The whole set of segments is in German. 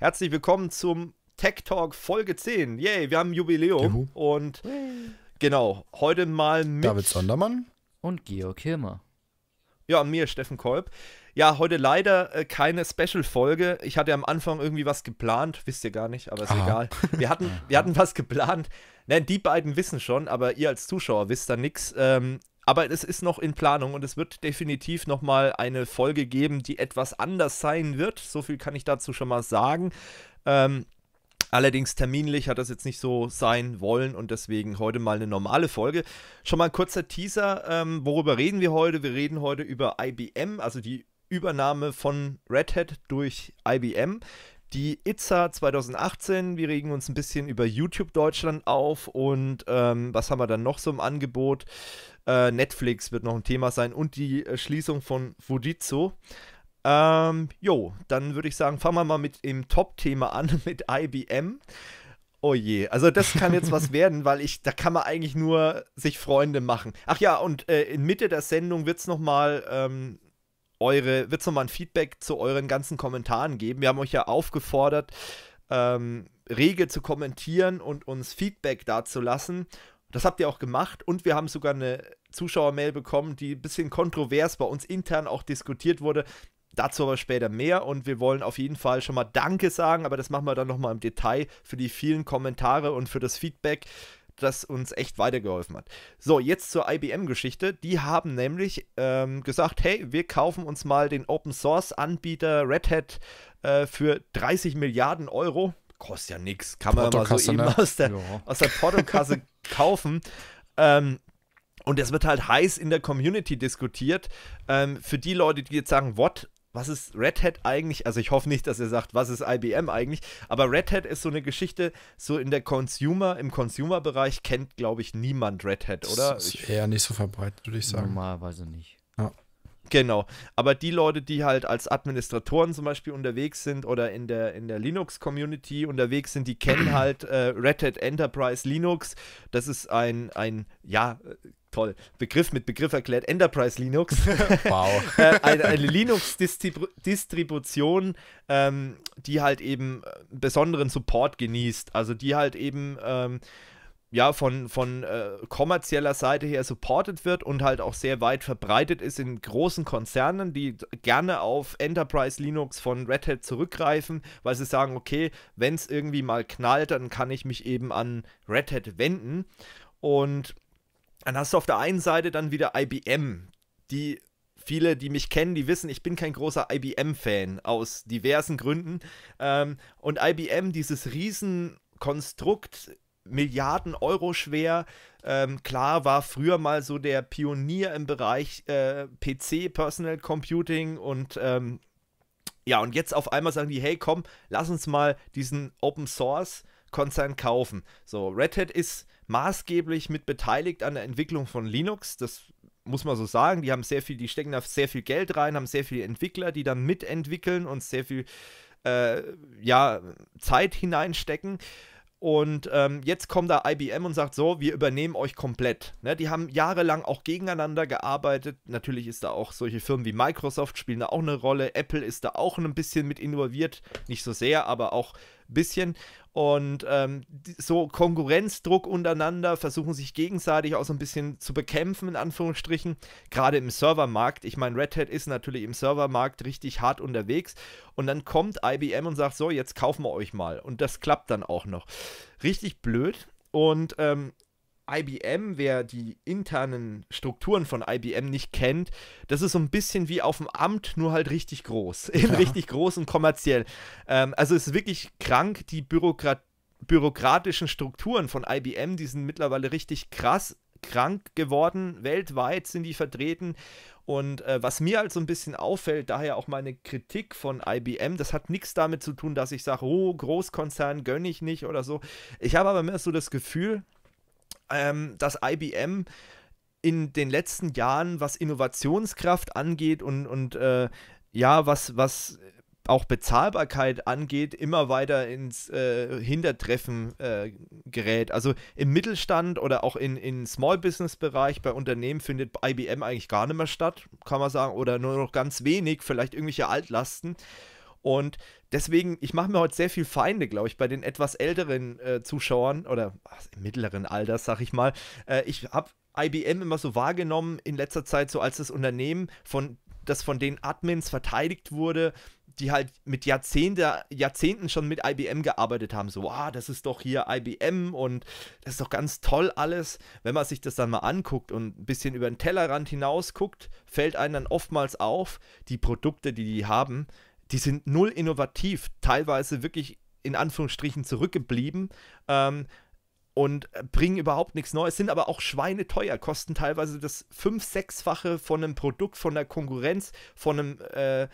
Herzlich willkommen zum Tech Talk Folge 10. Yay, wir haben ein Jubiläum. Juhu. Und genau, heute mal mit David Sondermann. Und Georg Hirmer. Ja, mir, Steffen Kolb. Ja, heute leider äh, keine Special-Folge. Ich hatte am Anfang irgendwie was geplant, wisst ihr gar nicht, aber ist Aha. egal. Wir hatten, wir hatten was geplant. Nein, die beiden wissen schon, aber ihr als Zuschauer wisst da nichts. Ähm, aber es ist noch in Planung und es wird definitiv nochmal eine Folge geben, die etwas anders sein wird. So viel kann ich dazu schon mal sagen. Ähm, Allerdings terminlich hat das jetzt nicht so sein wollen und deswegen heute mal eine normale Folge. Schon mal ein kurzer Teaser, ähm, worüber reden wir heute? Wir reden heute über IBM, also die Übernahme von Red Hat durch IBM. Die ITSA 2018, wir regen uns ein bisschen über YouTube Deutschland auf und ähm, was haben wir dann noch so im Angebot? Äh, Netflix wird noch ein Thema sein und die äh, Schließung von Fujitsu. Ähm, jo, dann würde ich sagen, fangen wir mal mit dem Top-Thema an, mit IBM. Oh je, also das kann jetzt was werden, weil ich, da kann man eigentlich nur sich Freunde machen. Ach ja, und äh, in Mitte der Sendung wird es nochmal ähm, eure, ein Feedback zu euren ganzen Kommentaren geben. Wir haben euch ja aufgefordert, ähm, rege zu kommentieren und uns Feedback dazulassen. Das habt ihr auch gemacht und wir haben sogar eine Zuschauermail bekommen, die ein bisschen kontrovers bei uns intern auch diskutiert wurde. Dazu aber später mehr und wir wollen auf jeden Fall schon mal Danke sagen, aber das machen wir dann nochmal im Detail für die vielen Kommentare und für das Feedback, das uns echt weitergeholfen hat. So, jetzt zur IBM-Geschichte. Die haben nämlich ähm, gesagt, hey, wir kaufen uns mal den Open-Source-Anbieter Red Hat äh, für 30 Milliarden Euro. Kostet ja nichts, kann man mal so eben ne? aus der, ja. aus der Portokasse kaufen. Ähm, und das wird halt heiß in der Community diskutiert. Ähm, für die Leute, die jetzt sagen, what? Was ist Red Hat eigentlich? Also ich hoffe nicht, dass ihr sagt, was ist IBM eigentlich? Aber Red Hat ist so eine Geschichte, so in der Consumer, im Consumer-Bereich kennt, glaube ich, niemand Red Hat, oder? Das ist eher nicht so verbreitet, würde ich sagen. Normalerweise nicht. Genau. Aber die Leute, die halt als Administratoren zum Beispiel unterwegs sind oder in der, in der Linux-Community unterwegs sind, die kennen halt äh, Red Hat Enterprise Linux. Das ist ein, ein, ja, äh, toll, Begriff mit Begriff erklärt, Enterprise Linux. Äh, wow. eine, eine Linux-Distribution, ähm, die halt eben äh, besonderen Support genießt. Also die halt eben ähm, ja, von, von äh, kommerzieller Seite her supported wird und halt auch sehr weit verbreitet ist in großen Konzernen, die gerne auf Enterprise Linux von Red Hat zurückgreifen, weil sie sagen, okay, wenn es irgendwie mal knallt, dann kann ich mich eben an Red Hat wenden. Und dann hast du auf der einen Seite dann wieder IBM, die viele, die mich kennen, die wissen, ich bin kein großer IBM-Fan aus diversen Gründen. Ähm, und IBM, dieses Riesenkonstrukt Milliarden Euro schwer. Ähm, klar war früher mal so der Pionier im Bereich äh, PC, Personal Computing und ähm, ja, und jetzt auf einmal sagen die, hey komm, lass uns mal diesen Open Source Konzern kaufen. So, Red Hat ist maßgeblich mit beteiligt an der Entwicklung von Linux. Das muss man so sagen. Die haben sehr viel, die stecken da sehr viel Geld rein, haben sehr viele Entwickler, die dann mitentwickeln und sehr viel äh, ja, Zeit hineinstecken. Und ähm, jetzt kommt da IBM und sagt so, wir übernehmen euch komplett. Ne, die haben jahrelang auch gegeneinander gearbeitet. Natürlich ist da auch solche Firmen wie Microsoft spielen da auch eine Rolle. Apple ist da auch ein bisschen mit involviert. Nicht so sehr, aber auch bisschen. Und ähm, so Konkurrenzdruck untereinander, versuchen sich gegenseitig auch so ein bisschen zu bekämpfen, in Anführungsstrichen. Gerade im Servermarkt. Ich meine, Red Hat ist natürlich im Servermarkt richtig hart unterwegs. Und dann kommt IBM und sagt, so, jetzt kaufen wir euch mal. Und das klappt dann auch noch. Richtig blöd. Und ähm, IBM, wer die internen Strukturen von IBM nicht kennt, das ist so ein bisschen wie auf dem Amt, nur halt richtig groß. Ja. richtig groß und kommerziell. Ähm, also es ist wirklich krank, die Bürokrat bürokratischen Strukturen von IBM, die sind mittlerweile richtig krass krank geworden. Weltweit sind die vertreten. Und äh, was mir halt so ein bisschen auffällt, daher auch meine Kritik von IBM, das hat nichts damit zu tun, dass ich sage, oh, Großkonzern gönne ich nicht oder so. Ich habe aber mehr so das Gefühl, ähm, dass IBM in den letzten Jahren, was Innovationskraft angeht und, und äh, ja, was, was auch Bezahlbarkeit angeht, immer weiter ins äh, Hintertreffen äh, gerät. Also im Mittelstand oder auch in, in Small-Business-Bereich bei Unternehmen findet IBM eigentlich gar nicht mehr statt, kann man sagen, oder nur noch ganz wenig, vielleicht irgendwelche Altlasten. Und deswegen, ich mache mir heute sehr viel Feinde, glaube ich, bei den etwas älteren äh, Zuschauern oder ach, mittleren Alter, sag ich mal. Äh, ich habe IBM immer so wahrgenommen in letzter Zeit, so als das Unternehmen, von, das von den Admins verteidigt wurde, die halt mit Jahrzehnte, Jahrzehnten schon mit IBM gearbeitet haben. So, ah, das ist doch hier IBM und das ist doch ganz toll alles. Wenn man sich das dann mal anguckt und ein bisschen über den Tellerrand hinausguckt, fällt einem dann oftmals auf, die Produkte, die die haben, die sind null innovativ, teilweise wirklich in Anführungsstrichen zurückgeblieben. Ähm, und bringen überhaupt nichts Neues, sind aber auch schweineteuer, kosten teilweise das fünf-, sechsfache von einem Produkt, von der Konkurrenz, von einem äh,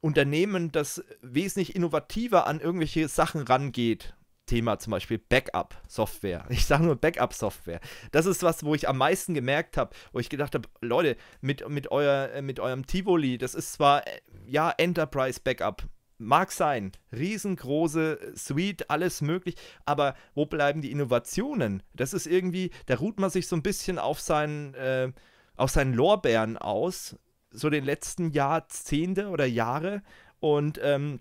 Unternehmen, das wesentlich innovativer an irgendwelche Sachen rangeht Thema zum Beispiel Backup-Software. Ich sage nur Backup-Software. Das ist was, wo ich am meisten gemerkt habe, wo ich gedacht habe, Leute, mit, mit, euer, äh, mit eurem Tivoli, das ist zwar, äh, ja, Enterprise-Backup, mag sein, riesengroße Suite, alles möglich, aber wo bleiben die Innovationen? Das ist irgendwie, da ruht man sich so ein bisschen auf seinen, äh, auf seinen Lorbeeren aus, so den letzten Jahrzehnte oder Jahre und ähm,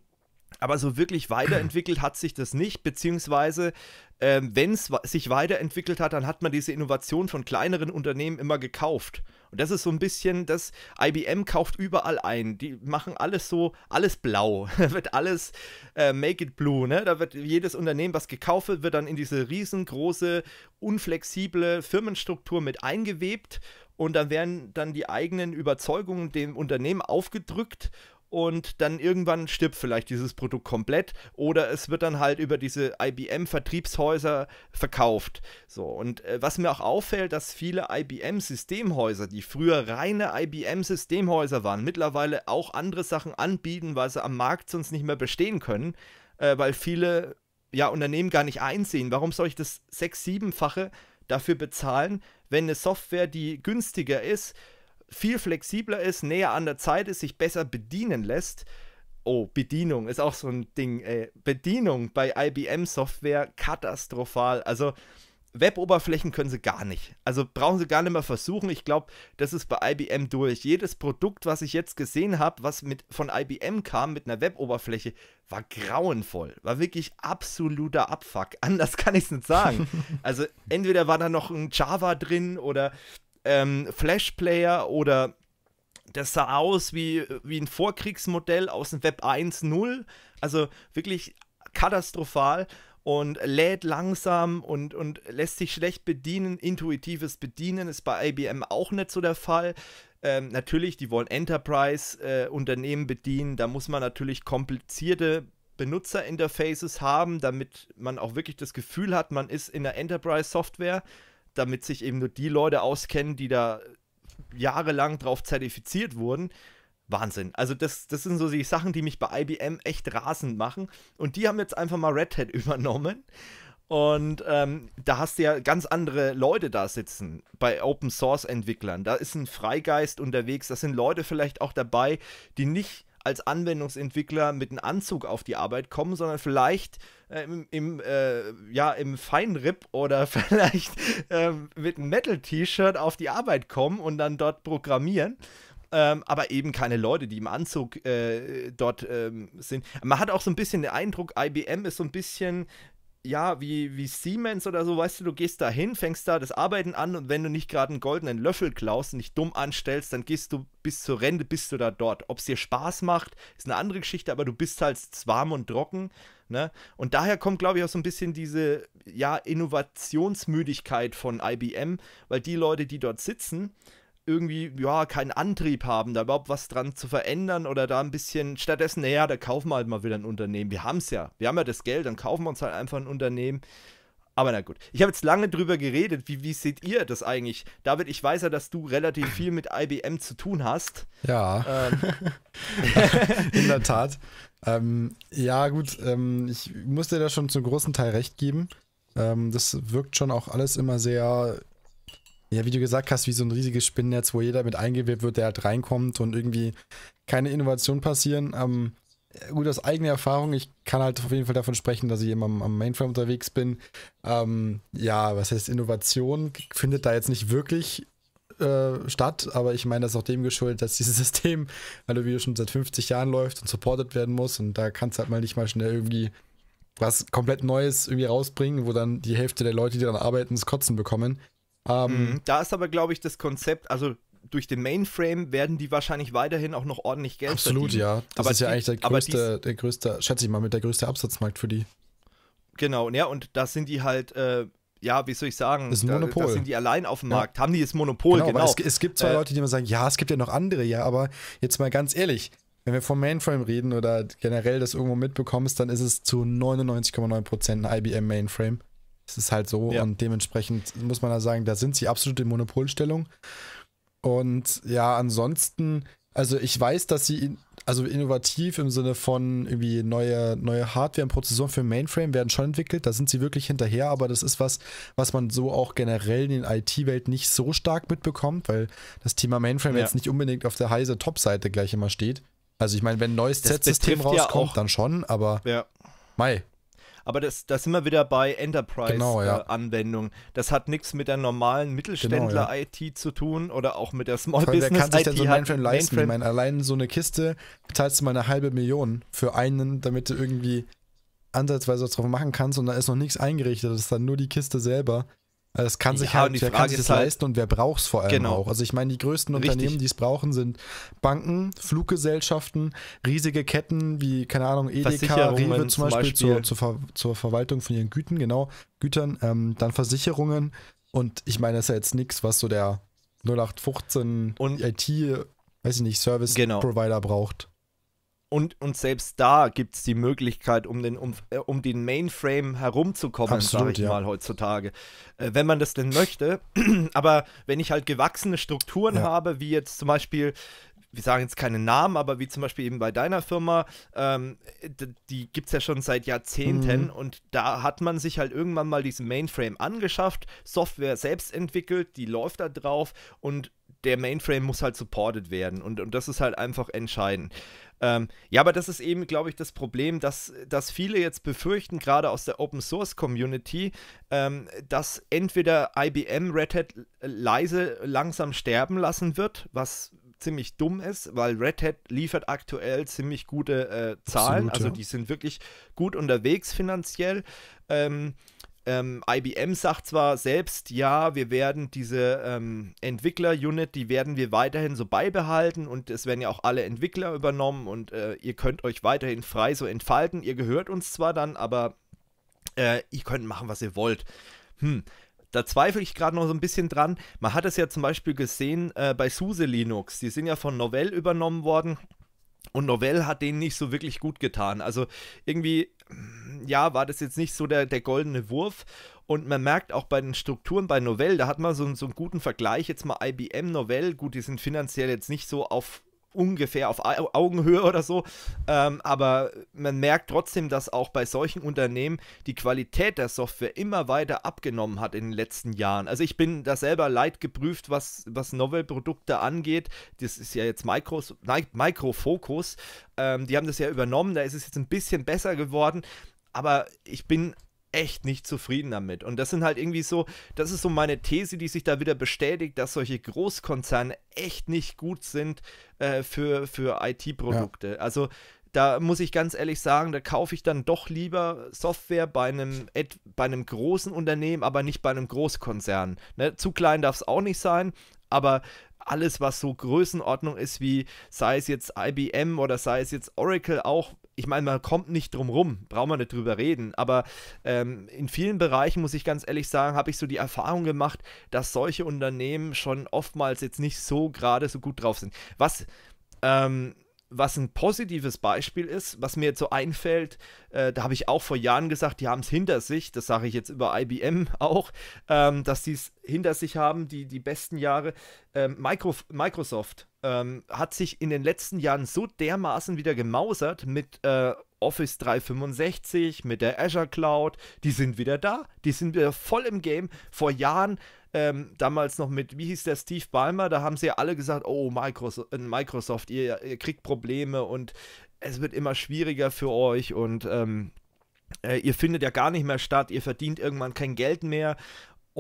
aber so wirklich weiterentwickelt hat sich das nicht, beziehungsweise ähm, wenn es sich weiterentwickelt hat, dann hat man diese Innovation von kleineren Unternehmen immer gekauft. Und das ist so ein bisschen, das IBM kauft überall ein. Die machen alles so, alles blau. da wird alles äh, Make it Blue. Ne? Da wird jedes Unternehmen, was gekauft wird, wird dann in diese riesengroße, unflexible Firmenstruktur mit eingewebt. Und dann werden dann die eigenen Überzeugungen dem Unternehmen aufgedrückt und dann irgendwann stirbt vielleicht dieses Produkt komplett oder es wird dann halt über diese IBM-Vertriebshäuser verkauft. So, und äh, was mir auch auffällt, dass viele IBM-Systemhäuser, die früher reine IBM-Systemhäuser waren, mittlerweile auch andere Sachen anbieten, weil sie am Markt sonst nicht mehr bestehen können, äh, weil viele ja, Unternehmen gar nicht einsehen, warum soll ich das sechs-, siebenfache dafür bezahlen, wenn eine Software, die günstiger ist, viel flexibler ist, näher an der Zeit ist, sich besser bedienen lässt. Oh, Bedienung ist auch so ein Ding. Ey. Bedienung bei IBM-Software katastrophal. Also Web-Oberflächen können sie gar nicht. Also brauchen sie gar nicht mehr versuchen. Ich glaube, das ist bei IBM durch. Jedes Produkt, was ich jetzt gesehen habe, was mit, von IBM kam mit einer Web-Oberfläche, war grauenvoll. War wirklich absoluter Abfuck. Anders kann ich es nicht sagen. also entweder war da noch ein Java drin oder ähm, Player oder das sah aus wie, wie ein Vorkriegsmodell aus dem Web 1.0. Also wirklich katastrophal und lädt langsam und, und lässt sich schlecht bedienen. Intuitives Bedienen ist bei IBM auch nicht so der Fall. Ähm, natürlich, die wollen Enterprise-Unternehmen äh, bedienen. Da muss man natürlich komplizierte Benutzerinterfaces haben, damit man auch wirklich das Gefühl hat, man ist in der Enterprise-Software damit sich eben nur die Leute auskennen, die da jahrelang drauf zertifiziert wurden. Wahnsinn. Also das, das sind so die Sachen, die mich bei IBM echt rasend machen. Und die haben jetzt einfach mal Red Hat übernommen. Und ähm, da hast du ja ganz andere Leute da sitzen bei Open Source Entwicklern. Da ist ein Freigeist unterwegs, da sind Leute vielleicht auch dabei, die nicht als Anwendungsentwickler mit einem Anzug auf die Arbeit kommen, sondern vielleicht äh, im, im, äh, ja, im Feinripp oder vielleicht äh, mit einem Metal-T-Shirt auf die Arbeit kommen und dann dort programmieren. Ähm, aber eben keine Leute, die im Anzug äh, dort ähm, sind. Man hat auch so ein bisschen den Eindruck, IBM ist so ein bisschen ja, wie, wie Siemens oder so, weißt du, du gehst da hin, fängst da das Arbeiten an und wenn du nicht gerade einen goldenen Löffel klaust und dich dumm anstellst, dann gehst du bis zur Rente, bist du da dort. Ob es dir Spaß macht, ist eine andere Geschichte, aber du bist halt warm und trocken. Ne? Und daher kommt, glaube ich, auch so ein bisschen diese ja, Innovationsmüdigkeit von IBM, weil die Leute, die dort sitzen, irgendwie, ja, keinen Antrieb haben, da überhaupt was dran zu verändern oder da ein bisschen, stattdessen, naja, da kaufen wir halt mal wieder ein Unternehmen. Wir haben es ja, wir haben ja das Geld, dann kaufen wir uns halt einfach ein Unternehmen. Aber na gut. Ich habe jetzt lange drüber geredet. Wie, wie seht ihr das eigentlich? David, ich weiß ja, dass du relativ viel mit IBM zu tun hast. Ja. Ähm. In der Tat. Ähm, ja, gut. Ähm, ich muss dir da schon zum großen Teil recht geben. Ähm, das wirkt schon auch alles immer sehr ja, wie du gesagt hast, wie so ein riesiges Spinnennetz, wo jeder mit eingewebt wird, der halt reinkommt und irgendwie keine Innovation passieren. Ähm, gut, aus eigener Erfahrung, ich kann halt auf jeden Fall davon sprechen, dass ich eben am, Mainframe unterwegs bin. Ähm, ja, was heißt Innovation? Findet da jetzt nicht wirklich äh, statt, aber ich meine, das ist auch dem geschuldet, dass dieses System, weil du wieder schon seit 50 Jahren läuft und supported werden muss und da kannst du halt mal nicht mal schnell irgendwie was komplett Neues irgendwie rausbringen, wo dann die Hälfte der Leute, die daran arbeiten, das Kotzen bekommen. Ähm, mhm. da ist aber, glaube ich, das Konzept, also durch den Mainframe werden die wahrscheinlich weiterhin auch noch ordentlich Geld absolut, verdienen. Absolut, ja. Das aber ist ja die, eigentlich der größte, der größte, schätze ich mal, mit der größte Absatzmarkt für die. Genau, ja, und da sind die halt, äh, ja, wie soll ich sagen, das ist ein Monopol. Da, da sind die allein auf dem Markt, haben die das Monopol, genau. genau. Es, es, gibt zwar äh, Leute, die immer sagen, ja, es gibt ja noch andere, ja, aber jetzt mal ganz ehrlich, wenn wir vom Mainframe reden oder generell das irgendwo mitbekommst, dann ist es zu 99,9% ein IBM Mainframe. Es ist halt so ja. und dementsprechend muss man da sagen, da sind sie absolut in Monopolstellung. Und ja, ansonsten, also ich weiß, dass sie, in, also innovativ im Sinne von irgendwie neue, neue Hardware und Prozessoren für Mainframe werden schon entwickelt. Da sind sie wirklich hinterher, aber das ist was, was man so auch generell in der IT-Welt nicht so stark mitbekommt, weil das Thema Mainframe ja. jetzt nicht unbedingt auf der heise Top-Seite gleich immer steht. Also ich meine, wenn ein neues Z-System rauskommt, ja dann schon, aber ja. Mai, aber das, das sind wir wieder bei Enterprise-Anwendungen. Genau, ja. Äh, das hat nichts mit der normalen Mittelständler-IT genau, ja. zu tun oder auch mit der Small-Business-IT. Wer kann sich denn so ein Mainframe leisten? Mainframe. Ich meine, allein so eine Kiste bezahlst du mal eine halbe Million für einen, damit du irgendwie ansatzweise was drauf machen kannst und da ist noch nichts eingerichtet. Das ist dann nur die Kiste selber. Das kann sich ja, halt, wer kann sich das halt, leisten und wer braucht es vor allem genau. auch. Also ich meine, die größten Richtig. Unternehmen, die es brauchen, sind Banken, Fluggesellschaften, riesige Ketten wie, keine Ahnung, Edeka, Rewe zum Beispiel, Beispiel. Zur, zur, zur, Verwaltung von ihren Gütern, genau, Gütern, ähm, dann Versicherungen und ich meine, das ist ja jetzt nichts, was so der 0815 und IT, weiß ich nicht, Service genau. Provider braucht. Und, und selbst da gibt es die Möglichkeit, um den, um, äh, um den Mainframe herumzukommen, sage ich ja. mal heutzutage. Äh, wenn man das denn möchte. aber wenn ich halt gewachsene Strukturen ja. habe, wie jetzt zum Beispiel wir sagen jetzt keinen Namen, aber wie zum Beispiel eben bei deiner Firma, ähm, die gibt es ja schon seit Jahrzehnten mhm. und da hat man sich halt irgendwann mal diesen Mainframe angeschafft, Software selbst entwickelt, die läuft da drauf und der Mainframe muss halt supported werden und, und das ist halt einfach entscheidend. Ähm, ja, aber das ist eben, glaube ich, das Problem, dass, dass viele jetzt befürchten, gerade aus der Open Source Community, ähm, dass entweder IBM Red Hat leise langsam sterben lassen wird, was ziemlich dumm ist, weil Red Hat liefert aktuell ziemlich gute äh, Zahlen. Absolut, also ja. die sind wirklich gut unterwegs finanziell. Ähm, ähm, IBM sagt zwar selbst, ja, wir werden diese ähm, Entwickler-Unit, die werden wir weiterhin so beibehalten und es werden ja auch alle Entwickler übernommen und äh, ihr könnt euch weiterhin frei so entfalten. Ihr gehört uns zwar dann, aber äh, ihr könnt machen, was ihr wollt. Hm, da zweifle ich gerade noch so ein bisschen dran. Man hat es ja zum Beispiel gesehen äh, bei SUSE Linux. Die sind ja von Novell übernommen worden. Und Novell hat denen nicht so wirklich gut getan. Also irgendwie, ja, war das jetzt nicht so der, der goldene Wurf. Und man merkt auch bei den Strukturen bei Novell, da hat man so, so einen guten Vergleich. Jetzt mal IBM, Novell, gut, die sind finanziell jetzt nicht so auf ungefähr auf Augenhöhe oder so. Ähm, aber man merkt trotzdem, dass auch bei solchen Unternehmen die Qualität der Software immer weiter abgenommen hat in den letzten Jahren. Also ich bin da selber leidgeprüft, was, was Novel-Produkte angeht. Das ist ja jetzt Micros, Microfocus. Ähm, die haben das ja übernommen, da ist es jetzt ein bisschen besser geworden. Aber ich bin echt nicht zufrieden damit. Und das sind halt irgendwie so, das ist so meine These, die sich da wieder bestätigt, dass solche Großkonzerne echt nicht gut sind äh, für, für IT-Produkte. Ja. Also da muss ich ganz ehrlich sagen, da kaufe ich dann doch lieber Software bei einem, bei einem großen Unternehmen, aber nicht bei einem Großkonzern. Ne? Zu klein darf es auch nicht sein, aber alles, was so Größenordnung ist, wie sei es jetzt IBM oder sei es jetzt Oracle, auch ich meine, man kommt nicht drum rum, braucht man nicht drüber reden, aber ähm, in vielen Bereichen, muss ich ganz ehrlich sagen, habe ich so die Erfahrung gemacht, dass solche Unternehmen schon oftmals jetzt nicht so gerade so gut drauf sind. Was, ähm, was ein positives Beispiel ist, was mir jetzt so einfällt, äh, da habe ich auch vor Jahren gesagt, die haben es hinter sich, das sage ich jetzt über IBM auch, ähm, dass die es hinter sich haben, die, die besten Jahre. Ähm, Micro, Microsoft ähm, hat sich in den letzten Jahren so dermaßen wieder gemausert mit äh, Office 365, mit der Azure Cloud. Die sind wieder da, die sind wieder voll im Game. Vor Jahren, ähm, damals noch mit, wie hieß der Steve Ballmer, da haben sie ja alle gesagt, oh Microsoft, äh, Microsoft ihr, ihr kriegt Probleme und es wird immer schwieriger für euch und ähm, äh, ihr findet ja gar nicht mehr statt, ihr verdient irgendwann kein Geld mehr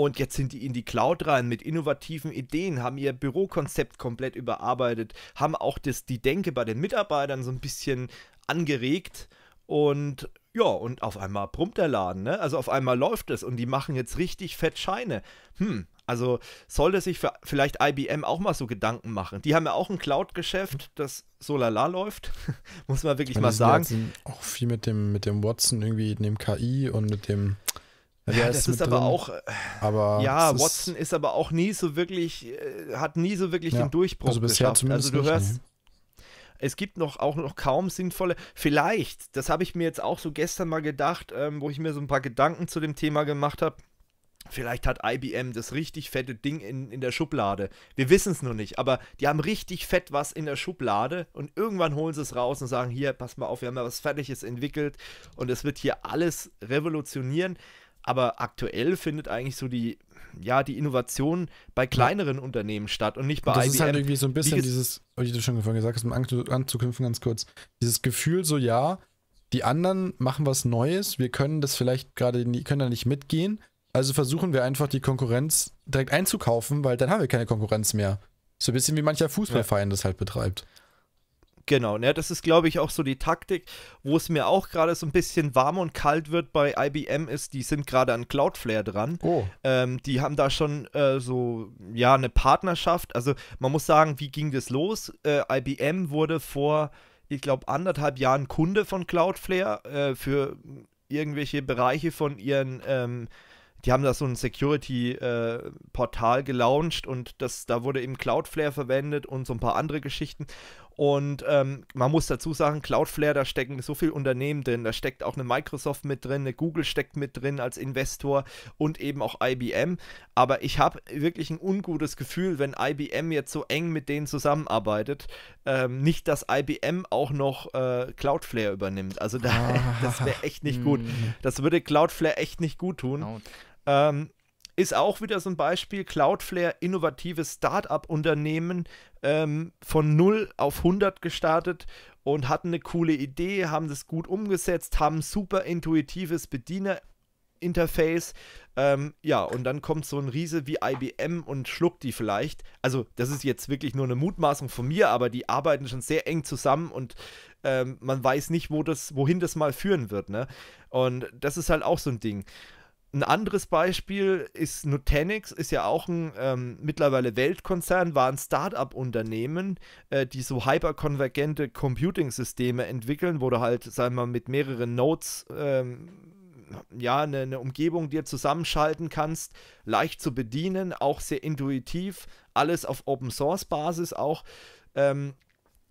und jetzt sind die in die Cloud rein mit innovativen Ideen, haben ihr Bürokonzept komplett überarbeitet, haben auch das, die Denke bei den Mitarbeitern so ein bisschen angeregt und ja, und auf einmal brummt der Laden, ne? Also auf einmal läuft es und die machen jetzt richtig fett Scheine. Hm, also sollte sich vielleicht IBM auch mal so Gedanken machen. Die haben ja auch ein Cloud-Geschäft, das so lala läuft, muss man wirklich meine, mal sagen. Auch viel mit dem, mit dem Watson irgendwie, in dem KI und mit dem ja, das ist, ist aber drin. auch. Aber ja, Watson ist, aber auch nie so wirklich, äh, hat nie so wirklich ja, den Durchbruch also bisher geschafft. Also du nicht, hörst. Es gibt noch auch noch kaum sinnvolle, vielleicht, das habe ich mir jetzt auch so gestern mal gedacht, ähm, wo ich mir so ein paar Gedanken zu dem Thema gemacht habe. Vielleicht hat IBM das richtig fette Ding in, in der Schublade. Wir wissen es noch nicht, aber die haben richtig fett was in der Schublade und irgendwann holen sie es raus und sagen: Hier, pass mal auf, wir haben ja was Fertiges entwickelt und es wird hier alles revolutionieren. Aber aktuell findet eigentlich so die, ja, die Innovation bei kleineren ja. Unternehmen statt und nicht bei und das IBM. ist halt irgendwie so ein bisschen dieses, wie oh, das schon vorhin gesagt hast, um anzuknüpfen ganz kurz, dieses Gefühl so, ja, die anderen machen was Neues, wir können das vielleicht gerade, können da nicht mitgehen, also versuchen wir einfach die Konkurrenz direkt einzukaufen, weil dann haben wir keine Konkurrenz mehr. So ein bisschen wie mancher Fußballverein ja. das halt betreibt. Genau, ne, das ist, glaube ich, auch so die Taktik, wo es mir auch gerade so ein bisschen warm und kalt wird bei IBM ist, die sind gerade an Cloudflare dran. Oh. Ähm, die haben da schon äh, so, ja, eine Partnerschaft. Also man muss sagen, wie ging das los? Äh, IBM wurde vor, ich glaube, anderthalb Jahren Kunde von Cloudflare äh, für irgendwelche Bereiche von ihren ähm, die haben da so ein Security-Portal äh, gelauncht und das, da wurde eben Cloudflare verwendet und so ein paar andere Geschichten. Und ähm, man muss dazu sagen, Cloudflare, da stecken so viele Unternehmen drin. Da steckt auch eine Microsoft mit drin, eine Google steckt mit drin als Investor und eben auch IBM. Aber ich habe wirklich ein ungutes Gefühl, wenn IBM jetzt so eng mit denen zusammenarbeitet. Ähm, nicht, dass IBM auch noch äh, Cloudflare übernimmt. Also da, ah, das wäre echt nicht gut. Ah. Das würde Cloudflare echt nicht gut tun. Genau. Ähm, ist auch wieder so ein Beispiel, Cloudflare, innovatives Start-up-Unternehmen, ähm, von 0 auf 100 gestartet und hatten eine coole Idee, haben das gut umgesetzt, haben super intuitives Bedienerinterface. Ähm, ja, und dann kommt so ein Riese wie IBM und schluckt die vielleicht. Also, das ist jetzt wirklich nur eine Mutmaßung von mir, aber die arbeiten schon sehr eng zusammen und ähm, man weiß nicht, wo das, wohin das mal führen wird. Ne? Und das ist halt auch so ein Ding. Ein anderes Beispiel ist Nutanix, ist ja auch ein ähm, mittlerweile Weltkonzern, war ein Start-up-Unternehmen, äh, die so hyperkonvergente Computing-Systeme entwickeln, wo du halt, sagen wir mal, mit mehreren Nodes ähm, ja, eine, eine Umgebung dir zusammenschalten kannst, leicht zu bedienen, auch sehr intuitiv, alles auf Open-Source-Basis auch. Ähm,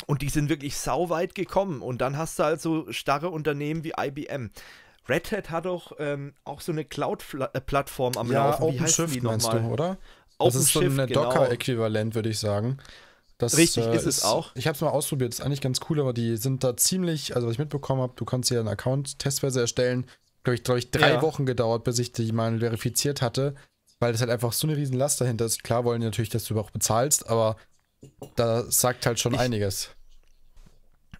und die sind wirklich sau weit gekommen. Und dann hast du halt so starre Unternehmen wie IBM. Red Hat hat doch ähm, auch so eine Cloud-Plattform äh, am ja, Laufen. Wie OpenShift meinst du, oder? Das ist so ein genau. Docker-Äquivalent, würde ich sagen. Das, Richtig, äh, ist, es auch. Ich habe es mal ausprobiert, ist eigentlich ganz cool, aber die sind da ziemlich, also was ich mitbekommen habe, du kannst hier einen Account testweise erstellen. Glaube ich, glaube ich, drei ja. Wochen gedauert, bis ich die mal verifiziert hatte, weil das halt einfach so eine Riesenlast dahinter ist. Klar wollen die natürlich, dass du auch bezahlst, aber da sagt halt schon ich, einiges.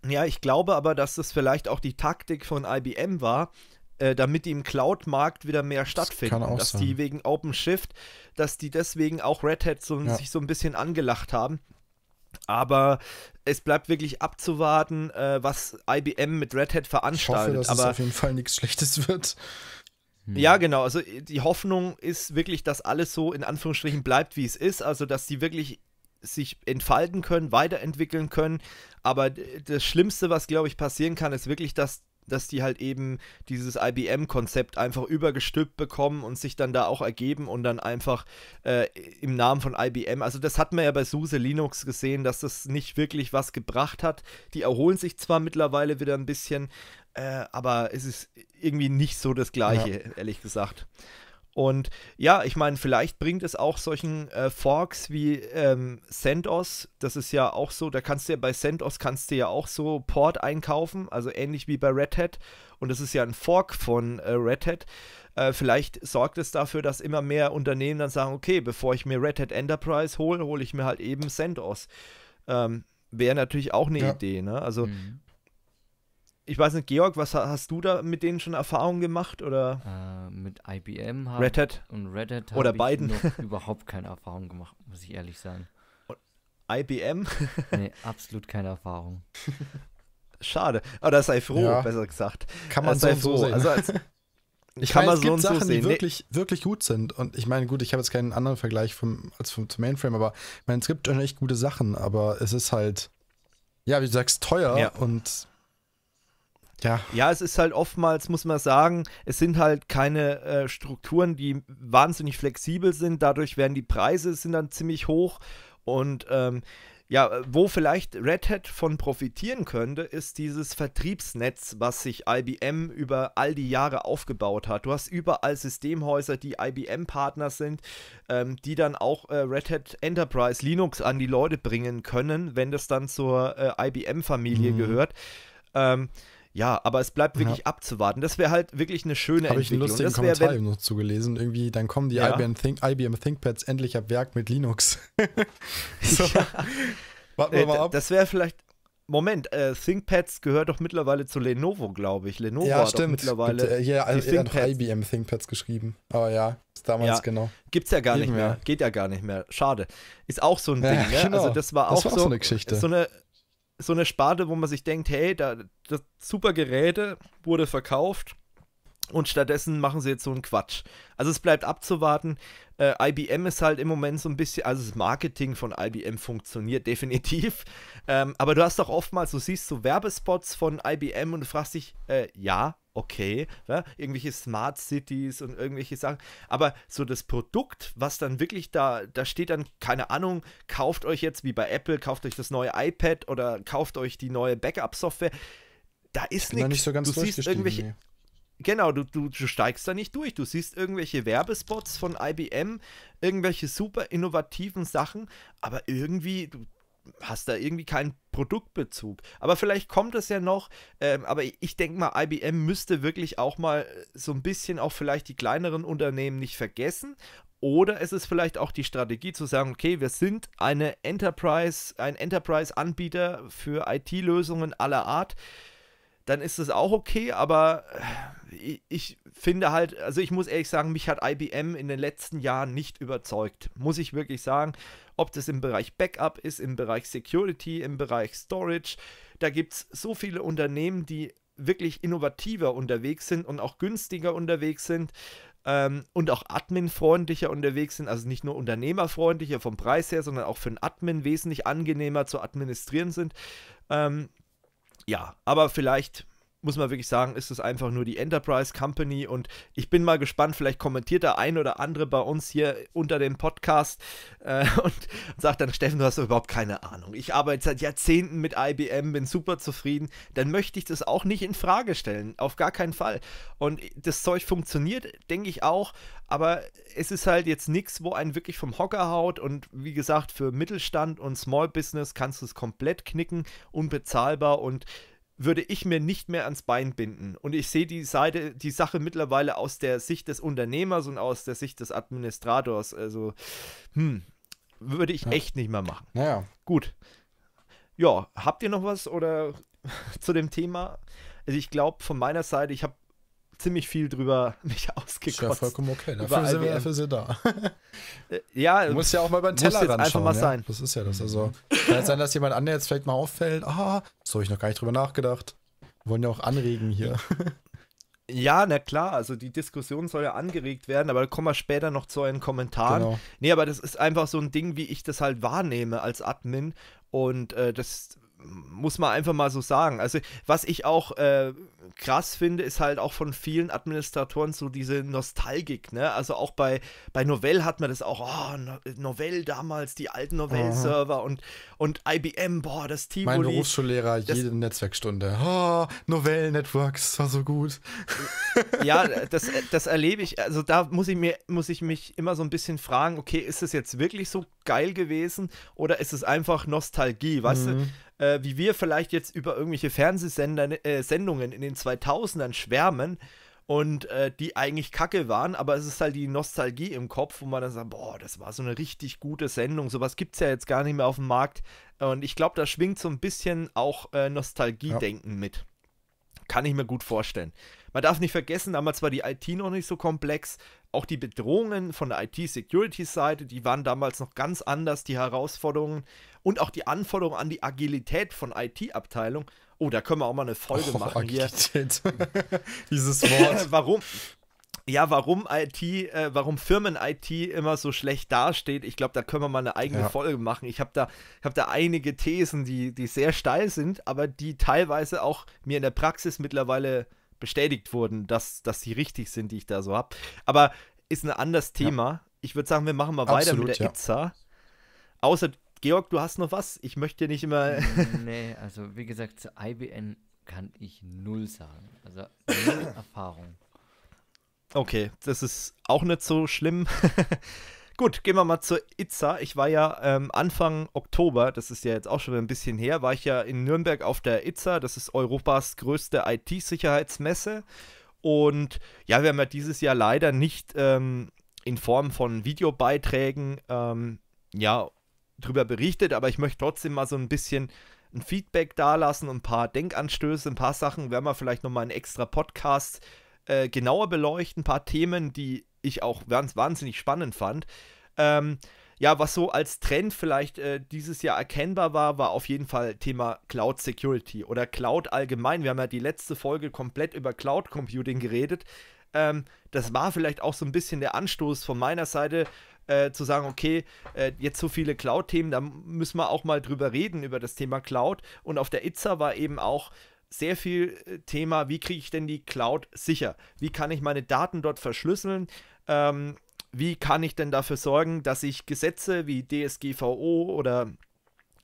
Ja, ich glaube aber, dass das vielleicht auch die Taktik von IBM war, äh, damit die im Cloud-Markt wieder mehr stattfinden. Das dass sein. die wegen OpenShift, dass die deswegen auch Red Hat so, ja. sich so ein bisschen angelacht haben. Aber es bleibt wirklich abzuwarten, äh, was IBM mit Red Hat veranstaltet. Ich hoffe, dass Aber es auf jeden Fall nichts Schlechtes wird. Hm. Ja, genau. Also die Hoffnung ist wirklich, dass alles so in Anführungsstrichen bleibt, wie es ist. Also, dass die wirklich sich entfalten können, weiterentwickeln können. Aber das Schlimmste, was, glaube ich, passieren kann, ist wirklich, dass dass die halt eben dieses IBM-Konzept einfach übergestülpt bekommen und sich dann da auch ergeben und dann einfach äh, im Namen von IBM. Also das hat man ja bei SUSE Linux gesehen, dass das nicht wirklich was gebracht hat. Die erholen sich zwar mittlerweile wieder ein bisschen, äh, aber es ist irgendwie nicht so das gleiche, ja. ehrlich gesagt. Und ja, ich meine, vielleicht bringt es auch solchen äh, Forks wie ähm, CentOS. Das ist ja auch so, da kannst du ja bei CentOS kannst du ja auch so Port einkaufen, also ähnlich wie bei Red Hat. Und das ist ja ein Fork von äh, Red Hat. Äh, vielleicht sorgt es dafür, dass immer mehr Unternehmen dann sagen, okay, bevor ich mir Red Hat Enterprise hole, hole ich mir halt eben CentOS. Ähm, Wäre natürlich auch eine ja. Idee, ne? Also mhm. Ich weiß nicht, Georg, was hast du da mit denen schon Erfahrungen gemacht oder? Äh, mit IBM Red Hat und Red Hat oder beiden überhaupt keine Erfahrung gemacht, muss ich ehrlich sagen. IBM? nee, absolut keine Erfahrung. Schade. Aber sei froh, ja. besser gesagt. Kann man sei so froh. So sehen. Also als, ich kann meine, es gibt Sachen, so die wirklich, nee. wirklich gut sind. Und ich meine, gut, ich habe jetzt keinen anderen Vergleich vom, als vom, zum Mainframe, aber ich meine, es gibt schon echt gute Sachen, aber es ist halt, ja, wie du sagst, teuer ja. und ja. ja, es ist halt oftmals, muss man sagen, es sind halt keine äh, Strukturen, die wahnsinnig flexibel sind. Dadurch werden die Preise sind dann ziemlich hoch. Und ähm, ja, wo vielleicht Red Hat von profitieren könnte, ist dieses Vertriebsnetz, was sich IBM über all die Jahre aufgebaut hat. Du hast überall Systemhäuser, die IBM-Partner sind, ähm, die dann auch äh, Red Hat Enterprise Linux an die Leute bringen können, wenn das dann zur äh, IBM-Familie mhm. gehört. Ähm, ja, aber es bleibt wirklich ja. abzuwarten. Das wäre halt wirklich eine schöne Habe Entwicklung. Habe ich einen lustigen Kommentar eben noch zugelesen. Irgendwie, dann kommen die ja. IBM, Think, IBM, ThinkPads endlich ab Werk mit Linux. so. ja. Warten wir äh, mal ab. Das wäre vielleicht, Moment, äh, ThinkPads gehört doch mittlerweile zu Lenovo, glaube ich. Lenovo ja, hat stimmt. mittlerweile. Gibt, äh, ja, die er äh, hat IBM ThinkPads geschrieben. Aber ja, ist damals ja. genau. Gibt's ja gar Eben nicht mehr. Ja. Geht ja gar nicht mehr. Schade. Ist auch so ein Ding, ja, genau. ne? Also genau. das war auch, das war auch so, so, eine Geschichte. So eine so eine Sparte, wo man sich denkt, hey, da, das super Geräte wurde verkauft und stattdessen machen sie jetzt so einen Quatsch. Also es bleibt abzuwarten. Äh, IBM ist halt im Moment so ein bisschen, also das Marketing von IBM funktioniert definitiv. Ähm, aber du hast doch oftmals, du siehst so Werbespots von IBM und du fragst dich, äh, ja, okay, ja, irgendwelche Smart Cities und irgendwelche Sachen. Aber so das Produkt, was dann wirklich da, da steht dann, keine Ahnung, kauft euch jetzt wie bei Apple, kauft euch das neue iPad oder kauft euch die neue Backup-Software da ist nichts. Nicht so du siehst irgendwelche nee. Genau, du, du, du, steigst da nicht durch. Du siehst irgendwelche Werbespots von IBM, irgendwelche super innovativen Sachen, aber irgendwie, du hast da irgendwie keinen Produktbezug. Aber vielleicht kommt es ja noch. Ähm, aber ich, ich denke mal, IBM müsste wirklich auch mal äh, so ein bisschen auch vielleicht die kleineren Unternehmen nicht vergessen. Oder es ist vielleicht auch die Strategie zu sagen, okay, wir sind eine Enterprise, ein Enterprise-Anbieter für IT-Lösungen aller Art dann ist das auch okay, aber ich, äh, ich finde halt, also ich muss ehrlich sagen, mich hat IBM in den letzten Jahren nicht überzeugt, muss ich wirklich sagen. Ob das im Bereich Backup ist, im Bereich Security, im Bereich Storage, da gibt es so viele Unternehmen, die wirklich innovativer unterwegs sind und auch günstiger unterwegs sind ähm, und auch adminfreundlicher unterwegs sind, also nicht nur unternehmerfreundlicher vom Preis her, sondern auch für einen Admin wesentlich angenehmer zu administrieren sind. Ähm, ja, aber vielleicht muss man wirklich sagen, ist es einfach nur die Enterprise Company und ich bin mal gespannt, vielleicht kommentiert der ein oder andere bei uns hier unter dem Podcast äh, und sagt dann, Steffen, du hast überhaupt keine Ahnung. Ich arbeite seit Jahrzehnten mit IBM, bin super zufrieden. Dann möchte ich das auch nicht in Frage stellen, auf gar keinen Fall. Und das Zeug funktioniert, denke ich auch, aber es ist halt jetzt nichts, wo einen wirklich vom Hocker haut und wie gesagt, für Mittelstand und Small Business kannst du es komplett knicken, unbezahlbar und würde ich mir nicht mehr ans Bein binden. Und ich sehe die Seite, die Sache mittlerweile aus der Sicht des Unternehmers und aus der Sicht des Administrators. Also, hm, würde ich ja. echt nicht mehr machen. Naja. Gut. Ja, habt ihr noch was oder zu dem Thema? Also ich glaube von meiner Seite, ich habe ziemlich viel drüber mich ausgekotzt. Ist ja vollkommen okay. Dafür sind, wir, dafür sind da. Äh, ja, du ja auch mal über den Teller ran einfach mal ja? sein. Das ist ja das. Also kann sein, dass jemand anderes jetzt vielleicht mal auffällt. Ah, so habe ich noch gar nicht drüber nachgedacht. Wir wollen ja auch anregen hier. Ja, na klar, also die Diskussion soll ja angeregt werden, aber da kommen wir später noch zu euren Kommentaren. Genau. Nee, aber das ist einfach so ein Ding, wie ich das halt wahrnehme als Admin. Und äh, das muss man einfach mal so sagen. Also, was ich auch äh, krass finde, ist halt auch von vielen Administratoren so diese Nostalgik, ne? Also auch bei, bei Novell hat man das auch, oh, no Novell damals, die alten Novell-Server und, und IBM, boah, das Team. Mein Berufsschullehrer, jede Netzwerkstunde. Oh, Novell Networks, war so gut. Ja, das, das erlebe ich. Also da muss ich mir, muss ich mich immer so ein bisschen fragen, okay, ist es jetzt wirklich so geil gewesen oder ist es einfach Nostalgie, weißt mhm. du? äh, wie wir vielleicht jetzt über irgendwelche Fernsehsendungen äh, in den 2000ern schwärmen und äh, die eigentlich kacke waren, aber es ist halt die Nostalgie im Kopf, wo man dann sagt, boah, das war so eine richtig gute Sendung, sowas gibt es ja jetzt gar nicht mehr auf dem Markt und ich glaube, da schwingt so ein bisschen auch äh, Nostalgiedenken ja. mit. Kann ich mir gut vorstellen. Man darf nicht vergessen, damals war die IT noch nicht so komplex. Auch die Bedrohungen von der IT-Security-Seite, die waren damals noch ganz anders, die Herausforderungen und auch die Anforderungen an die Agilität von IT-Abteilung. Oh, da können wir auch mal eine Folge oh, machen Agilität. hier. Dieses Wort. Warum? ja, warum IT, äh, warum Firmen-IT immer so schlecht dasteht, ich glaube, da können wir mal eine eigene ja. Folge machen. Ich habe da, hab da einige Thesen, die, die sehr steil sind, aber die teilweise auch mir in der Praxis mittlerweile bestätigt wurden, dass, dass sie richtig sind, die ich da so habe. Aber ist ein anderes Thema. Ja. Ich würde sagen, wir machen mal Absolut, weiter mit der ja. Itza. Außer, Georg, du hast noch was? Ich möchte nicht immer. nee, also wie gesagt, zu IBN kann ich null sagen. Also null Erfahrung. Okay, das ist auch nicht so schlimm. Gut, gehen wir mal zur Itza. Ich war ja ähm, Anfang Oktober, das ist ja jetzt auch schon ein bisschen her, war ich ja in Nürnberg auf der Itza. Das ist Europas größte IT-Sicherheitsmesse. Und ja, wir haben ja dieses Jahr leider nicht ähm, in Form von Videobeiträgen ähm, ja, drüber berichtet, aber ich möchte trotzdem mal so ein bisschen ein Feedback dalassen ein paar Denkanstöße, ein paar Sachen werden wir vielleicht nochmal einen extra Podcast äh, genauer beleuchten, ein paar Themen, die ich auch ganz wahnsinnig spannend fand. Ähm, ja, was so als Trend vielleicht äh, dieses Jahr erkennbar war, war auf jeden Fall Thema Cloud Security oder Cloud allgemein. Wir haben ja die letzte Folge komplett über Cloud Computing geredet. Ähm, das war vielleicht auch so ein bisschen der Anstoß von meiner Seite, äh, zu sagen, okay, äh, jetzt so viele Cloud-Themen, da müssen wir auch mal drüber reden, über das Thema Cloud. Und auf der ITSA war eben auch sehr viel äh, Thema, wie kriege ich denn die Cloud sicher? Wie kann ich meine Daten dort verschlüsseln? Ähm, wie kann ich denn dafür sorgen, dass ich Gesetze wie DSGVO oder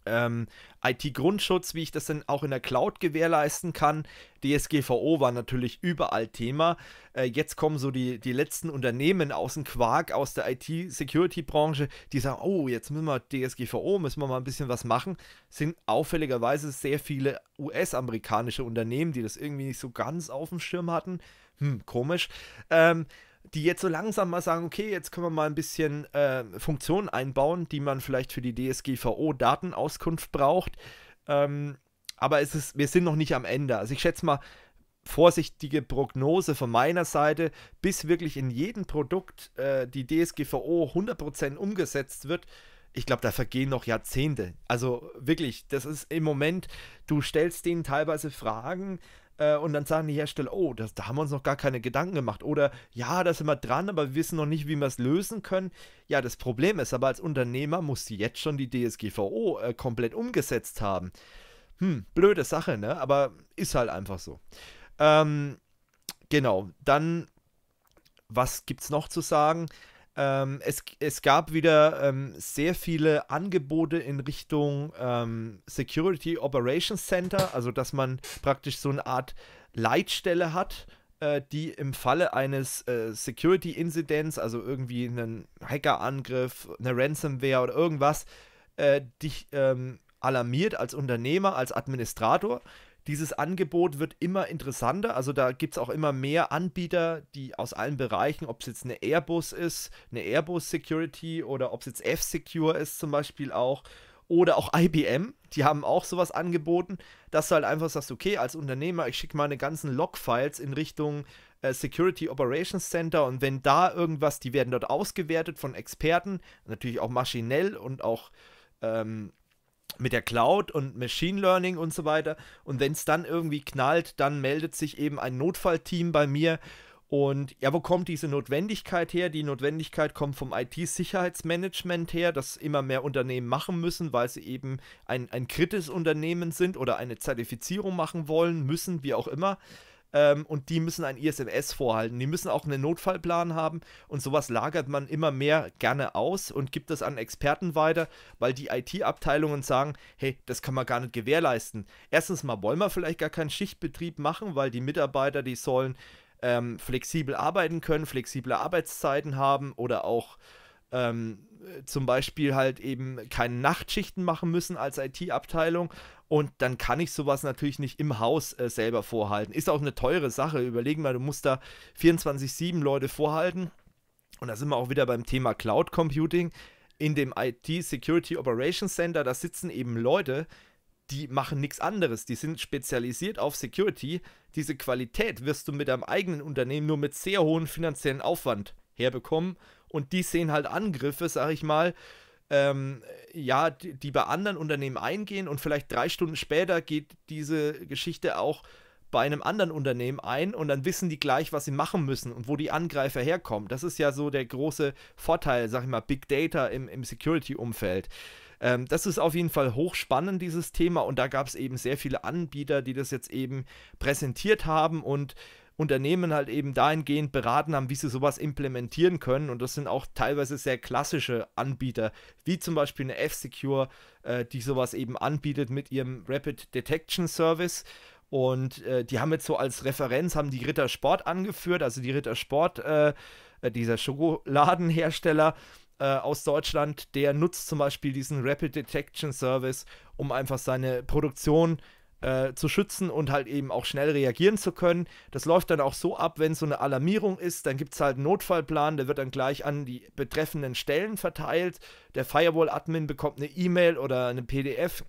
ähm, IT-Grundschutz, wie ich das denn auch in der Cloud gewährleisten kann. DSGVO war natürlich überall Thema. Äh, jetzt kommen so die, die letzten Unternehmen aus dem Quark, aus der IT-Security-Branche, die sagen, oh, jetzt müssen wir DSGVO, müssen wir mal ein bisschen was machen. Sind auffälligerweise sehr viele US-amerikanische Unternehmen, die das irgendwie nicht so ganz auf dem Schirm hatten. Hm, komisch. Ähm, die jetzt so langsam mal sagen, okay, jetzt können wir mal ein bisschen äh, Funktionen einbauen, die man vielleicht für die DSGVO-Datenauskunft braucht. Ähm, aber es ist, wir sind noch nicht am Ende. Also ich schätze mal, vorsichtige Prognose von meiner Seite, bis wirklich in jedem Produkt äh, die DSGVO 100% umgesetzt wird, ich glaube, da vergehen noch Jahrzehnte. Also wirklich, das ist im Moment, du stellst denen teilweise Fragen, äh, und dann sagen die Hersteller, oh, das, da haben wir uns noch gar keine Gedanken gemacht. Oder ja, da sind wir dran, aber wir wissen noch nicht, wie wir es lösen können. Ja, das Problem ist aber, als Unternehmer musst du jetzt schon die DSGVO äh, komplett umgesetzt haben. Hm, blöde Sache, ne? Aber ist halt einfach so. Ähm, genau, dann, was gibt's noch zu sagen? Ähm, es, es gab wieder ähm, sehr viele Angebote in Richtung ähm, Security Operations Center, also dass man praktisch so eine Art Leitstelle hat, äh, die im Falle eines äh, security Incidents, also irgendwie einen Hackerangriff, eine Ransomware oder irgendwas, äh, dich ähm, alarmiert als Unternehmer, als Administrator dieses Angebot wird immer interessanter. Also da gibt es auch immer mehr Anbieter, die aus allen Bereichen, ob es jetzt eine Airbus ist, eine Airbus Security oder ob es jetzt F-Secure ist zum Beispiel auch, oder auch IBM, die haben auch sowas angeboten, dass du halt einfach sagst, okay, als Unternehmer, ich schicke meine ganzen Log-Files in Richtung äh, Security Operations Center und wenn da irgendwas, die werden dort ausgewertet von Experten, natürlich auch maschinell und auch ähm, mit der Cloud und Machine Learning und so weiter. Und wenn es dann irgendwie knallt, dann meldet sich eben ein Notfallteam bei mir. Und ja, wo kommt diese Notwendigkeit her? Die Notwendigkeit kommt vom IT-Sicherheitsmanagement her, das immer mehr Unternehmen machen müssen, weil sie eben ein, ein kritisches Unternehmen sind oder eine Zertifizierung machen wollen, müssen, wie auch immer ähm, und die müssen ein ISMS vorhalten. Die müssen auch einen Notfallplan haben und sowas lagert man immer mehr gerne aus und gibt das an Experten weiter, weil die IT-Abteilungen sagen, hey, das kann man gar nicht gewährleisten. Erstens mal wollen wir vielleicht gar keinen Schichtbetrieb machen, weil die Mitarbeiter, die sollen ähm, flexibel arbeiten können, flexible Arbeitszeiten haben oder auch ähm, äh, zum Beispiel halt eben keine Nachtschichten machen müssen als IT-Abteilung. Und dann kann ich sowas natürlich nicht im Haus äh, selber vorhalten. Ist auch eine teure Sache. Überlegen mal, du musst da 24-7 Leute vorhalten. Und da sind wir auch wieder beim Thema Cloud Computing. In dem IT Security Operations Center, da sitzen eben Leute, die machen nichts anderes. Die sind spezialisiert auf Security. Diese Qualität wirst du mit deinem eigenen Unternehmen nur mit sehr hohem finanziellen Aufwand herbekommen und die sehen halt Angriffe, sag ich mal, ähm, ja, die, die, bei anderen Unternehmen eingehen und vielleicht drei Stunden später geht diese Geschichte auch bei einem anderen Unternehmen ein und dann wissen die gleich, was sie machen müssen und wo die Angreifer herkommen. Das ist ja so der große Vorteil, sag ich mal, Big Data im, im Security-Umfeld. Ähm, das ist auf jeden Fall hochspannend, dieses Thema, und da gab es eben sehr viele Anbieter, die das jetzt eben präsentiert haben und Unternehmen halt eben dahingehend beraten haben, wie sie sowas implementieren können. Und das sind auch teilweise sehr klassische Anbieter, wie zum Beispiel eine F-Secure, äh, die sowas eben anbietet mit ihrem Rapid Detection Service. Und äh, die haben jetzt so als Referenz, haben die Rittersport angeführt, also die Rittersport, äh, äh, dieser Schokoladenhersteller äh, aus Deutschland, der nutzt zum Beispiel diesen Rapid Detection Service, um einfach seine Produktion äh, äh, zu schützen und halt eben auch schnell reagieren zu können. Das läuft dann auch so ab, wenn so eine Alarmierung ist, dann gibt es halt einen Notfallplan, der wird dann gleich an die betreffenden Stellen verteilt. Der Firewall-Admin bekommt eine E-Mail oder eine PDF.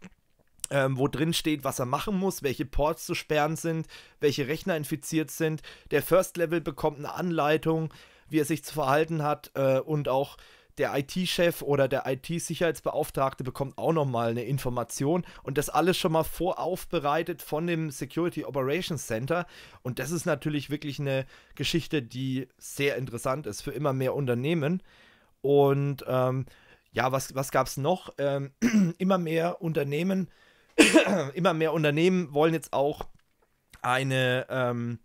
Ähm, wo drin steht, was er machen muss, welche Ports zu sperren sind, welche Rechner infiziert sind. Der First Level bekommt eine Anleitung, wie er sich zu verhalten hat äh, und auch der IT-Chef oder der IT-Sicherheitsbeauftragte bekommt auch nochmal eine Information und das alles schon mal voraufbereitet von dem Security Operations Center. Und das ist natürlich wirklich eine Geschichte, die sehr interessant ist für immer mehr Unternehmen. Und ähm, ja, was, was gab es noch? Ähm, immer mehr Unternehmen, immer mehr Unternehmen wollen jetzt auch eine ähm,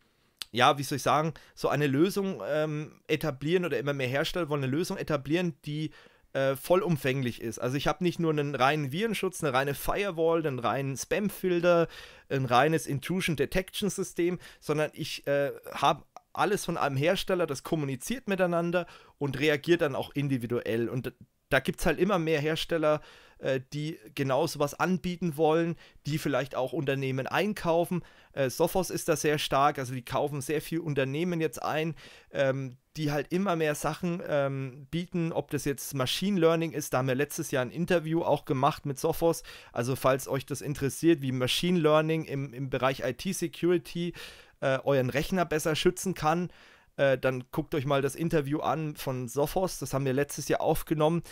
ja, wie soll ich sagen, so eine Lösung ähm, etablieren oder immer mehr Hersteller wollen eine Lösung etablieren, die äh, vollumfänglich ist. Also ich habe nicht nur einen reinen Virenschutz, eine reine Firewall, einen reinen Spamfilter, ein reines Intrusion-Detection-System, sondern ich äh, habe alles von einem Hersteller, das kommuniziert miteinander und reagiert dann auch individuell. Und da gibt es halt immer mehr Hersteller, äh, äh, die genau sowas anbieten wollen, die vielleicht auch Unternehmen einkaufen. Äh, Sophos ist da sehr stark, also die kaufen sehr viel Unternehmen jetzt ein, ähm, die halt immer mehr Sachen ähm, bieten, ob das jetzt Machine Learning ist, da haben wir letztes Jahr ein Interview auch gemacht mit Sophos, also falls euch das interessiert, wie Machine Learning im, im Bereich IT-Security äh, euren Rechner besser schützen kann, äh, dann guckt euch mal das Interview an von Sophos, das haben wir letztes Jahr aufgenommen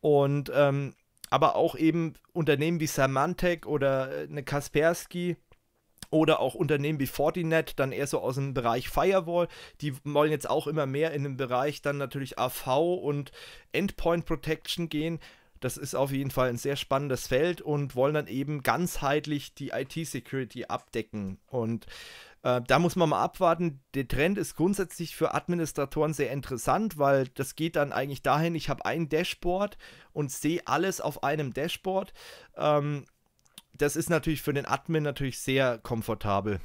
und ähm, aber auch eben Unternehmen wie Symantec oder eine äh, Kaspersky, oder auch Unternehmen wie Fortinet, dann eher so aus dem Bereich Firewall. Die wollen jetzt auch immer mehr in den Bereich dann natürlich AV und Endpoint Protection gehen. Das ist auf jeden Fall ein sehr spannendes Feld und wollen dann eben ganzheitlich die IT-Security abdecken. Und äh, da muss man mal abwarten. Der Trend ist grundsätzlich für Administratoren sehr interessant, weil das geht dann eigentlich dahin, ich habe ein Dashboard und sehe alles auf einem Dashboard. Ähm, das ist natürlich für den Admin natürlich sehr komfortabel.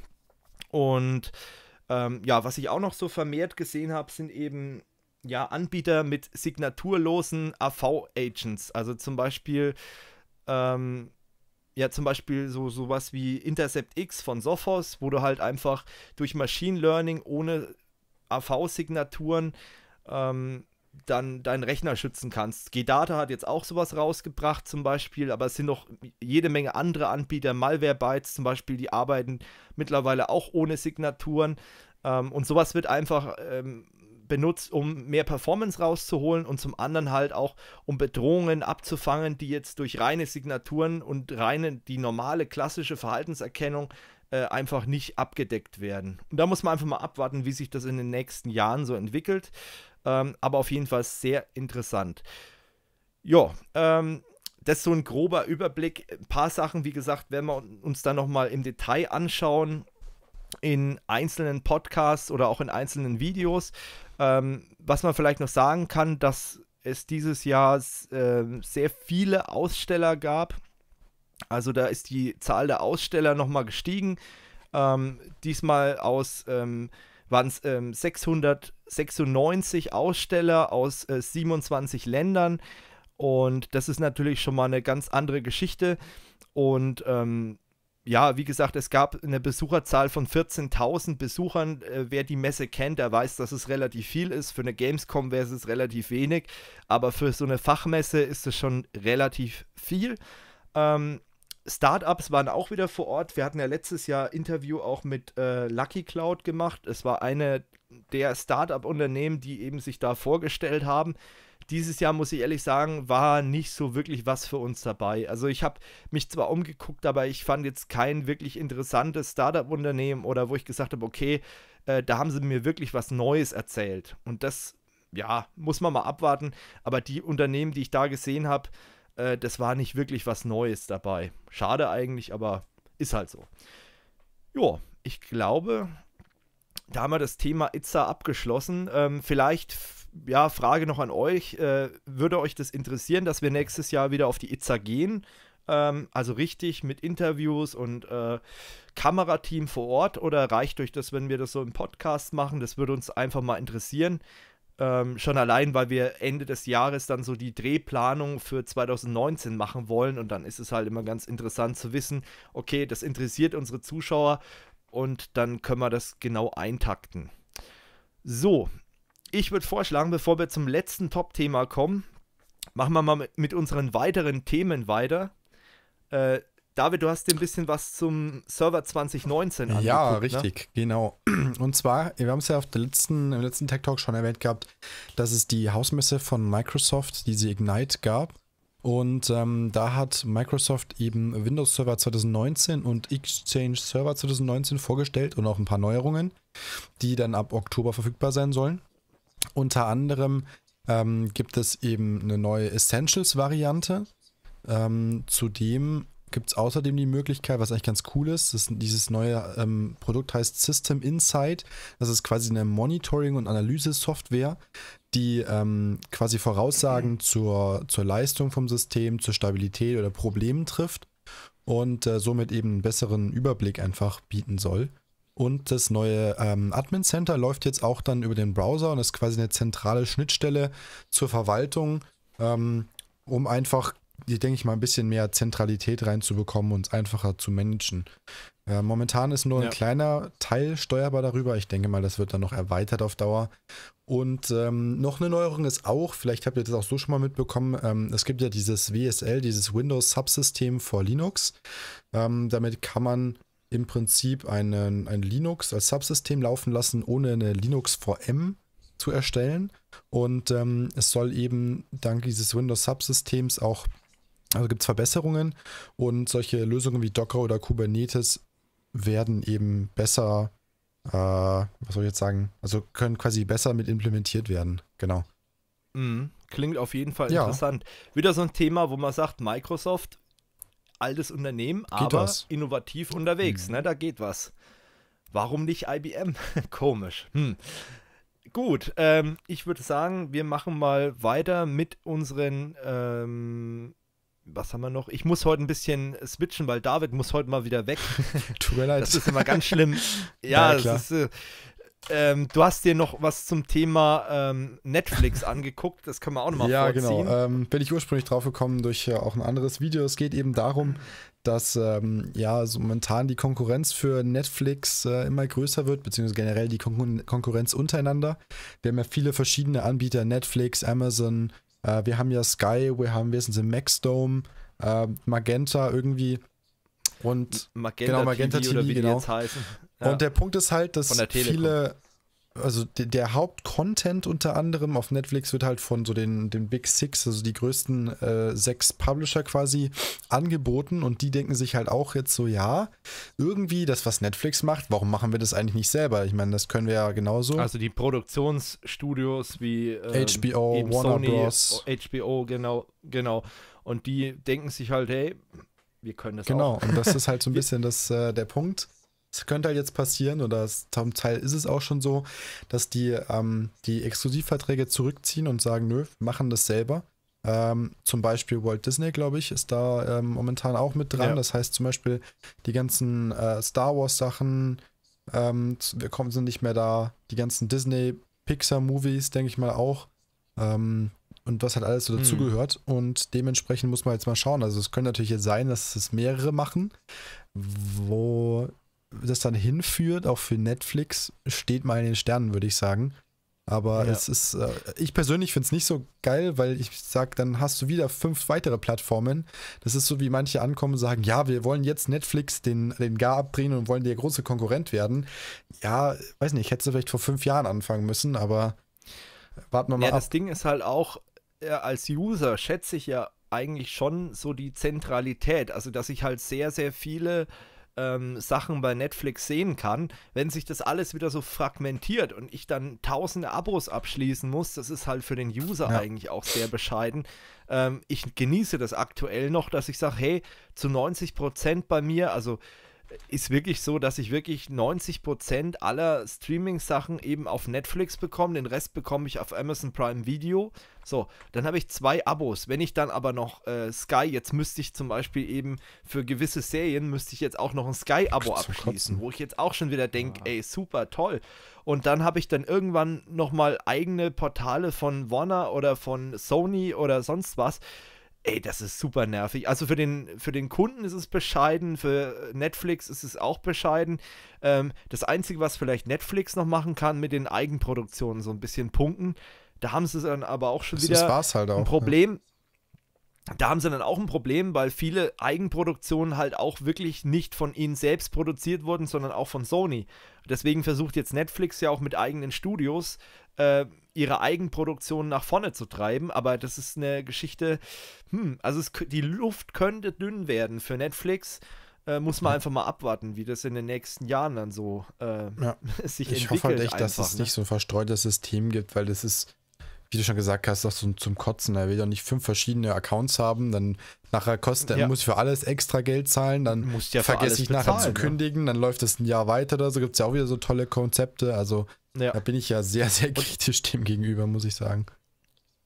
Und ähm, ja, was ich auch noch so vermehrt gesehen habe, sind eben ja Anbieter mit signaturlosen AV-Agents. Also zum Beispiel ähm, ja zum Beispiel so sowas wie Intercept X von Sophos, wo du halt einfach durch Machine Learning ohne AV-Signaturen ähm, dann deinen Rechner schützen kannst. G-Data hat jetzt auch sowas rausgebracht zum Beispiel, aber es sind noch jede Menge andere Anbieter, Malwarebytes zum Beispiel, die arbeiten mittlerweile auch ohne Signaturen. Ähm, und sowas wird einfach ähm, benutzt, um mehr Performance rauszuholen und zum anderen halt auch, um Bedrohungen abzufangen, die jetzt durch reine Signaturen und reine, die normale klassische Verhaltenserkennung äh, einfach nicht abgedeckt werden. Und da muss man einfach mal abwarten, wie sich das in den nächsten Jahren so entwickelt. Ähm, aber auf jeden Fall sehr interessant. Ja, ähm, das ist so ein grober Überblick. Ein paar Sachen, wie gesagt, werden wir uns dann nochmal im Detail anschauen in einzelnen Podcasts oder auch in einzelnen Videos. Ähm, was man vielleicht noch sagen kann, dass es dieses Jahr äh, sehr viele Aussteller gab. Also da ist die Zahl der Aussteller nochmal gestiegen. Ähm, diesmal aus ähm, waren es ähm, 696 Aussteller aus äh, 27 Ländern. Und das ist natürlich schon mal eine ganz andere Geschichte. Und ähm, ja, wie gesagt, es gab eine Besucherzahl von 14.000 Besuchern. Äh, wer die Messe kennt, der weiß, dass es relativ viel ist. Für eine Gamescom wäre es relativ wenig, aber für so eine Fachmesse ist es schon relativ viel. Ähm, Startups waren auch wieder vor Ort. Wir hatten ja letztes Jahr Interview auch mit äh, Lucky Cloud gemacht. Es war eine der Startup-Unternehmen, die eben sich da vorgestellt haben dieses Jahr, muss ich ehrlich sagen, war nicht so wirklich was für uns dabei. Also ich habe mich zwar umgeguckt, aber ich fand jetzt kein wirklich interessantes Startup-Unternehmen oder wo ich gesagt habe, okay, äh, da haben sie mir wirklich was Neues erzählt. Und das, ja, muss man mal abwarten. Aber die Unternehmen, die ich da gesehen habe, äh, das war nicht wirklich was Neues dabei. Schade eigentlich, aber ist halt so. Jo, ich glaube, da haben wir das Thema Itza abgeschlossen. Ähm, vielleicht ja, Frage noch an euch. Äh, würde euch das interessieren, dass wir nächstes Jahr wieder auf die Itza gehen? Ähm, also richtig mit Interviews und äh, Kamerateam vor Ort oder reicht euch das, wenn wir das so im Podcast machen? Das würde uns einfach mal interessieren. Ähm, schon allein, weil wir Ende des Jahres dann so die Drehplanung für 2019 machen wollen und dann ist es halt immer ganz interessant zu wissen, okay, das interessiert unsere Zuschauer und dann können wir das genau eintakten. So, ich würde vorschlagen, bevor wir zum letzten Top-Thema kommen, machen wir mal mit unseren weiteren Themen weiter. Äh, David, du hast dir ein bisschen was zum Server 2019 angeguckt. Ja, ne? richtig, ne? genau. Und zwar, wir haben es ja auf der letzten, im letzten Tech Talk schon erwähnt gehabt, dass es die Hausmesse von Microsoft, diese Ignite gab. Und ähm, da hat Microsoft eben Windows Server 2019 und Exchange Server 2019 vorgestellt und auch ein paar Neuerungen, die dann ab Oktober verfügbar sein sollen. Unter anderem ähm, gibt es eben eine neue Essentials-Variante. Ähm, zudem gibt es außerdem die Möglichkeit, was eigentlich ganz cool ist, das, dieses neue ähm, Produkt heißt System Insight. Das ist quasi eine Monitoring- und Analyse-Software, die ähm, quasi Voraussagen zur, zur Leistung vom System, zur Stabilität oder Problemen trifft und äh, somit eben einen besseren Überblick einfach bieten soll. Und das neue ähm, Admin Center läuft jetzt auch dann über den Browser und ist quasi eine zentrale Schnittstelle zur Verwaltung, ähm, um einfach, denke ich mal, ein bisschen mehr Zentralität reinzubekommen und es einfacher zu managen. Äh, momentan ist nur ja. ein kleiner Teil steuerbar darüber. Ich denke mal, das wird dann noch erweitert auf Dauer. Und ähm, noch eine Neuerung ist auch, vielleicht habt ihr das auch so schon mal mitbekommen, ähm, es gibt ja dieses WSL, dieses Windows Subsystem for Linux. Ähm, damit kann man im Prinzip einen, ein Linux als Subsystem laufen lassen, ohne eine Linux VM zu erstellen. Und ähm, es soll eben dank dieses Windows-Subsystems auch, also gibt es Verbesserungen und solche Lösungen wie Docker oder Kubernetes werden eben besser, äh, was soll ich jetzt sagen, also können quasi besser mit implementiert werden. Genau. Mhm. Klingt auf jeden Fall ja. interessant. Wieder so ein Thema, wo man sagt, Microsoft altes Unternehmen, geht aber was. innovativ unterwegs. Mhm. Ne? Da geht was. Warum nicht IBM? Komisch. Hm. Gut, ähm, ich würde sagen, wir machen mal weiter mit unseren. Ähm, was haben wir noch? Ich muss heute ein bisschen switchen, weil David muss heute mal wieder weg. Tut mir leid. Das ist immer ganz schlimm. ja, ja das ist. Äh, ähm, du hast dir noch was zum Thema ähm, Netflix angeguckt, das können wir auch nochmal ja, vorziehen. Ja, genau. Ähm, bin ich ursprünglich drauf gekommen durch äh, auch ein anderes Video. Es geht eben darum, dass ähm, ja so momentan die Konkurrenz für Netflix äh, immer größer wird, beziehungsweise generell die Kon Konkurrenz untereinander. Wir haben ja viele verschiedene Anbieter, Netflix, Amazon, äh, wir haben ja Sky, wir haben, wir sind im Maxdome, äh, Magenta irgendwie. Und Magenta genau, Magenta TV, TV genau. Ja. Und der Punkt ist halt, dass viele, also der, der Hauptcontent unter anderem auf Netflix wird halt von so den, den Big Six, also die größten äh, sechs Publisher quasi, angeboten und die denken sich halt auch jetzt so, ja, irgendwie das, was Netflix macht, warum machen wir das eigentlich nicht selber? Ich meine, das können wir ja genauso. Also die Produktionsstudios wie ähm, HBO, Warner Sony, Bros. HBO, genau, genau. Und die denken sich halt, hey, wir können das genau. auch. Genau, und das ist halt so ein bisschen das, äh, der Punkt. Es könnte halt jetzt passieren, oder zum Teil ist es auch schon so, dass die ähm, die Exklusivverträge zurückziehen und sagen, nö, machen das selber. Ähm, zum Beispiel Walt Disney, glaube ich, ist da ähm, momentan auch mit dran. Ja. Das heißt zum Beispiel, die ganzen äh, Star Wars-Sachen, ähm, wir kommen, sind nicht mehr da. Die ganzen Disney-Pixar-Movies, denke ich mal auch. Ähm, und was halt alles so mhm. dazugehört. Hm. Und dementsprechend muss man jetzt mal schauen. Also es könnte natürlich jetzt sein, dass es mehrere machen, wo das dann hinführt, auch für Netflix, steht mal in den Sternen, würde ich sagen. Aber ja. es ist, äh, ich persönlich finde es nicht so geil, weil ich sage, dann hast du wieder fünf weitere Plattformen. Das ist so, wie manche ankommen und sagen, ja, wir wollen jetzt Netflix den, den Gar abdrehen und wollen der große Konkurrent werden. Ja, weiß nicht, hättest du vielleicht vor fünf Jahren anfangen müssen, aber warten wir mal. Ja, ab. das Ding ist halt auch, als User schätze ich ja eigentlich schon so die Zentralität, also dass ich halt sehr, sehr viele ähm, Sachen bei Netflix sehen kann. Wenn sich das alles wieder so fragmentiert und ich dann tausende Abos abschließen muss, das ist halt für den User ja. eigentlich auch sehr bescheiden. Ähm, ich genieße das aktuell noch, dass ich sage, hey, zu 90 Prozent bei mir, also ist wirklich so, dass ich wirklich 90% aller Streaming-Sachen eben auf Netflix bekomme. Den Rest bekomme ich auf Amazon Prime Video. So, dann habe ich zwei Abos. Wenn ich dann aber noch äh, Sky, jetzt müsste ich zum Beispiel eben für gewisse Serien, müsste ich jetzt auch noch ein Sky-Abo abschließen, wo ich jetzt auch schon wieder denke, ja. ey, super, toll. Und dann habe ich dann irgendwann nochmal eigene Portale von Warner oder von Sony oder sonst was Ey, das ist super nervig. Also für den, für den Kunden ist es bescheiden, für Netflix ist es auch bescheiden. Ähm, das Einzige, was vielleicht Netflix noch machen kann, mit den Eigenproduktionen so ein bisschen punkten. Da haben sie dann aber auch schon das wieder halt auch, ein Problem. Ja. Da haben sie dann auch ein Problem, weil viele Eigenproduktionen halt auch wirklich nicht von ihnen selbst produziert wurden, sondern auch von Sony. Deswegen versucht jetzt Netflix ja auch mit eigenen Studios äh, ihre Eigenproduktion nach vorne zu treiben. Aber das ist eine Geschichte, hm, also es, die Luft könnte dünn werden für Netflix. Äh, muss man einfach mal abwarten, wie das in den nächsten Jahren dann so äh, ja. sich ich entwickelt. Ich hoffe halt echt, einfach, dass es ne? nicht so ein verstreutes System gibt, weil das ist wie du schon gesagt hast, auch so zum Kotzen. Er will ja nicht fünf verschiedene Accounts haben, dann nachher kostet, dann ja. muss für alles extra Geld zahlen, dann ja vergesse ich nachher bezahlen, zu kündigen, ja. dann läuft das ein Jahr weiter oder so. Gibt es ja auch wieder so tolle Konzepte. Also da bin ich ja sehr, sehr kritisch dem gegenüber, muss ich sagen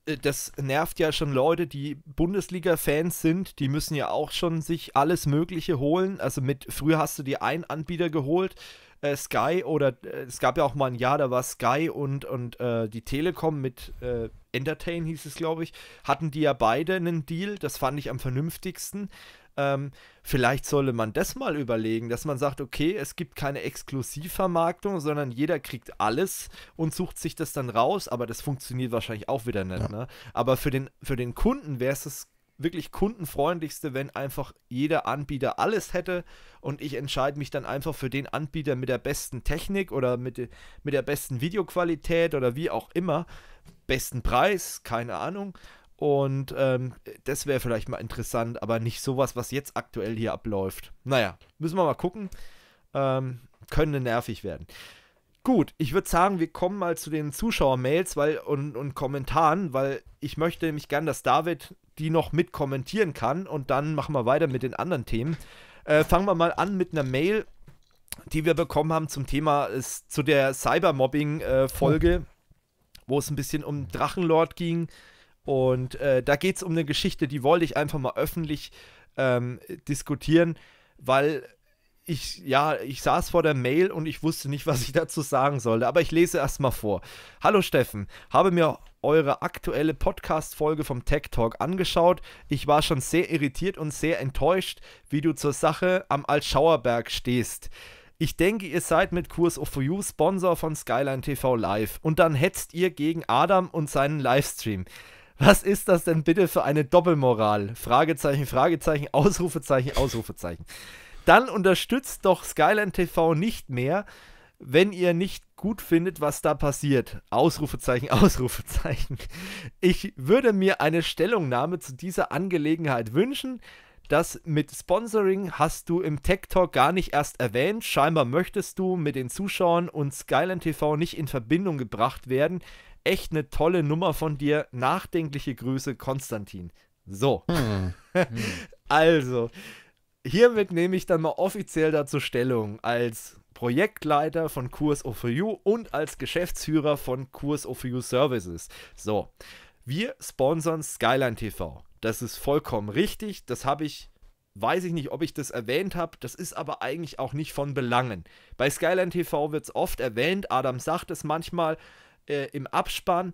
äh, das nervt ja schon Leute, die Bundesliga-Fans sind, die müssen ja auch schon sich alles Mögliche holen. Also mit früher hast du dir einen Anbieter geholt, äh, Sky oder äh, es gab ja auch mal ein Jahr, da war Sky und, und äh, die Telekom mit äh, Entertain hieß es, glaube ich, hatten die ja beide einen Deal. Das fand ich am vernünftigsten. Ähm, vielleicht solle man das mal überlegen, dass man sagt, okay, es gibt keine Exklusivvermarktung, sondern jeder kriegt alles und sucht sich das dann raus, aber das funktioniert wahrscheinlich auch wieder nicht. Ja. Ne? Aber für den, für den Kunden wäre es wirklich kundenfreundlichste, wenn einfach jeder Anbieter alles hätte und ich entscheide mich dann einfach für den Anbieter mit der besten Technik oder mit, mit der besten Videoqualität oder wie auch immer, besten Preis, keine Ahnung. Und ähm, das wäre vielleicht mal interessant, aber nicht sowas, was jetzt aktuell hier abläuft. Naja, müssen wir mal gucken. Ähm, könnte nervig werden. Gut, ich würde sagen, wir kommen mal zu den Zuschauermails weil, und, und Kommentaren, weil ich möchte nämlich gern, dass David die noch mit kommentieren kann und dann machen wir weiter mit den anderen Themen. Äh, fangen wir mal an mit einer Mail, die wir bekommen haben zum Thema ist, zu der Cybermobbing-Folge, äh, wo es ein bisschen um Drachenlord ging. Und äh, da geht es um eine Geschichte, die wollte ich einfach mal öffentlich ähm, diskutieren, weil ich, ja, ich saß vor der Mail und ich wusste nicht, was ich dazu sagen sollte, aber ich lese erstmal vor. Hallo Steffen, habe mir eure aktuelle Podcast-Folge vom Tech Talk angeschaut. Ich war schon sehr irritiert und sehr enttäuscht, wie du zur Sache am Altschauerberg stehst. Ich denke, ihr seid mit Kurs of You Sponsor von Skyline TV Live und dann hetzt ihr gegen Adam und seinen Livestream. Was ist das denn bitte für eine Doppelmoral? Fragezeichen, Fragezeichen, Ausrufezeichen, Ausrufezeichen dann unterstützt doch Skyline TV nicht mehr, wenn ihr nicht gut findet, was da passiert. Ausrufezeichen, Ausrufezeichen. Ich würde mir eine Stellungnahme zu dieser Angelegenheit wünschen. Das mit Sponsoring hast du im Tech Talk gar nicht erst erwähnt. Scheinbar möchtest du mit den Zuschauern und Skyline TV nicht in Verbindung gebracht werden. Echt eine tolle Nummer von dir. Nachdenkliche Grüße, Konstantin. So. Hm. also, hiermit nehme ich dann mal offiziell dazu Stellung als Projektleiter von Kurs O4U und als Geschäftsführer von Kurs O4U Services. So, wir sponsern Skyline TV. Das ist vollkommen richtig. Das habe ich, weiß ich nicht, ob ich das erwähnt habe. Das ist aber eigentlich auch nicht von Belangen. Bei Skyline TV wird es oft erwähnt. Adam sagt es manchmal äh, im Abspann.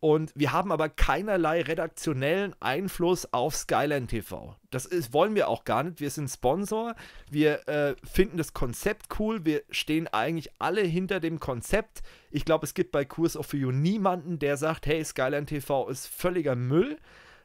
Und wir haben aber keinerlei redaktionellen Einfluss auf Skyline TV. Das ist, wollen wir auch gar nicht. Wir sind Sponsor. Wir äh, finden das Konzept cool. Wir stehen eigentlich alle hinter dem Konzept. Ich glaube, es gibt bei Kurs of You niemanden, der sagt, hey, Skyline TV ist völliger Müll.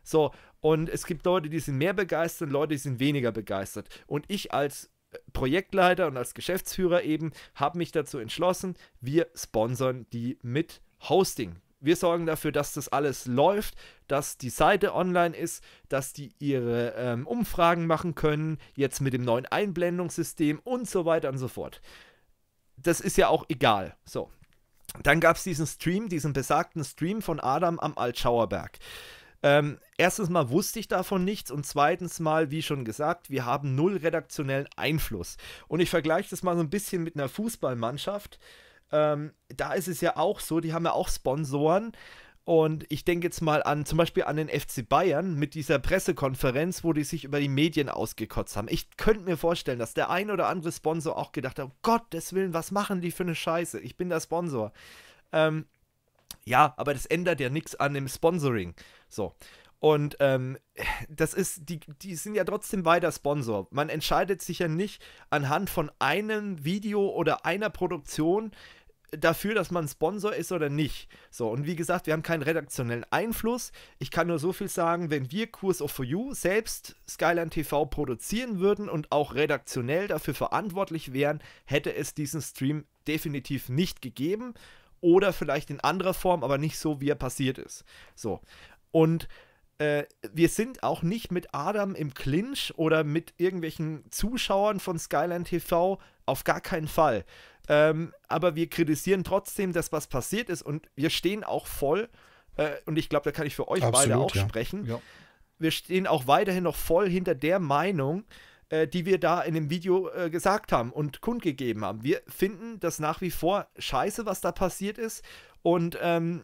So, und es gibt Leute, die sind mehr begeistert, Leute, die sind weniger begeistert. Und ich als äh, Projektleiter und als Geschäftsführer eben habe mich dazu entschlossen, wir sponsern die mit Hosting. Wir sorgen dafür, dass das alles läuft, dass die Seite online ist, dass die ihre ähm, Umfragen machen können, jetzt mit dem neuen Einblendungssystem und so weiter und so fort. Das ist ja auch egal. So. Dann gab es diesen Stream, diesen besagten Stream von Adam am Altschauerberg. Ähm, erstens mal wusste ich davon nichts und zweitens mal, wie schon gesagt, wir haben null redaktionellen Einfluss. Und ich vergleiche das mal so ein bisschen mit einer Fußballmannschaft. Ähm, da ist es ja auch so, die haben ja auch Sponsoren. Und ich denke jetzt mal an zum Beispiel an den FC Bayern mit dieser Pressekonferenz, wo die sich über die Medien ausgekotzt haben. Ich könnte mir vorstellen, dass der ein oder andere Sponsor auch gedacht hat, um Gottes Willen, was machen die für eine Scheiße? Ich bin der Sponsor. Ähm, ja, aber das ändert ja nichts an dem Sponsoring. So. Und ähm, das ist, die, die sind ja trotzdem weiter Sponsor. Man entscheidet sich ja nicht anhand von einem Video oder einer Produktion, dafür, dass man Sponsor ist oder nicht. So, und wie gesagt, wir haben keinen redaktionellen Einfluss. Ich kann nur so viel sagen, wenn wir Kurs of For You selbst Skyline TV produzieren würden und auch redaktionell dafür verantwortlich wären, hätte es diesen Stream definitiv nicht gegeben oder vielleicht in anderer Form, aber nicht so, wie er passiert ist. So. Und äh, wir sind auch nicht mit Adam im Clinch oder mit irgendwelchen Zuschauern von Skyline TV, auf gar keinen Fall. Ähm, aber wir kritisieren trotzdem das, was passiert ist und wir stehen auch voll, äh, und ich glaube, da kann ich für euch Absolut, beide auch ja. sprechen, ja. wir stehen auch weiterhin noch voll hinter der Meinung, äh, die wir da in dem Video äh, gesagt haben und kundgegeben haben. Wir finden das nach wie vor scheiße, was da passiert ist und ähm,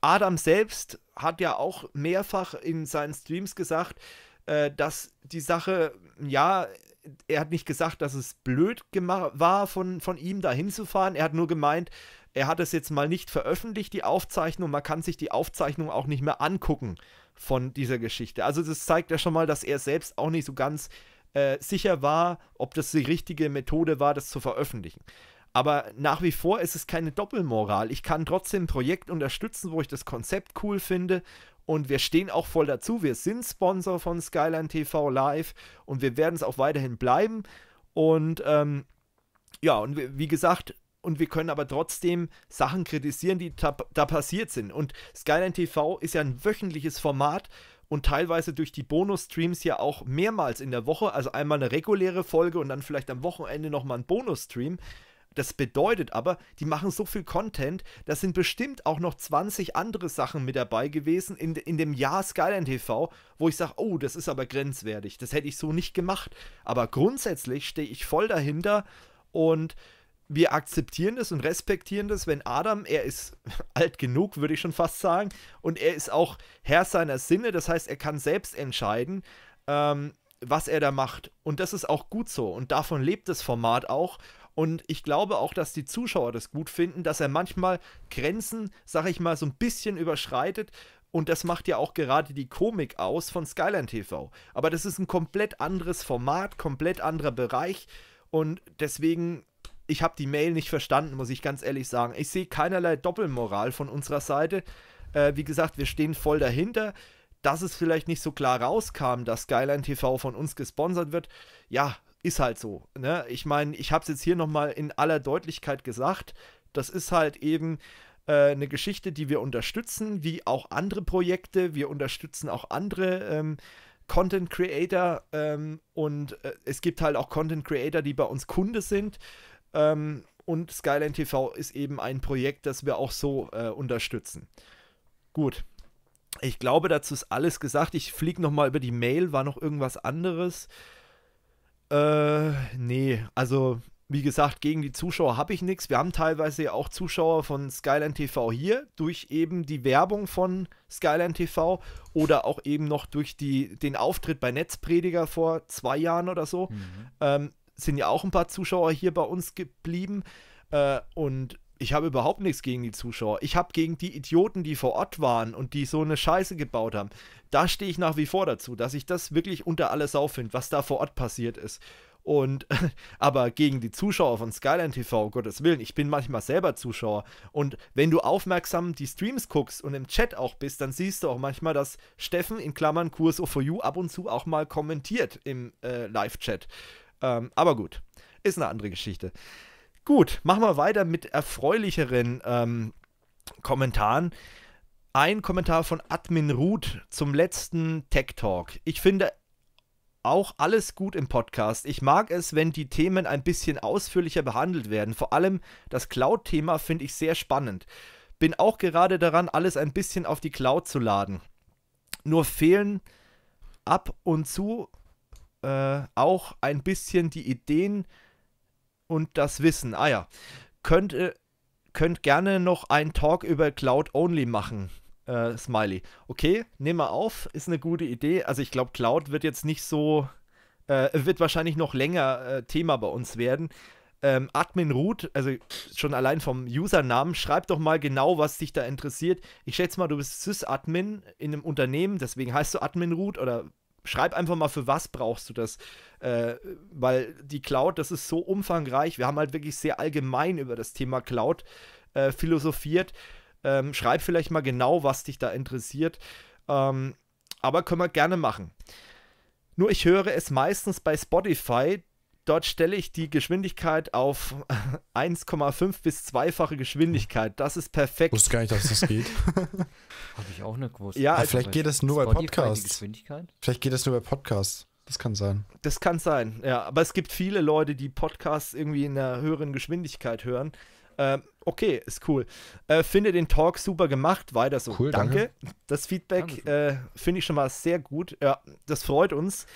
Adam selbst hat ja auch mehrfach in seinen Streams gesagt, äh, dass die Sache, ja, er hat nicht gesagt, dass es blöd war, von, von ihm da hinzufahren. Er hat nur gemeint, er hat es jetzt mal nicht veröffentlicht, die Aufzeichnung. Man kann sich die Aufzeichnung auch nicht mehr angucken von dieser Geschichte. Also das zeigt ja schon mal, dass er selbst auch nicht so ganz äh, sicher war, ob das die richtige Methode war, das zu veröffentlichen. Aber nach wie vor ist es keine Doppelmoral. Ich kann trotzdem ein Projekt unterstützen, wo ich das Konzept cool finde. Und wir stehen auch voll dazu. Wir sind Sponsor von Skyline TV Live und wir werden es auch weiterhin bleiben. Und ähm, ja, und wie gesagt, und wir können aber trotzdem Sachen kritisieren, die da, da passiert sind. Und Skyline TV ist ja ein wöchentliches Format und teilweise durch die Bonus-Streams ja auch mehrmals in der Woche, also einmal eine reguläre Folge und dann vielleicht am Wochenende nochmal ein Bonus-Stream. Das bedeutet aber, die machen so viel Content, da sind bestimmt auch noch 20 andere Sachen mit dabei gewesen in, in dem Jahr Skyline TV, wo ich sage, oh, das ist aber grenzwertig, das hätte ich so nicht gemacht. Aber grundsätzlich stehe ich voll dahinter und wir akzeptieren das und respektieren das, wenn Adam, er ist alt genug, würde ich schon fast sagen, und er ist auch Herr seiner Sinne, das heißt, er kann selbst entscheiden, ähm, was er da macht. Und das ist auch gut so. Und davon lebt das Format auch. Und ich glaube auch, dass die Zuschauer das gut finden, dass er manchmal Grenzen, sag ich mal, so ein bisschen überschreitet. Und das macht ja auch gerade die Komik aus von Skyline TV. Aber das ist ein komplett anderes Format, komplett anderer Bereich. Und deswegen, ich habe die Mail nicht verstanden, muss ich ganz ehrlich sagen. Ich sehe keinerlei Doppelmoral von unserer Seite. Äh, wie gesagt, wir stehen voll dahinter. Dass es vielleicht nicht so klar rauskam, dass Skyline TV von uns gesponsert wird, ja, ist halt so. Ne? Ich meine, ich habe es jetzt hier nochmal in aller Deutlichkeit gesagt. Das ist halt eben äh, eine Geschichte, die wir unterstützen, wie auch andere Projekte. Wir unterstützen auch andere ähm, Content Creator ähm, und äh, es gibt halt auch Content Creator, die bei uns Kunde sind. Ähm, und Skyline TV ist eben ein Projekt, das wir auch so äh, unterstützen. Gut. Ich glaube, dazu ist alles gesagt. Ich fliege nochmal über die Mail. War noch irgendwas anderes? Äh, nee, also wie gesagt, gegen die Zuschauer habe ich nichts. Wir haben teilweise ja auch Zuschauer von Skyline TV hier durch eben die Werbung von Skyline TV oder auch eben noch durch die, den Auftritt bei Netzprediger vor zwei Jahren oder so. Mhm. Ähm, sind ja auch ein paar Zuschauer hier bei uns geblieben. Äh, und ich habe überhaupt nichts gegen die Zuschauer. Ich habe gegen die Idioten, die vor Ort waren und die so eine Scheiße gebaut haben. Da stehe ich nach wie vor dazu, dass ich das wirklich unter alles auffinde, was da vor Ort passiert ist. Und aber gegen die Zuschauer von Skyline TV, Gottes Willen, ich bin manchmal selber Zuschauer. Und wenn du aufmerksam die Streams guckst und im Chat auch bist, dann siehst du auch manchmal, dass Steffen in Klammern Kurs for You ab und zu auch mal kommentiert im äh, Live-Chat. Ähm, aber gut, ist eine andere Geschichte. Gut, machen wir weiter mit erfreulicheren ähm, Kommentaren. Ein Kommentar von Admin Ruth zum letzten Tech Talk. Ich finde auch alles gut im Podcast. Ich mag es, wenn die Themen ein bisschen ausführlicher behandelt werden. Vor allem das Cloud-Thema finde ich sehr spannend. Bin auch gerade daran, alles ein bisschen auf die Cloud zu laden. Nur fehlen ab und zu äh, auch ein bisschen die Ideen, und das Wissen. Ah ja, könnt, äh, könnt gerne noch einen Talk über Cloud Only machen. Äh, Smiley. Okay, nehmen wir auf, ist eine gute Idee. Also ich glaube, Cloud wird jetzt nicht so, äh, wird wahrscheinlich noch länger äh, Thema bei uns werden. Ähm, Admin Root, also schon allein vom Usernamen, schreib doch mal genau, was dich da interessiert. Ich schätze mal, du bist Sys-Admin in einem Unternehmen, deswegen heißt du Admin Root oder schreib einfach mal, für was brauchst du das? Äh, weil die Cloud, das ist so umfangreich. Wir haben halt wirklich sehr allgemein über das Thema Cloud äh, philosophiert. Ähm, schreib vielleicht mal genau, was dich da interessiert. Ähm, aber können wir gerne machen. Nur ich höre es meistens bei Spotify, dort stelle ich die Geschwindigkeit auf 1,5 bis zweifache Geschwindigkeit. Das ist perfekt. Ich wusste gar nicht, dass das geht. Habe ich auch nicht gewusst. Ja, ja ah, also vielleicht also geht das nur bei Podcasts. Vielleicht geht das nur bei Podcasts. Das kann sein. Das kann sein, ja. Aber es gibt viele Leute, die Podcasts irgendwie in einer höheren Geschwindigkeit hören. Ähm, okay, ist cool. Äh, finde den Talk super gemacht, weiter so. Cool, danke. danke. Das Feedback äh, finde ich schon mal sehr gut. Ja, das freut uns.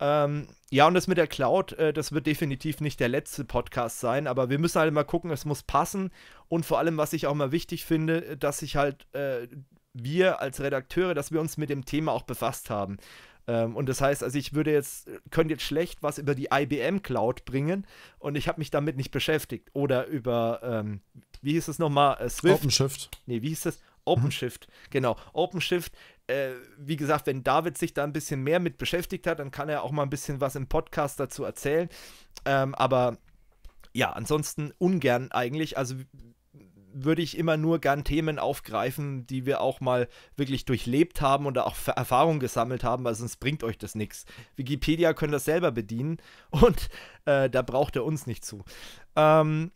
Ähm, ja, und das mit der Cloud, äh, das wird definitiv nicht der letzte Podcast sein, aber wir müssen halt mal gucken, es muss passen. Und vor allem, was ich auch mal wichtig finde, dass ich halt äh, wir als Redakteure, dass wir uns mit dem Thema auch befasst haben. Ähm, und das heißt, also ich würde jetzt, könnte jetzt schlecht was über die IBM Cloud bringen und ich habe mich damit nicht beschäftigt. Oder über, ähm, wie hieß es nochmal? Äh, Swift. OpenShift. Nee, wie hieß das? OpenShift, mhm. hm? genau. OpenShift, äh, wie gesagt, wenn David sich da ein bisschen mehr mit beschäftigt hat, dann kann er auch mal ein bisschen was im Podcast dazu erzählen. Ähm, aber ja, ansonsten ungern eigentlich. Also würde ich immer nur gern Themen aufgreifen, die wir auch mal wirklich durchlebt haben oder auch Erfahrungen gesammelt haben, weil sonst bringt euch das nichts. Wikipedia können das selber bedienen und äh, da braucht er uns nicht zu. Ähm,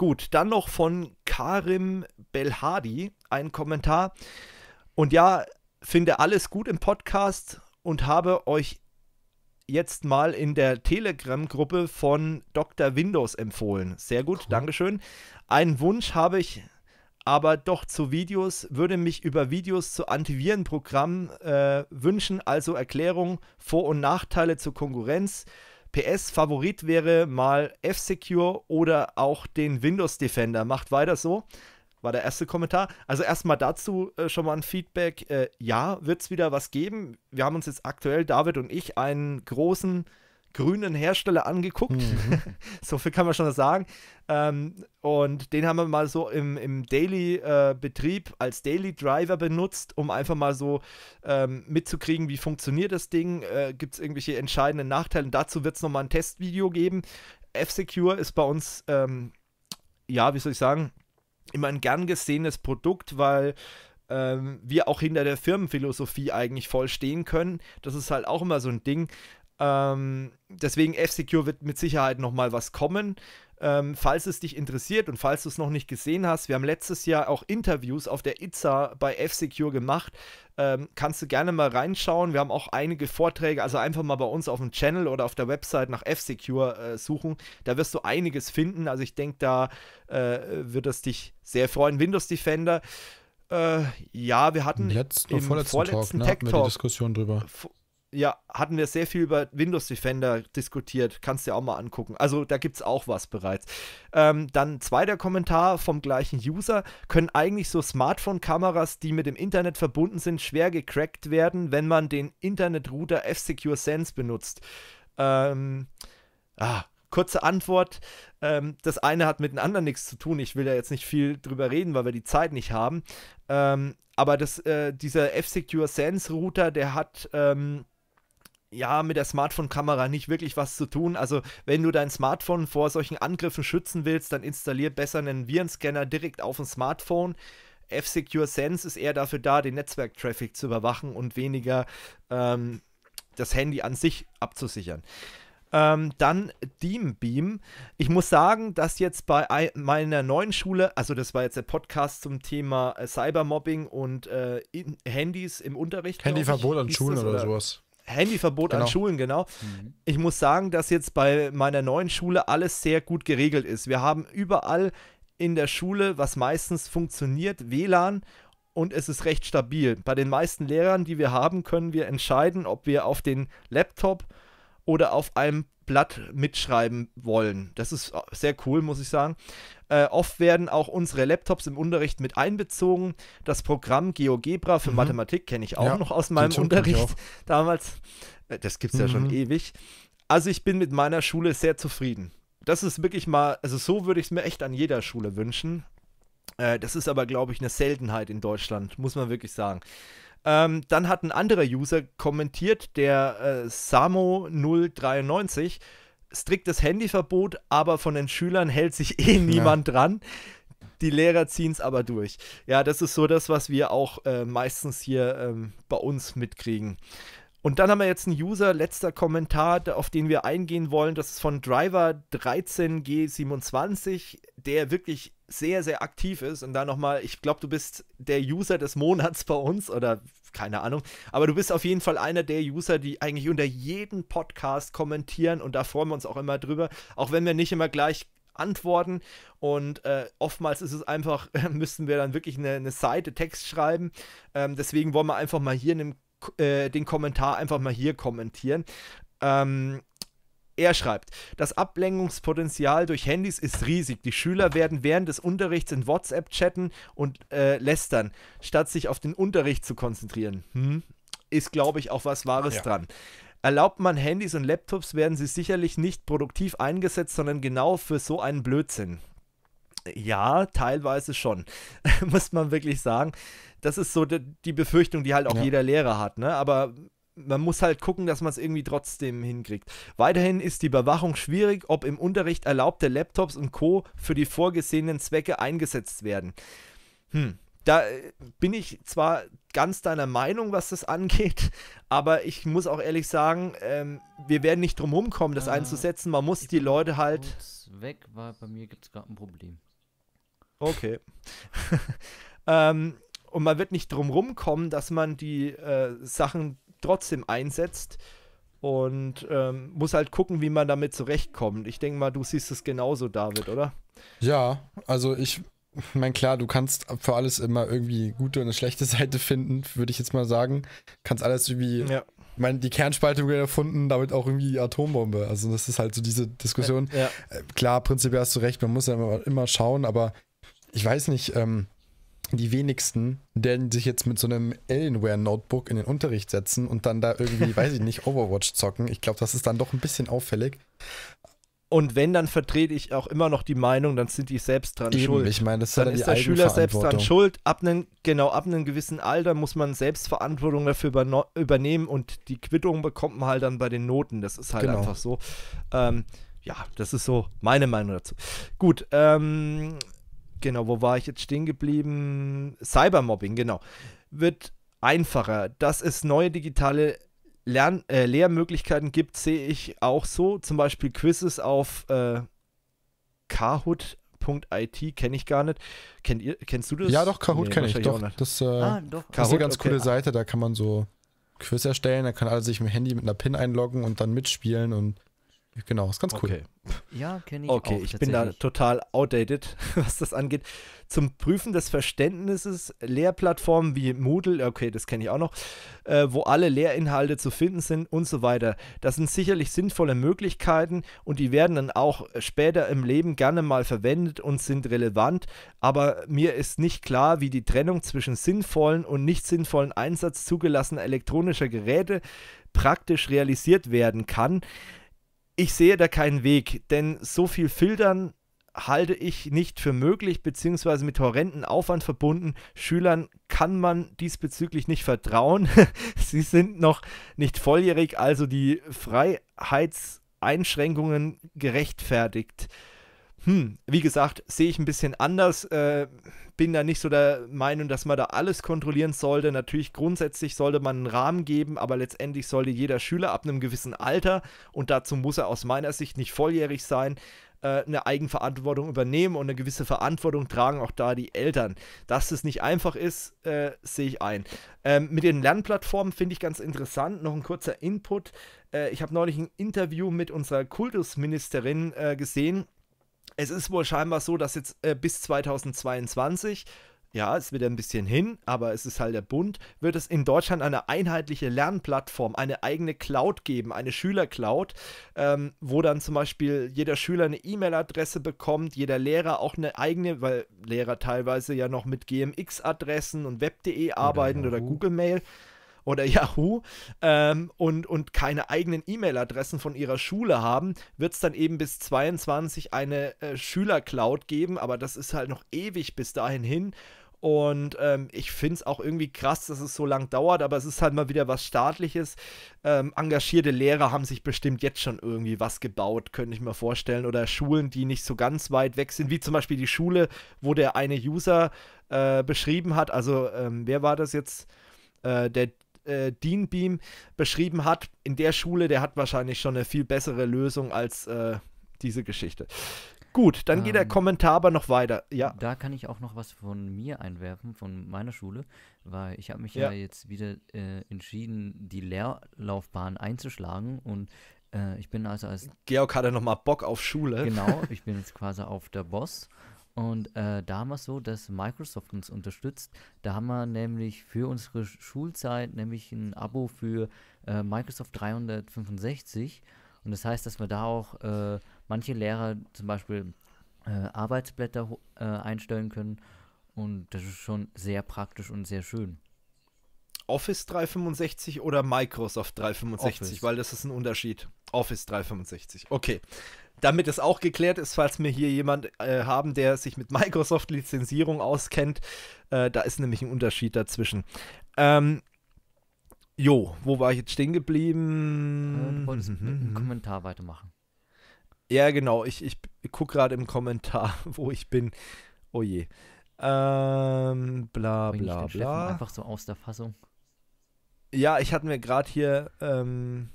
Gut, dann noch von Karim Belhadi ein Kommentar. Und ja, finde alles gut im Podcast und habe euch jetzt mal in der Telegram-Gruppe von Dr. Windows empfohlen. Sehr gut, cool. Dankeschön. Einen Wunsch habe ich aber doch zu Videos, würde mich über Videos zu Antivirenprogrammen äh, wünschen, also Erklärung, Vor- und Nachteile zur Konkurrenz, PS Favorit wäre mal F-Secure oder auch den Windows Defender. Macht weiter so. War der erste Kommentar. Also erstmal dazu äh, schon mal ein Feedback. Äh, ja, wird es wieder was geben. Wir haben uns jetzt aktuell, David und ich, einen großen grünen Hersteller angeguckt. Mhm. so viel kann man schon sagen. Ähm, und den haben wir mal so im, im Daily-Betrieb äh, als Daily Driver benutzt, um einfach mal so ähm, mitzukriegen, wie funktioniert das Ding, äh, gibt es irgendwelche entscheidenden Nachteile. Und dazu wird es nochmal ein Testvideo geben. F-Secure ist bei uns, ähm, ja, wie soll ich sagen, immer ein gern gesehenes Produkt, weil ähm, wir auch hinter der Firmenphilosophie eigentlich voll stehen können. Das ist halt auch immer so ein Ding. Ähm, deswegen F-Secure wird mit Sicherheit nochmal was kommen. Ähm, falls es dich interessiert und falls du es noch nicht gesehen hast, wir haben letztes Jahr auch Interviews auf der ITSA bei F-Secure gemacht. Ähm, kannst du gerne mal reinschauen. Wir haben auch einige Vorträge, also einfach mal bei uns auf dem Channel oder auf der Website nach F-Secure äh, suchen. Da wirst du einiges finden. Also ich denke, da äh, wird es dich sehr freuen. Windows Defender. Äh, ja, wir hatten Letzt, im vorletzten, vorletzten Talk, ne, Tech Talk, die Diskussion drüber ja, hatten wir sehr viel über Windows Defender diskutiert. Kannst dir auch mal angucken. Also da gibt es auch was bereits. Ähm, dann zweiter Kommentar vom gleichen User. Können eigentlich so Smartphone-Kameras, die mit dem Internet verbunden sind, schwer gecrackt werden, wenn man den Internet-Router F-Secure Sense benutzt? Ähm, ah, kurze Antwort. Ähm, das eine hat mit dem anderen nichts zu tun. Ich will da jetzt nicht viel drüber reden, weil wir die Zeit nicht haben. Ähm, aber das, äh, dieser F-Secure Sense Router, der hat... Ähm, ja, mit der Smartphone-Kamera nicht wirklich was zu tun. Also, wenn du dein Smartphone vor solchen Angriffen schützen willst, dann installier besser einen Virenscanner direkt auf dem Smartphone. F-Secure Sense ist eher dafür da, den Netzwerktraffic zu überwachen und weniger ähm, das Handy an sich abzusichern. Ähm, dann Beam. Ich muss sagen, dass jetzt bei meiner neuen Schule, also das war jetzt der Podcast zum Thema äh, Cybermobbing und äh, Handys im Unterricht. Handyverbot an Schulen oder, oder sowas. Handyverbot genau. an Schulen, genau. Mhm. Ich muss sagen, dass jetzt bei meiner neuen Schule alles sehr gut geregelt ist. Wir haben überall in der Schule, was meistens funktioniert, WLAN und es ist recht stabil. Bei den meisten Lehrern, die wir haben, können wir entscheiden, ob wir auf den Laptop oder auf einem Blatt mitschreiben wollen. Das ist äh, sehr cool, muss ich sagen. Äh, oft werden auch unsere Laptops im Unterricht mit einbezogen. Das Programm GeoGebra für mhm. Mathematik kenne ich auch ja, noch aus meinem Unterricht damals. Äh, das gibt es ja mhm. schon ewig. Also ich bin mit meiner Schule sehr zufrieden. Das ist wirklich mal, also so würde ich es mir echt an jeder Schule wünschen. Äh, das ist aber, glaube ich, eine Seltenheit in Deutschland, muss man wirklich sagen. Ähm, dann hat ein anderer User kommentiert, der äh, Samo093, striktes Handyverbot, aber von den Schülern hält sich eh niemand ja. dran. Die Lehrer ziehen es aber durch. Ja, das ist so das, was wir auch äh, meistens hier ähm, bei uns mitkriegen. Und dann haben wir jetzt einen User, letzter Kommentar, auf den wir eingehen wollen. Das ist von Driver 13G27, der wirklich sehr, sehr aktiv ist. Und da nochmal, ich glaube, du bist der User des Monats bei uns oder keine Ahnung. Aber du bist auf jeden Fall einer der User, die eigentlich unter jedem Podcast kommentieren. Und da freuen wir uns auch immer drüber. Auch wenn wir nicht immer gleich antworten. Und äh, oftmals ist es einfach, müssen wir dann wirklich eine, eine Seite Text schreiben. Ähm, deswegen wollen wir einfach mal hier in einem äh, den Kommentar einfach mal hier kommentieren. Ähm, er schreibt, das Ablenkungspotenzial durch Handys ist riesig. Die Schüler werden während des Unterrichts in WhatsApp chatten und äh, lästern, statt sich auf den Unterricht zu konzentrieren. Hm? Ist, glaube ich, auch was Wahres ja. dran. Erlaubt man Handys und Laptops, werden sie sicherlich nicht produktiv eingesetzt, sondern genau für so einen Blödsinn. Ja, teilweise schon, muss man wirklich sagen das ist so die Befürchtung, die halt auch ja. jeder Lehrer hat, ne? Aber man muss halt gucken, dass man es irgendwie trotzdem hinkriegt. Weiterhin ist die Überwachung schwierig, ob im Unterricht erlaubte Laptops und Co. für die vorgesehenen Zwecke eingesetzt werden. Hm, da äh, bin ich zwar ganz deiner Meinung, was das angeht, aber ich muss auch ehrlich sagen, ähm, wir werden nicht drum rumkommen, das äh, einzusetzen. Man muss die Leute halt. Weg, weil bei mir gibt es gerade ein Problem. Okay. ähm, und man wird nicht drum kommen, dass man die äh, Sachen trotzdem einsetzt und ähm, muss halt gucken, wie man damit zurechtkommt. Ich denke mal, du siehst es genauso, David, oder? Ja, also ich meine, klar, du kannst für alles immer irgendwie gute und eine schlechte Seite finden, würde ich jetzt mal sagen. Kannst alles irgendwie. Ja. Ich meine, die Kernspaltung wird erfunden, damit auch irgendwie die Atombombe. Also, das ist halt so diese Diskussion. Ja. Äh, klar, prinzipiell hast du recht, man muss ja immer, immer schauen, aber ich weiß nicht, ähm, die wenigsten werden sich jetzt mit so einem Alienware-Notebook in den Unterricht setzen und dann da irgendwie, weiß ich nicht, Overwatch zocken. Ich glaube, das ist dann doch ein bisschen auffällig. Und wenn, dann vertrete ich auch immer noch die Meinung, dann sind die selbst dran Eben, schuld. Ich meine, das ist dann, dann ist der Schüler selbst dran schuld. Ab einem, genau, ab einem gewissen Alter muss man Selbstverantwortung dafür übernehmen und die Quittung bekommt man halt dann bei den Noten. Das ist halt genau. einfach so. Ähm, ja, das ist so meine Meinung dazu. Gut, ähm, Genau, wo war ich jetzt stehen geblieben? Cybermobbing, genau. Wird einfacher. Dass es neue digitale Lern äh, Lehrmöglichkeiten gibt, sehe ich auch so. Zum Beispiel Quizzes auf äh, Kahoot.it kenne ich gar nicht. Kennt ihr, kennst du das? Ja, doch, Kahoot nee, kenne ich. Doch, das, äh, ah, doch. Kahoot, das ist eine ganz okay. coole Seite, da kann man so Quiz erstellen, da kann alle sich mit dem Handy mit einer PIN einloggen und dann mitspielen und Genau, ist ganz cool. Okay. Ja, kenne ich Okay, auch, ich bin da total outdated, was das angeht. Zum Prüfen des Verständnisses, Lehrplattformen wie Moodle, okay, das kenne ich auch noch, äh, wo alle Lehrinhalte zu finden sind und so weiter. Das sind sicherlich sinnvolle Möglichkeiten und die werden dann auch später im Leben gerne mal verwendet und sind relevant, aber mir ist nicht klar, wie die Trennung zwischen sinnvollen und nicht sinnvollen Einsatz zugelassener elektronischer Geräte praktisch realisiert werden kann. Ich sehe da keinen Weg, denn so viel filtern halte ich nicht für möglich, beziehungsweise mit horrenden Aufwand verbunden. Schülern kann man diesbezüglich nicht vertrauen. Sie sind noch nicht volljährig, also die Freiheitseinschränkungen gerechtfertigt. Hm, wie gesagt, sehe ich ein bisschen anders. Äh, bin da nicht so der Meinung, dass man da alles kontrollieren sollte. Natürlich grundsätzlich sollte man einen Rahmen geben, aber letztendlich sollte jeder Schüler ab einem gewissen Alter, und dazu muss er aus meiner Sicht nicht volljährig sein, äh, eine Eigenverantwortung übernehmen und eine gewisse Verantwortung tragen auch da die Eltern. Dass es nicht einfach ist, äh, sehe ich ein. Ähm, mit den Lernplattformen finde ich ganz interessant. Noch ein kurzer Input. Äh, ich habe neulich ein Interview mit unserer Kultusministerin äh, gesehen es ist wohl scheinbar so, dass jetzt äh, bis 2022 ja, es wird ein bisschen hin, aber es ist halt der Bund, wird es in Deutschland eine einheitliche Lernplattform, eine eigene Cloud geben, eine Schülercloud, ähm, wo dann zum Beispiel jeder Schüler eine E-Mail-Adresse bekommt, jeder Lehrer auch eine eigene, weil Lehrer teilweise ja noch mit GMX-Adressen und Web.de e arbeiten oder, oder Google Mail oder Yahoo ähm, und, und keine eigenen E-Mail-Adressen von ihrer Schule haben, wird es dann eben bis 22 eine äh, Schüler-Cloud geben, aber das ist halt noch ewig bis dahin hin. Und ähm, ich finde es auch irgendwie krass, dass es so lang dauert, aber es ist halt mal wieder was Staatliches. Ähm, engagierte Lehrer haben sich bestimmt jetzt schon irgendwie was gebaut, könnte ich mir vorstellen. Oder Schulen, die nicht so ganz weit weg sind, wie zum Beispiel die Schule, wo der eine User äh, beschrieben hat. Also, ähm, wer war das jetzt? Äh, der äh, Dean Beam beschrieben hat, in der Schule, der hat wahrscheinlich schon eine viel bessere Lösung als äh, diese Geschichte. Gut, dann ähm, geht der ähm, Kommentar aber noch weiter. Ja. Da kann ich auch noch was von mir einwerfen, von meiner Schule, weil ich habe mich ja. ja. jetzt wieder äh, entschieden, die Lehrlaufbahn einzuschlagen und äh, ich bin also als Georg hatte noch mal Bock auf Schule. Genau, ich bin jetzt quasi auf der Boss und äh, da haben wir es so, dass Microsoft uns unterstützt. Da haben wir nämlich für unsere Schulzeit nämlich ein Abo für äh, Microsoft 365. Und das heißt, dass wir da auch äh, manche Lehrer zum Beispiel äh, Arbeitsblätter äh, einstellen können. Und das ist schon sehr praktisch und sehr schön. Office 365 oder Microsoft 365, Office. weil das ist ein Unterschied. Office 365. Okay. Damit es auch geklärt ist, falls wir hier jemand äh, haben, der sich mit Microsoft-Lizenzierung auskennt, äh, da ist nämlich ein Unterschied dazwischen. Ähm, jo, wo war ich jetzt stehen geblieben? Äh, du wolltest mhm, mit einem mhm. Kommentar weitermachen. Ja, genau. Ich, ich gucke gerade im Kommentar, wo ich bin. Oh je. Ähm, bla bla bla. Steffen einfach so aus der Fassung. Ja, ich hatte mir gerade hier ähm,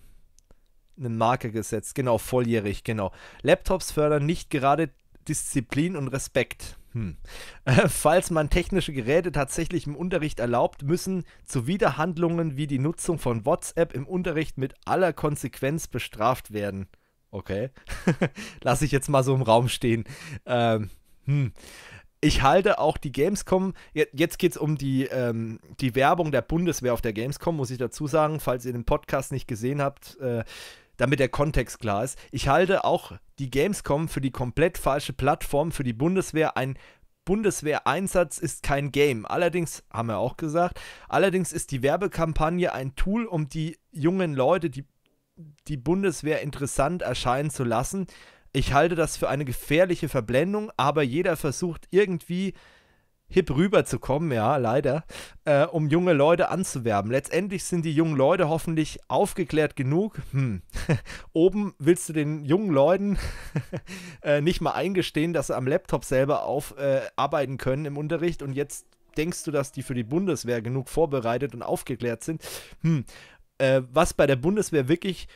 eine Marke gesetzt. Genau, volljährig, genau. Laptops fördern nicht gerade Disziplin und Respekt. Hm. falls man technische Geräte tatsächlich im Unterricht erlaubt, müssen Zuwiderhandlungen wie die Nutzung von WhatsApp im Unterricht mit aller Konsequenz bestraft werden. Okay, lasse ich jetzt mal so im Raum stehen. Ähm, hm. Ich halte auch die Gamescom, jetzt geht es um die, ähm, die Werbung der Bundeswehr auf der Gamescom, muss ich dazu sagen, falls ihr den Podcast nicht gesehen habt. Äh, damit der Kontext klar ist. Ich halte auch die Gamescom für die komplett falsche Plattform für die Bundeswehr. Ein Bundeswehreinsatz ist kein Game. Allerdings, haben wir auch gesagt, allerdings ist die Werbekampagne ein Tool, um die jungen Leute, die, die Bundeswehr interessant erscheinen zu lassen. Ich halte das für eine gefährliche Verblendung, aber jeder versucht irgendwie hip rüberzukommen, ja, leider, äh, um junge Leute anzuwerben. Letztendlich sind die jungen Leute hoffentlich aufgeklärt genug. Hm. Oben willst du den jungen Leuten äh, nicht mal eingestehen, dass sie am Laptop selber aufarbeiten äh, können im Unterricht und jetzt denkst du, dass die für die Bundeswehr genug vorbereitet und aufgeklärt sind? Hm. Äh, was bei der Bundeswehr wirklich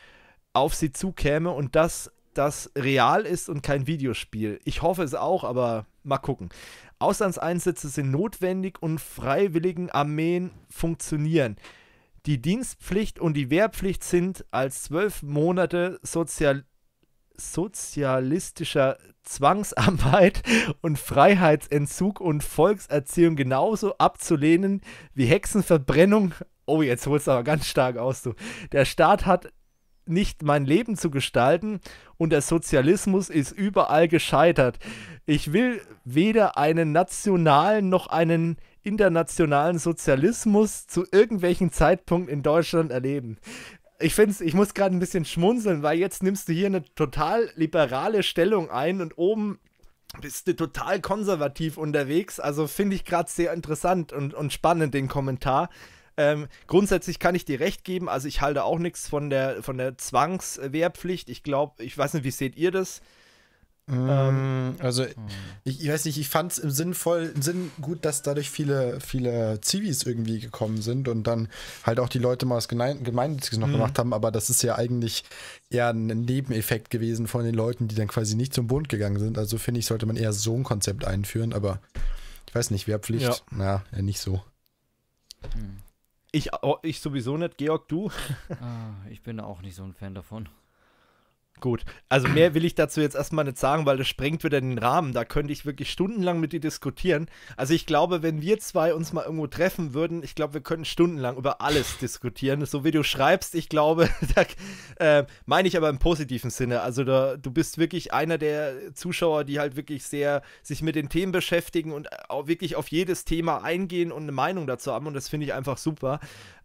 auf sie zukäme und dass das real ist und kein Videospiel. Ich hoffe es auch, aber mal gucken. Auslandseinsätze sind notwendig und freiwilligen Armeen funktionieren. Die Dienstpflicht und die Wehrpflicht sind als zwölf Monate sozial sozialistischer Zwangsarbeit und Freiheitsentzug und Volkserziehung genauso abzulehnen wie Hexenverbrennung. Oh, jetzt holst du aber ganz stark aus, du. Der Staat hat nicht mein Leben zu gestalten und der Sozialismus ist überall gescheitert. Ich will weder einen nationalen noch einen internationalen Sozialismus zu irgendwelchen Zeitpunkt in Deutschland erleben. Ich find's, ich muss gerade ein bisschen schmunzeln, weil jetzt nimmst du hier eine total liberale Stellung ein und oben bist du total konservativ unterwegs. Also finde ich gerade sehr interessant und, und spannend den Kommentar. Ähm, grundsätzlich kann ich dir recht geben, also ich halte auch nichts von der, von der Zwangswehrpflicht. Ich glaube, ich weiß nicht, wie seht ihr das? Ähm, mm, also, hm. ich, ich, weiß nicht, ich fand es im sinnvoll, im Sinn gut, dass dadurch viele, viele Zivis irgendwie gekommen sind und dann halt auch die Leute mal was Gemeinnütziges noch mhm. gemacht haben, aber das ist ja eigentlich eher ein Nebeneffekt gewesen von den Leuten, die dann quasi nicht zum Bund gegangen sind. Also finde ich, sollte man eher so ein Konzept einführen, aber ich weiß nicht, Wehrpflicht, ja. na, ja, nicht so. Mhm. Ich, oh, ich sowieso nicht, Georg, du? Ah, ich bin auch nicht so ein Fan davon. Gut, also mehr will ich dazu jetzt erstmal nicht sagen, weil das sprengt wieder den Rahmen. Da könnte ich wirklich stundenlang mit dir diskutieren. Also ich glaube, wenn wir zwei uns mal irgendwo treffen würden, ich glaube, wir könnten stundenlang über alles diskutieren. So wie du schreibst, ich glaube, da, äh, meine ich aber im positiven Sinne. Also da, du bist wirklich einer der Zuschauer, die halt wirklich sehr sich mit den Themen beschäftigen und auch wirklich auf jedes Thema eingehen und eine Meinung dazu haben. Und das finde ich einfach super.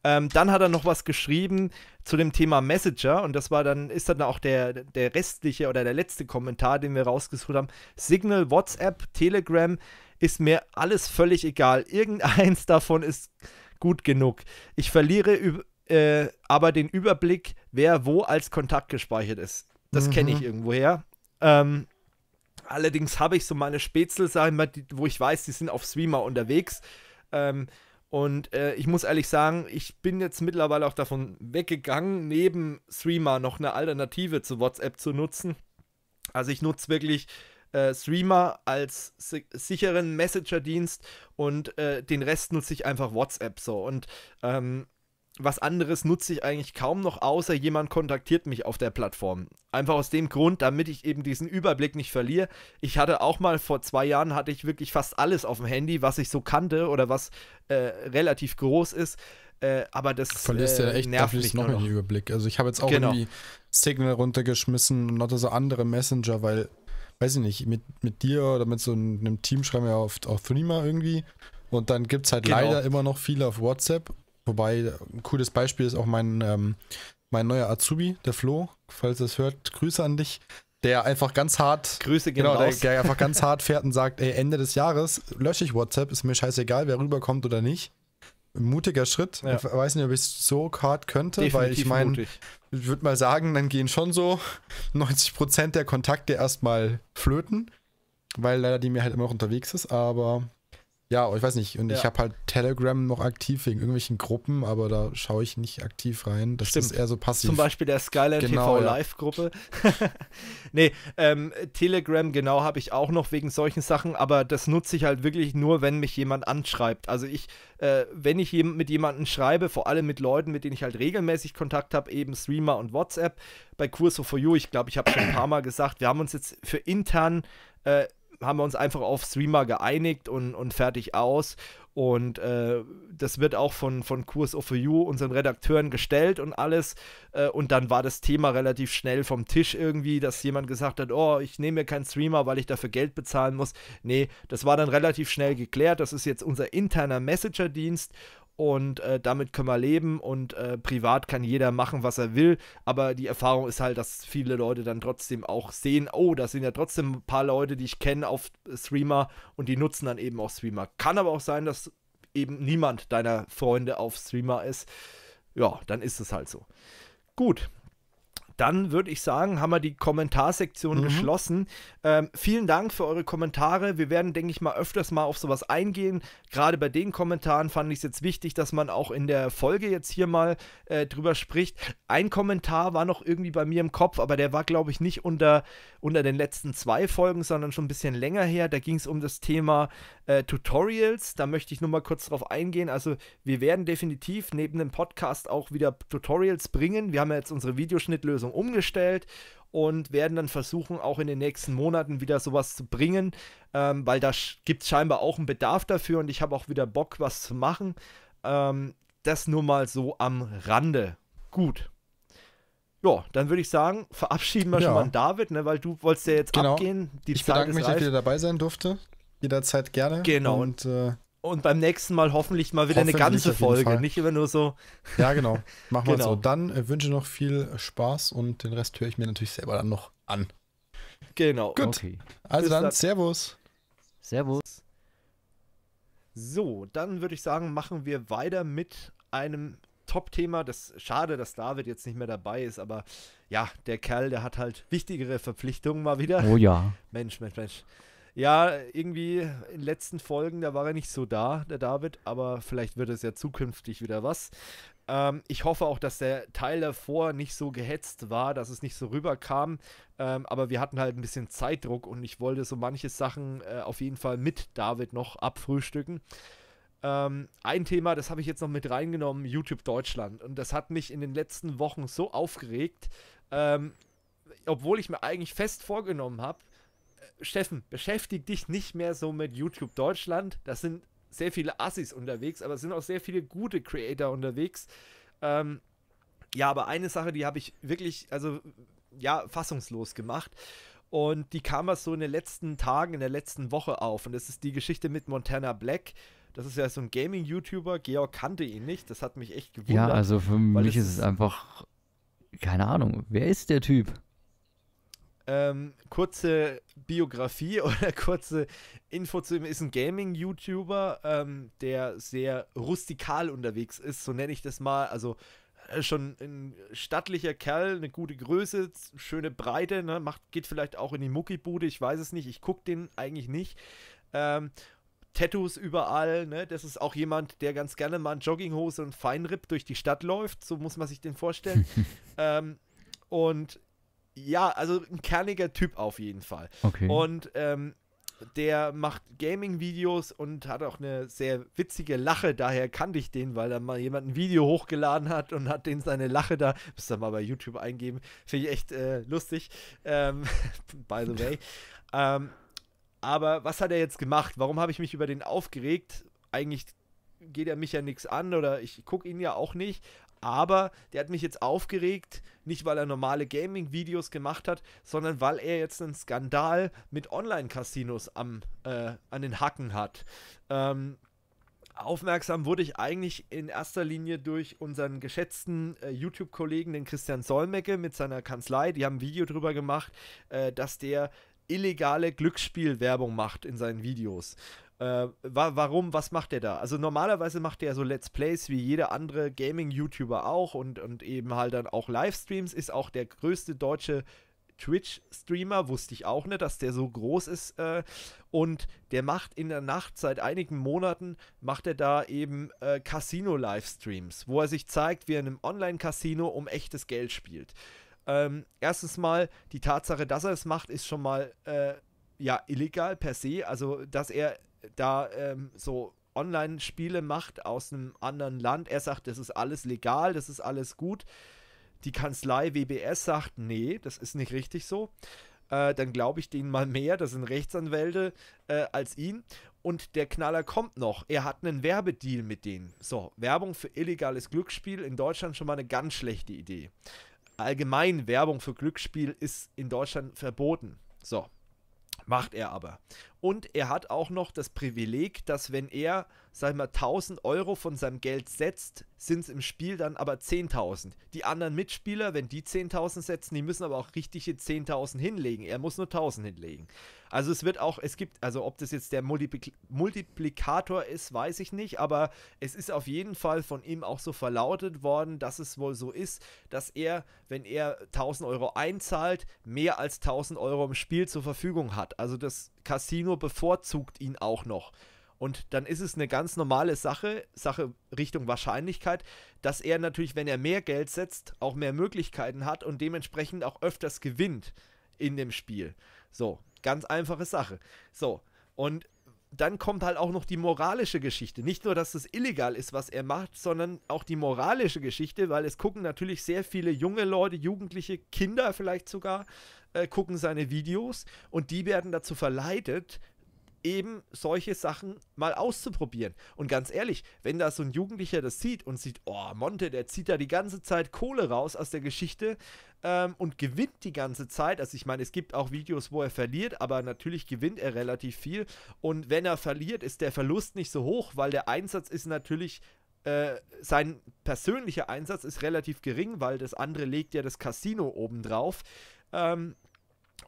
Ähm, dann hat er noch was geschrieben zu dem Thema Messenger und das war dann, ist dann auch der, der restliche oder der letzte Kommentar, den wir rausgesucht haben. Signal, WhatsApp, Telegram ist mir alles völlig egal. Irgendeins davon ist gut genug. Ich verliere äh, aber den Überblick, wer wo als Kontakt gespeichert ist. Das mhm. kenne ich irgendwoher. Ähm, allerdings habe ich so meine Spätzle, sag ich mal, die, wo ich weiß, die sind auf Streamer unterwegs. Ähm, und äh, ich muss ehrlich sagen, ich bin jetzt mittlerweile auch davon weggegangen, neben Streamer noch eine Alternative zu WhatsApp zu nutzen. Also ich nutze wirklich äh, Streamer als si sicheren Messenger-Dienst und äh, den Rest nutze ich einfach WhatsApp so. Und ähm, was anderes nutze ich eigentlich kaum noch, außer jemand kontaktiert mich auf der Plattform. Einfach aus dem Grund, damit ich eben diesen Überblick nicht verliere. Ich hatte auch mal vor zwei Jahren, hatte ich wirklich fast alles auf dem Handy, was ich so kannte oder was äh, relativ groß ist. Äh, aber das verlierst äh, ja echt nervt mich noch, noch den Überblick. Also ich habe jetzt auch genau. irgendwie Signal runtergeschmissen und noch so andere Messenger, weil, weiß ich nicht, mit, mit dir oder mit so einem Team schreiben wir ja oft auf Threema irgendwie. Und dann gibt es halt genau. leider immer noch viele auf WhatsApp Wobei, ein cooles Beispiel ist auch mein, ähm, mein neuer Azubi, der Flo, falls er es hört, Grüße an dich. Der einfach ganz hart. Grüße gehen genau, der, der, einfach ganz hart fährt und sagt, ey, Ende des Jahres lösche ich WhatsApp, ist mir scheißegal, wer rüberkommt oder nicht. mutiger Schritt. Ja. Ich weiß nicht, ob ich es so hart könnte, Definitiv weil ich meine, ich würde mal sagen, dann gehen schon so 90% der Kontakte erstmal flöten, weil leider die mir halt immer noch unterwegs ist, aber ja, ich weiß nicht. Und ja. ich habe halt Telegram noch aktiv wegen irgendwelchen Gruppen, aber da schaue ich nicht aktiv rein. Das Stimmt. ist eher so passiv. Zum Beispiel der Skyline genau, TV ja. Live-Gruppe. nee, ähm, Telegram genau habe ich auch noch wegen solchen Sachen, aber das nutze ich halt wirklich nur, wenn mich jemand anschreibt. Also ich, äh, wenn ich mit jemandem schreibe, vor allem mit Leuten, mit denen ich halt regelmäßig Kontakt habe, eben Streamer und WhatsApp, bei Kurso for You, ich glaube, ich habe schon ein paar Mal gesagt, wir haben uns jetzt für intern äh, haben wir uns einfach auf Streamer geeinigt und, und fertig aus. Und äh, das wird auch von, von QSO4U, unseren Redakteuren, gestellt und alles. Äh, und dann war das Thema relativ schnell vom Tisch irgendwie, dass jemand gesagt hat, oh, ich nehme mir keinen Streamer, weil ich dafür Geld bezahlen muss. Nee, das war dann relativ schnell geklärt. Das ist jetzt unser interner Messenger-Dienst und äh, damit können wir leben und äh, privat kann jeder machen, was er will. Aber die Erfahrung ist halt, dass viele Leute dann trotzdem auch sehen, oh, da sind ja trotzdem ein paar Leute, die ich kenne auf äh, Streamer und die nutzen dann eben auch Streamer. Kann aber auch sein, dass eben niemand deiner Freunde auf Streamer ist. Ja, dann ist es halt so. Gut, dann würde ich sagen, haben wir die Kommentarsektion mhm. geschlossen. Ähm, vielen Dank für eure Kommentare. Wir werden, denke ich mal, öfters mal auf sowas eingehen. Gerade bei den Kommentaren fand ich es jetzt wichtig, dass man auch in der Folge jetzt hier mal äh, drüber spricht. Ein Kommentar war noch irgendwie bei mir im Kopf, aber der war, glaube ich, nicht unter, unter den letzten zwei Folgen, sondern schon ein bisschen länger her. Da ging es um das Thema äh, Tutorials. Da möchte ich nur mal kurz drauf eingehen. Also wir werden definitiv neben dem Podcast auch wieder Tutorials bringen. Wir haben ja jetzt unsere Videoschnittlösung umgestellt und werden dann versuchen, auch in den nächsten Monaten wieder sowas zu bringen, ähm, weil da gibt es scheinbar auch einen Bedarf dafür und ich habe auch wieder Bock, was zu machen. Ähm, das nur mal so am Rande. Gut. Ja, dann würde ich sagen, verabschieden wir ja. schon mal David, ne, weil du wolltest ja jetzt genau. abgehen. Die ich Zeit bedanke mich, reif. dass ich wieder dabei sein durfte jederzeit gerne. Genau. Und, äh, und beim nächsten Mal hoffentlich mal wieder hoffentlich eine ganze Folge, Fall. nicht immer nur so. Ja, genau. Machen wir genau. so. Dann äh, wünsche noch viel Spaß und den Rest höre ich mir natürlich selber dann noch an. Genau. Gut. Okay. Also dann, dann, Servus. Servus. So, dann würde ich sagen, machen wir weiter mit einem Top-Thema. Das schade, dass David jetzt nicht mehr dabei ist, aber ja, der Kerl, der hat halt wichtigere Verpflichtungen mal wieder. Oh ja. Mensch, Mensch, Mensch ja, irgendwie in den letzten Folgen, da war er nicht so da, der David, aber vielleicht wird es ja zukünftig wieder was. Ähm, ich hoffe auch, dass der Teil davor nicht so gehetzt war, dass es nicht so rüberkam. Ähm, aber wir hatten halt ein bisschen Zeitdruck und ich wollte so manche Sachen äh, auf jeden Fall mit David noch abfrühstücken. Ähm, ein Thema, das habe ich jetzt noch mit reingenommen, YouTube Deutschland. Und das hat mich in den letzten Wochen so aufgeregt, ähm, obwohl ich mir eigentlich fest vorgenommen habe, Steffen, beschäftige dich nicht mehr so mit YouTube Deutschland. Das sind sehr viele Assis unterwegs, aber es sind auch sehr viele gute Creator unterwegs. Ähm, ja, aber eine Sache, die habe ich wirklich, also ja, fassungslos gemacht. Und die kam erst so in den letzten Tagen, in der letzten Woche auf. Und das ist die Geschichte mit Montana Black. Das ist ja so ein Gaming-YouTuber. Georg kannte ihn nicht. Das hat mich echt gewundert. Ja, also für mich ist es einfach, keine Ahnung, wer ist der Typ? Ähm, kurze Biografie oder kurze Info zu ihm ist ein Gaming-YouTuber, ähm, der sehr rustikal unterwegs ist, so nenne ich das mal. Also äh, schon ein stattlicher Kerl, eine gute Größe, schöne Breite, ne? Macht, geht vielleicht auch in die Muckibude, ich weiß es nicht, ich gucke den eigentlich nicht. Ähm, Tattoos überall, ne? Das ist auch jemand, der ganz gerne mal in Jogginghose und Feinripp durch die Stadt läuft, so muss man sich den vorstellen. ähm, und ja, also ein kerniger Typ auf jeden Fall. Okay. Und ähm, der macht Gaming-Videos und hat auch eine sehr witzige Lache. Daher kannte ich den, weil da mal jemand ein Video hochgeladen hat und hat den seine Lache da. Müsst ihr mal bei YouTube eingeben. Finde ich echt äh, lustig. Ähm, by the way. ähm, aber was hat er jetzt gemacht? Warum habe ich mich über den aufgeregt? Eigentlich geht er mich ja nichts an oder ich gucke ihn ja auch nicht aber der hat mich jetzt aufgeregt, nicht weil er normale Gaming-Videos gemacht hat, sondern weil er jetzt einen Skandal mit Online-Casinos äh, an den Hacken hat. Ähm, Aufmerksam wurde ich eigentlich in erster Linie durch unseren geschätzten äh, YouTube-Kollegen, den Christian Solmecke, mit seiner Kanzlei. Die haben ein Video darüber gemacht, äh, dass der illegale Glücksspielwerbung macht in seinen Videos. Äh, wa warum, was macht der da? Also normalerweise macht der so Let's Plays wie jeder andere Gaming-YouTuber auch und, und eben halt dann auch Livestreams, ist auch der größte deutsche Twitch-Streamer, wusste ich auch nicht, dass der so groß ist. Äh, und der macht in der Nacht seit einigen Monaten, macht er da eben äh, Casino-Livestreams, wo er sich zeigt, wie er in einem Online-Casino um echtes Geld spielt. Ähm, erstens mal, die Tatsache, dass er es macht, ist schon mal äh, ja illegal per se. Also, dass er da ähm, so Online-Spiele macht aus einem anderen Land. Er sagt, das ist alles legal, das ist alles gut. Die Kanzlei WBS sagt, nee, das ist nicht richtig so. Äh, dann glaube ich denen mal mehr, das sind Rechtsanwälte äh, als ihn. Und der Knaller kommt noch. Er hat einen Werbedeal mit denen. So, Werbung für illegales Glücksspiel in Deutschland schon mal eine ganz schlechte Idee. Allgemein Werbung für Glücksspiel ist in Deutschland verboten. So, Macht er aber. Und er hat auch noch das Privileg, dass wenn er sag ich mal, 1000 Euro von seinem Geld setzt, sind es im Spiel dann aber 10.000. Die anderen Mitspieler, wenn die 10.000 setzen, die müssen aber auch richtige 10.000 hinlegen. Er muss nur 1.000 hinlegen. Also es wird auch, es gibt, also ob das jetzt der Multipl Multiplikator ist, weiß ich nicht, aber es ist auf jeden Fall von ihm auch so verlautet worden, dass es wohl so ist, dass er, wenn er 1.000 Euro einzahlt, mehr als 1.000 Euro im Spiel zur Verfügung hat. Also das Casino bevorzugt ihn auch noch. Und dann ist es eine ganz normale Sache, Sache Richtung Wahrscheinlichkeit, dass er natürlich, wenn er mehr Geld setzt, auch mehr Möglichkeiten hat und dementsprechend auch öfters gewinnt in dem Spiel. So, ganz einfache Sache. So, und dann kommt halt auch noch die moralische Geschichte. Nicht nur, dass es illegal ist, was er macht, sondern auch die moralische Geschichte, weil es gucken natürlich sehr viele junge Leute, Jugendliche, Kinder vielleicht sogar, äh, gucken seine Videos und die werden dazu verleitet, eben solche Sachen mal auszuprobieren. Und ganz ehrlich, wenn da so ein Jugendlicher das sieht und sieht, oh, Monte, der zieht da die ganze Zeit Kohle raus aus der Geschichte ähm, und gewinnt die ganze Zeit. Also ich meine, es gibt auch Videos, wo er verliert, aber natürlich gewinnt er relativ viel. Und wenn er verliert, ist der Verlust nicht so hoch, weil der Einsatz ist natürlich äh, sein persönlicher Einsatz ist relativ gering, weil das andere legt ja das Casino obendrauf. Ähm,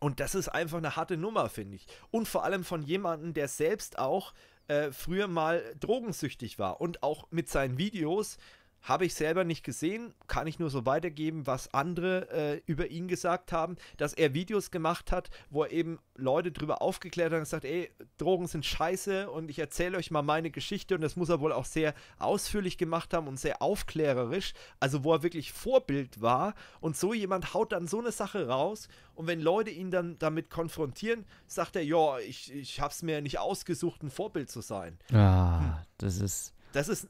und das ist einfach eine harte Nummer, finde ich. Und vor allem von jemandem, der selbst auch äh, früher mal drogensüchtig war und auch mit seinen Videos habe ich selber nicht gesehen, kann ich nur so weitergeben, was andere äh, über ihn gesagt haben, dass er Videos gemacht hat, wo er eben Leute drüber aufgeklärt hat und gesagt, ey, Drogen sind scheiße und ich erzähle euch mal meine Geschichte und das muss er wohl auch sehr ausführlich gemacht haben und sehr aufklärerisch, also wo er wirklich Vorbild war und so jemand haut dann so eine Sache raus und wenn Leute ihn dann damit konfrontieren, sagt er, ja, ich, ich habe es mir nicht ausgesucht, ein Vorbild zu sein. Ja, ah, hm. das ist das ist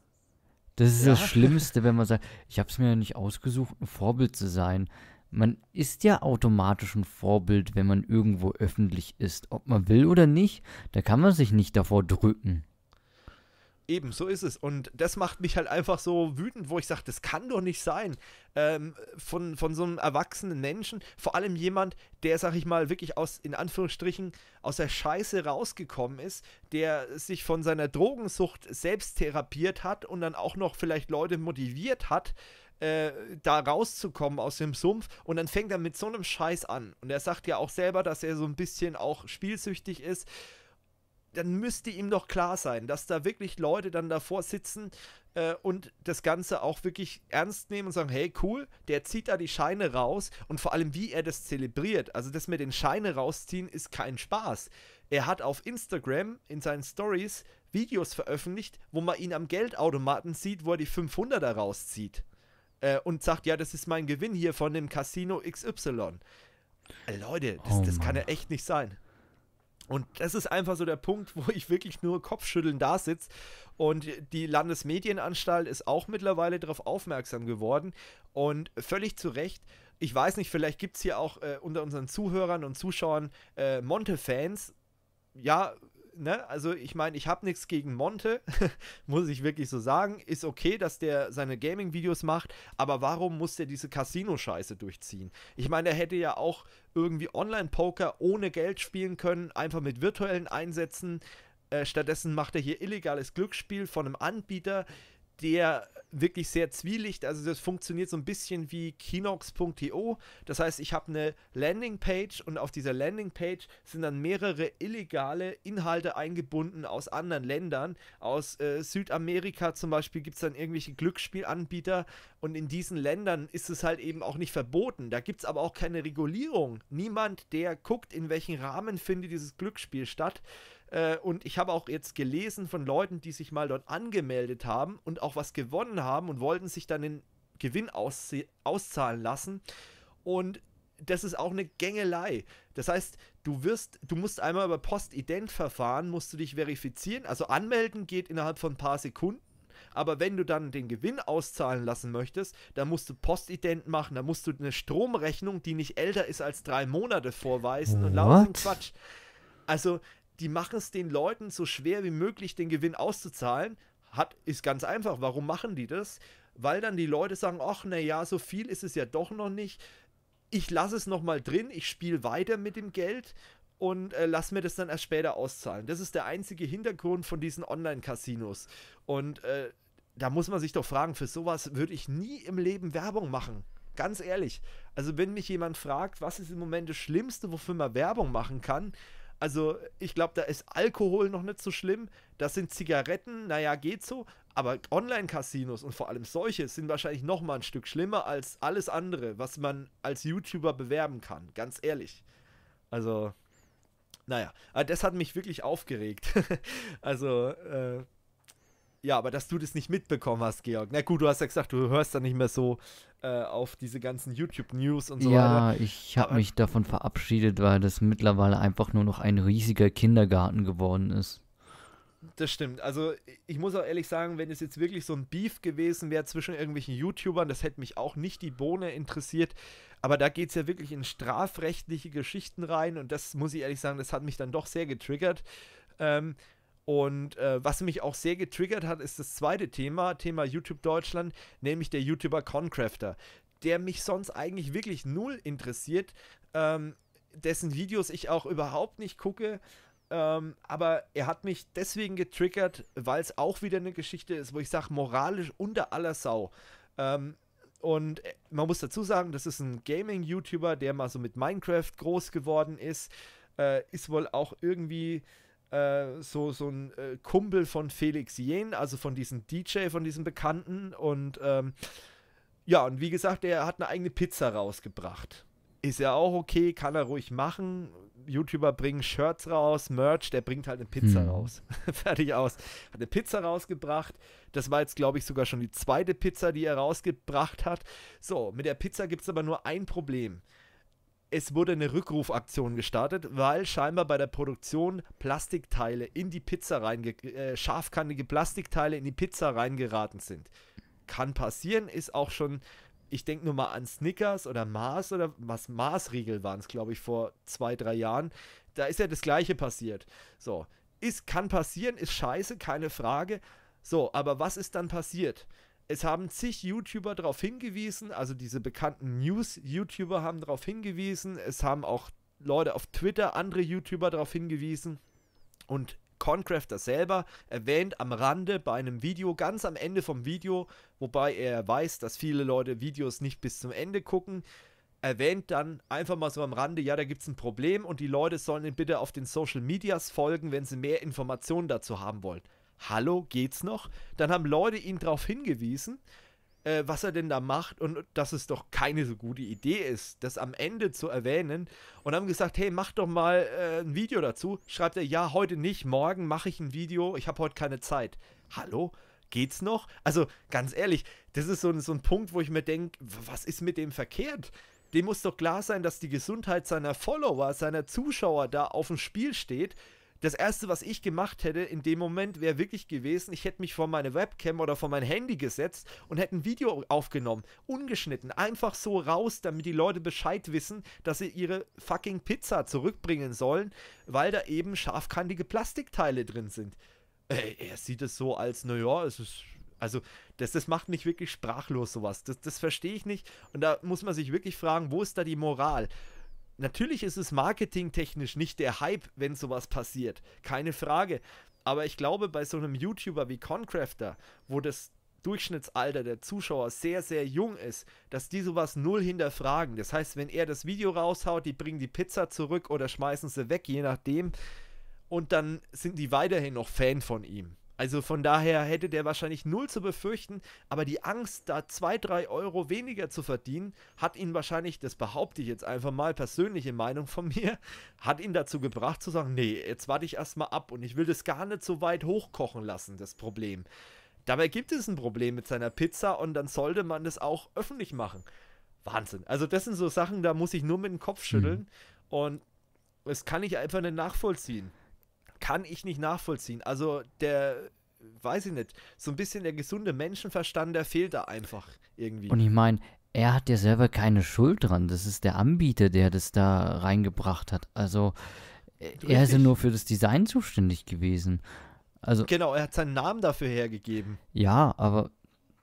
das ist ja. das Schlimmste, wenn man sagt, ich habe es mir ja nicht ausgesucht, ein Vorbild zu sein. Man ist ja automatisch ein Vorbild, wenn man irgendwo öffentlich ist. Ob man will oder nicht, da kann man sich nicht davor drücken. Eben, so ist es. Und das macht mich halt einfach so wütend, wo ich sage, das kann doch nicht sein. Ähm, von, von so einem erwachsenen Menschen, vor allem jemand, der, sag ich mal, wirklich aus, in Anführungsstrichen, aus der Scheiße rausgekommen ist, der sich von seiner Drogensucht selbst therapiert hat und dann auch noch vielleicht Leute motiviert hat, äh, da rauszukommen aus dem Sumpf und dann fängt er mit so einem Scheiß an. Und er sagt ja auch selber, dass er so ein bisschen auch spielsüchtig ist dann müsste ihm doch klar sein, dass da wirklich Leute dann davor sitzen äh, und das Ganze auch wirklich ernst nehmen und sagen, hey cool, der zieht da die Scheine raus und vor allem wie er das zelebriert. Also das mit den Scheine rausziehen ist kein Spaß. Er hat auf Instagram in seinen Stories Videos veröffentlicht, wo man ihn am Geldautomaten sieht, wo er die 500er rauszieht äh, und sagt, ja, das ist mein Gewinn hier von dem Casino XY. Leute, das, oh das kann ja echt nicht sein. Und das ist einfach so der Punkt, wo ich wirklich nur Kopfschütteln da sitze. Und die Landesmedienanstalt ist auch mittlerweile darauf aufmerksam geworden. Und völlig zu Recht, ich weiß nicht, vielleicht gibt es hier auch äh, unter unseren Zuhörern und Zuschauern äh, Monte-Fans. Ja, ne, also ich meine, ich habe nichts gegen Monte, muss ich wirklich so sagen. Ist okay, dass der seine Gaming-Videos macht, aber warum muss der diese Casino-Scheiße durchziehen? Ich meine, er hätte ja auch irgendwie Online-Poker ohne Geld spielen können, einfach mit virtuellen Einsätzen. Äh, stattdessen macht er hier illegales Glücksspiel von einem Anbieter, der wirklich sehr zwielicht. Also das funktioniert so ein bisschen wie Kinox.io. Das heißt, ich habe eine Landingpage und auf dieser Landingpage sind dann mehrere illegale Inhalte eingebunden aus anderen Ländern. Aus äh, Südamerika zum Beispiel gibt es dann irgendwelche Glücksspielanbieter und in diesen Ländern ist es halt eben auch nicht verboten. Da gibt es aber auch keine Regulierung. Niemand, der guckt, in welchem Rahmen findet dieses Glücksspiel statt. Äh, und ich habe auch jetzt gelesen von Leuten, die sich mal dort angemeldet haben und auch was gewonnen haben und wollten sich dann den Gewinn auszahlen lassen. Und das ist auch eine Gängelei. Das heißt, du wirst, du musst einmal über Postident-Verfahren, musst du dich verifizieren. Also anmelden geht innerhalb von ein paar Sekunden. Aber wenn du dann den Gewinn auszahlen lassen möchtest, dann musst du Postident machen, dann musst du eine Stromrechnung, die nicht älter ist als drei Monate, vorweisen What? und lauter Quatsch. Also, die machen es den Leuten so schwer wie möglich, den Gewinn auszuzahlen. Hat, ist ganz einfach. Warum machen die das? Weil dann die Leute sagen, ach, naja, so viel ist es ja doch noch nicht. Ich lasse es nochmal drin, ich spiele weiter mit dem Geld und äh, lass mir das dann erst später auszahlen. Das ist der einzige Hintergrund von diesen Online-Casinos. Und äh, da muss man sich doch fragen, für sowas würde ich nie im Leben Werbung machen. Ganz ehrlich. Also wenn mich jemand fragt, was ist im Moment das Schlimmste, wofür man Werbung machen kann, also ich glaube, da ist Alkohol noch nicht so schlimm. Das sind Zigaretten, naja, geht so. Aber Online-Casinos und vor allem solche sind wahrscheinlich noch mal ein Stück schlimmer als alles andere, was man als YouTuber bewerben kann. Ganz ehrlich. Also, naja, ah, das hat mich wirklich aufgeregt. also, äh, ja, aber dass du das nicht mitbekommen hast, Georg. Na gut, du hast ja gesagt, du hörst da nicht mehr so äh, auf diese ganzen YouTube-News und so ja, weiter. Ja, ich habe mich davon verabschiedet, weil das mittlerweile einfach nur noch ein riesiger Kindergarten geworden ist. Das stimmt. Also ich muss auch ehrlich sagen, wenn es jetzt wirklich so ein Beef gewesen wäre zwischen irgendwelchen YouTubern, das hätte mich auch nicht die Bohne interessiert. Aber da geht es ja wirklich in strafrechtliche Geschichten rein und das muss ich ehrlich sagen, das hat mich dann doch sehr getriggert. Ähm, und äh, was mich auch sehr getriggert hat, ist das zweite Thema, Thema YouTube Deutschland, nämlich der YouTuber Concrafter, der mich sonst eigentlich wirklich null interessiert, ähm, dessen Videos ich auch überhaupt nicht gucke. Ähm, aber er hat mich deswegen getriggert, weil es auch wieder eine Geschichte ist, wo ich sage, moralisch unter aller Sau. Ähm, und äh, man muss dazu sagen, das ist ein Gaming-YouTuber, der mal so mit Minecraft groß geworden ist, äh, ist wohl auch irgendwie äh, so, so ein äh, Kumpel von Felix Jen, also von diesem DJ, von diesem Bekannten. Und ähm, ja, und wie gesagt, er hat eine eigene Pizza rausgebracht. Ist ja auch okay, kann er ruhig machen. YouTuber bringen Shirts raus, Merch, der bringt halt eine Pizza hm. raus. Fertig aus. Hat eine Pizza rausgebracht. Das war jetzt, glaube ich, sogar schon die zweite Pizza, die er rausgebracht hat. So, mit der Pizza gibt es aber nur ein Problem es wurde eine Rückrufaktion gestartet, weil scheinbar bei der Produktion Plastikteile in die Pizza reinge äh, scharfkantige Plastikteile in die Pizza reingeraten sind. Kann passieren, ist auch schon, ich denke nur mal an Snickers oder Mars oder was Mars-Riegel waren es, glaube ich, vor zwei, drei Jahren. Da ist ja das Gleiche passiert. So, ist, kann passieren, ist scheiße, keine Frage. So, aber was ist dann passiert? es haben zig YouTuber darauf hingewiesen, also diese bekannten News-YouTuber haben darauf hingewiesen, es haben auch Leute auf Twitter, andere YouTuber darauf hingewiesen und Concrafter selber erwähnt am Rande bei einem Video, ganz am Ende vom Video, wobei er weiß, dass viele Leute Videos nicht bis zum Ende gucken, erwähnt dann einfach mal so am Rande, ja, da gibt es ein Problem und die Leute sollen ihn bitte auf den Social Medias folgen, wenn sie mehr Informationen dazu haben wollen hallo, geht's noch? Dann haben Leute ihn darauf hingewiesen, äh, was er denn da macht und dass es doch keine so gute Idee ist, das am Ende zu erwähnen. Und haben gesagt, hey, mach doch mal äh, ein Video dazu. Schreibt er, ja, heute nicht, morgen mache ich ein Video, ich habe heute keine Zeit. Hallo? Geht's noch? Also ganz ehrlich, das ist so ein, so ein Punkt, wo ich mir denke, was ist mit dem verkehrt? Dem muss doch klar sein, dass die Gesundheit seiner Follower, seiner Zuschauer da auf dem Spiel steht das erste, was ich gemacht hätte in dem Moment, wäre wirklich gewesen, ich hätte mich vor meine Webcam oder vor mein Handy gesetzt und hätte ein Video aufgenommen. Ungeschnitten. Einfach so raus, damit die Leute Bescheid wissen, dass sie ihre fucking Pizza zurückbringen sollen, weil da eben scharfkantige Plastikteile drin sind. Ey, er sieht es so als, naja, es ist also, das, das macht mich wirklich sprachlos, sowas. Das, das verstehe ich nicht. Und da muss man sich wirklich fragen, wo ist da die Moral? natürlich ist es marketingtechnisch nicht der Hype, wenn sowas passiert. Keine Frage. Aber ich glaube, bei so einem YouTuber wie Concrafter, wo das Durchschnittsalter der Zuschauer sehr, sehr jung ist, dass die sowas null hinterfragen. Das heißt, wenn er das Video raushaut, die bringen die Pizza zurück oder schmeißen sie weg, je nachdem. Und dann sind die weiterhin noch Fan von ihm. Also von daher hätte der wahrscheinlich null zu befürchten, aber die Angst, da zwei, drei Euro weniger zu verdienen, hat ihn wahrscheinlich, das behaupte ich jetzt einfach mal, persönliche Meinung von mir, hat ihn dazu gebracht zu sagen, nee, jetzt warte ich erstmal ab und ich will das gar nicht so weit hochkochen lassen, das Problem. Dabei gibt es ein Problem mit seiner Pizza und dann sollte man das auch öffentlich machen. Wahnsinn. Also das sind so Sachen, da muss ich nur mit dem Kopf mhm. schütteln mhm. und das kann ich einfach nicht nachvollziehen kann ich nicht nachvollziehen. Also der, weiß ich nicht, so ein bisschen der gesunde Menschenverstand, der fehlt da einfach irgendwie. Und ich meine, er hat ja selber keine Schuld dran. Das ist der Anbieter, der das da reingebracht hat. Also Richtig. Äh, er ist ja nur für das Design zuständig gewesen. Also, genau, er hat seinen Namen dafür hergegeben. Ja, aber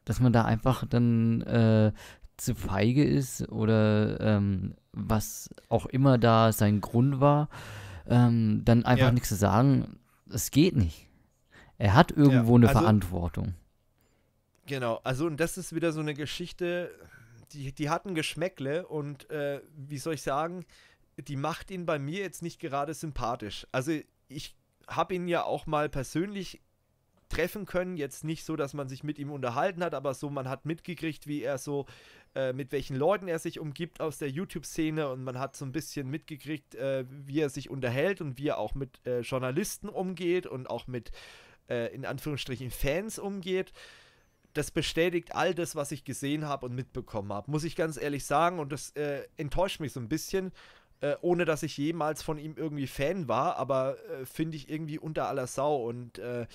dass man da einfach dann äh, zu feige ist oder ähm, was auch immer da sein Grund war, ähm, dann einfach ja. nichts zu sagen, es geht nicht. Er hat irgendwo ja, also, eine Verantwortung. Genau, also und das ist wieder so eine Geschichte, die, die ein Geschmäckle und äh, wie soll ich sagen, die macht ihn bei mir jetzt nicht gerade sympathisch. Also ich habe ihn ja auch mal persönlich treffen können. Jetzt nicht so, dass man sich mit ihm unterhalten hat, aber so, man hat mitgekriegt, wie er so äh, mit welchen Leuten er sich umgibt aus der YouTube-Szene und man hat so ein bisschen mitgekriegt, äh, wie er sich unterhält und wie er auch mit äh, Journalisten umgeht und auch mit äh, in Anführungsstrichen Fans umgeht. Das bestätigt all das, was ich gesehen habe und mitbekommen habe, muss ich ganz ehrlich sagen. Und das enttäuscht mich so ein bisschen, äh, ohne dass ich jemals von ihm irgendwie Fan war, aber äh, finde ich irgendwie unter aller Sau und äh,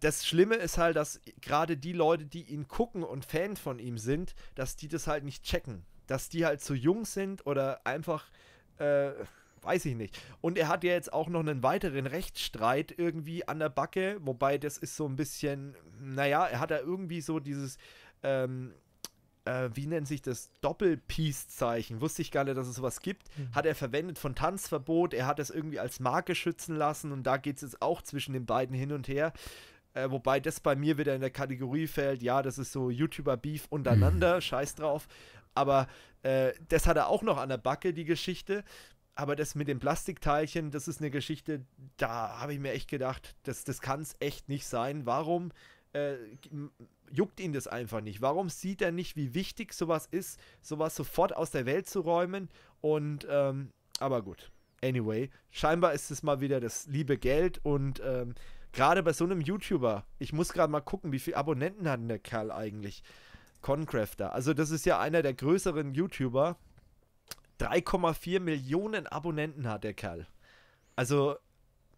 das Schlimme ist halt, dass gerade die Leute, die ihn gucken und Fan von ihm sind, dass die das halt nicht checken. Dass die halt zu jung sind oder einfach, äh, weiß ich nicht. Und er hat ja jetzt auch noch einen weiteren Rechtsstreit irgendwie an der Backe, wobei das ist so ein bisschen, naja, er hat da irgendwie so dieses, ähm, äh, wie nennt sich das, Doppel-Peace-Zeichen, wusste ich gar nicht, dass es sowas gibt, mhm. hat er verwendet von Tanzverbot, er hat es irgendwie als Marke schützen lassen und da geht es jetzt auch zwischen den beiden hin und her. Äh, wobei das bei mir wieder in der Kategorie fällt, ja, das ist so YouTuber-Beef untereinander, mhm. scheiß drauf. Aber äh, das hat er auch noch an der Backe, die Geschichte. Aber das mit den Plastikteilchen, das ist eine Geschichte, da habe ich mir echt gedacht, das, das kann es echt nicht sein. Warum äh, juckt ihn das einfach nicht? Warum sieht er nicht, wie wichtig sowas ist, sowas sofort aus der Welt zu räumen? Und, ähm, aber gut. Anyway, scheinbar ist es mal wieder das liebe Geld und ähm, Gerade bei so einem YouTuber, ich muss gerade mal gucken, wie viele Abonnenten hat denn der Kerl eigentlich? Concrafter. Also, das ist ja einer der größeren YouTuber. 3,4 Millionen Abonnenten hat der Kerl. Also,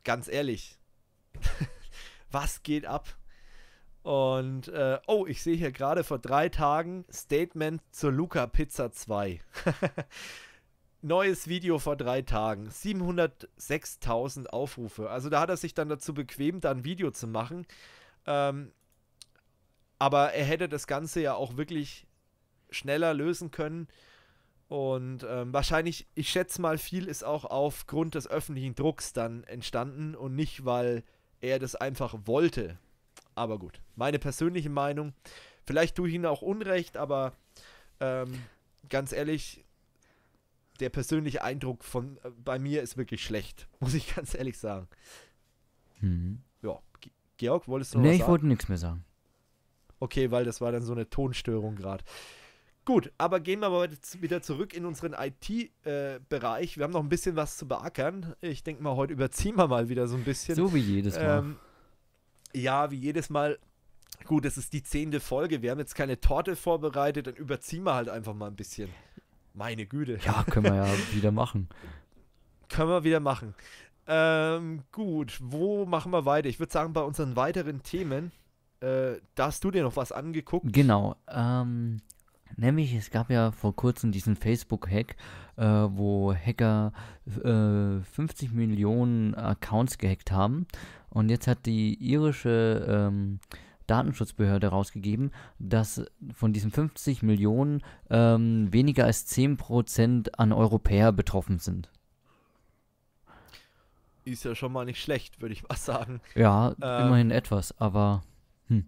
ganz ehrlich, was geht ab? Und, äh, oh, ich sehe hier gerade vor drei Tagen Statement zur Luca Pizza 2. neues Video vor drei Tagen, 706.000 Aufrufe. Also da hat er sich dann dazu bequem, da ein Video zu machen. Ähm, aber er hätte das Ganze ja auch wirklich schneller lösen können. Und ähm, wahrscheinlich, ich schätze mal, viel ist auch aufgrund des öffentlichen Drucks dann entstanden und nicht, weil er das einfach wollte. Aber gut, meine persönliche Meinung. Vielleicht tue ich ihn auch Unrecht, aber ähm, ganz ehrlich, der persönliche Eindruck von äh, bei mir ist wirklich schlecht, muss ich ganz ehrlich sagen. Mhm. Ja, Georg, wolltest du noch Nee, ich sagen? wollte nichts mehr sagen. Okay, weil das war dann so eine Tonstörung gerade. Gut, aber gehen wir mal wieder zurück in unseren IT-Bereich. Äh, wir haben noch ein bisschen was zu beackern. Ich denke mal, heute überziehen wir mal wieder so ein bisschen. So wie jedes Mal. Ähm, ja, wie jedes Mal. Gut, es ist die zehnte Folge. Wir haben jetzt keine Torte vorbereitet, dann überziehen wir halt einfach mal ein bisschen. Meine Güte. Ja, können wir ja wieder machen. Können wir wieder machen. Ähm, gut, wo machen wir weiter? Ich würde sagen, bei unseren weiteren Themen, äh, da hast du dir noch was angeguckt. Genau. Ähm, nämlich, es gab ja vor kurzem diesen Facebook-Hack, äh, wo Hacker äh, 50 Millionen Accounts gehackt haben. Und jetzt hat die irische ähm, Datenschutzbehörde rausgegeben, dass von diesen 50 Millionen ähm, weniger als 10% an Europäer betroffen sind. Ist ja schon mal nicht schlecht, würde ich mal sagen. Ja, ähm, immerhin etwas, aber. Hm.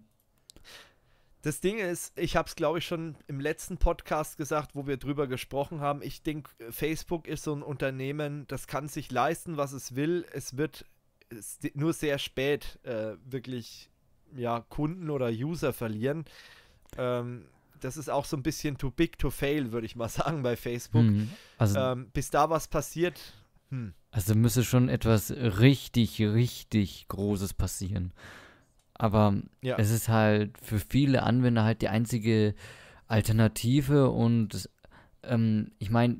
Das Ding ist, ich habe es, glaube ich, schon im letzten Podcast gesagt, wo wir drüber gesprochen haben. Ich denke, Facebook ist so ein Unternehmen, das kann sich leisten, was es will. Es wird nur sehr spät äh, wirklich ja, Kunden oder User verlieren. Ähm, das ist auch so ein bisschen too big to fail, würde ich mal sagen, bei Facebook. Mhm. Also, ähm, bis da was passiert. Hm. Also müsste schon etwas richtig, richtig Großes passieren. Aber ja. es ist halt für viele Anwender halt die einzige Alternative und ähm, ich meine,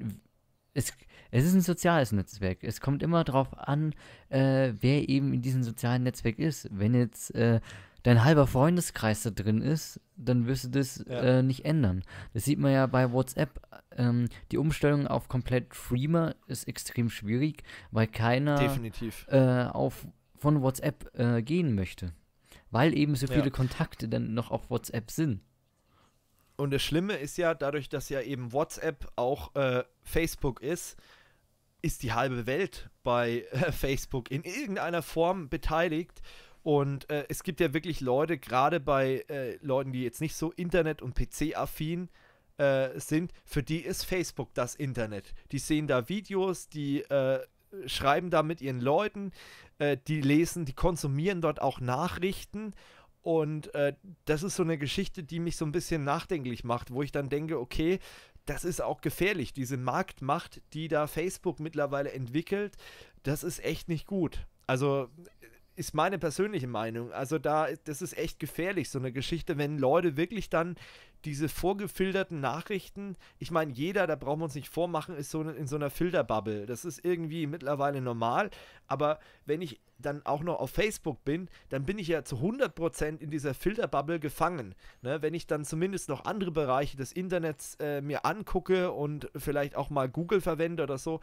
es, es ist ein soziales Netzwerk. Es kommt immer darauf an, äh, wer eben in diesem sozialen Netzwerk ist. Wenn jetzt äh, dein halber Freundeskreis da drin ist, dann wirst du das ja. äh, nicht ändern. Das sieht man ja bei WhatsApp. Ähm, die Umstellung auf komplett Freema ist extrem schwierig, weil keiner äh, auf, von WhatsApp äh, gehen möchte. Weil eben so viele ja. Kontakte dann noch auf WhatsApp sind. Und das Schlimme ist ja, dadurch, dass ja eben WhatsApp auch äh, Facebook ist, ist die halbe Welt bei Facebook in irgendeiner Form beteiligt und äh, es gibt ja wirklich Leute, gerade bei äh, Leuten, die jetzt nicht so Internet- und PC-affin äh, sind, für die ist Facebook das Internet. Die sehen da Videos, die äh, schreiben da mit ihren Leuten, äh, die lesen, die konsumieren dort auch Nachrichten. Und äh, das ist so eine Geschichte, die mich so ein bisschen nachdenklich macht, wo ich dann denke, okay, das ist auch gefährlich. Diese Marktmacht, die da Facebook mittlerweile entwickelt, das ist echt nicht gut. Also ist meine persönliche Meinung. Also da, das ist echt gefährlich, so eine Geschichte, wenn Leute wirklich dann diese vorgefilterten Nachrichten, ich meine, jeder, da brauchen wir uns nicht vormachen, ist so in so einer Filterbubble. Das ist irgendwie mittlerweile normal, aber wenn ich dann auch noch auf Facebook bin, dann bin ich ja zu 100% in dieser Filterbubble gefangen. Ne? Wenn ich dann zumindest noch andere Bereiche des Internets äh, mir angucke und vielleicht auch mal Google verwende oder so,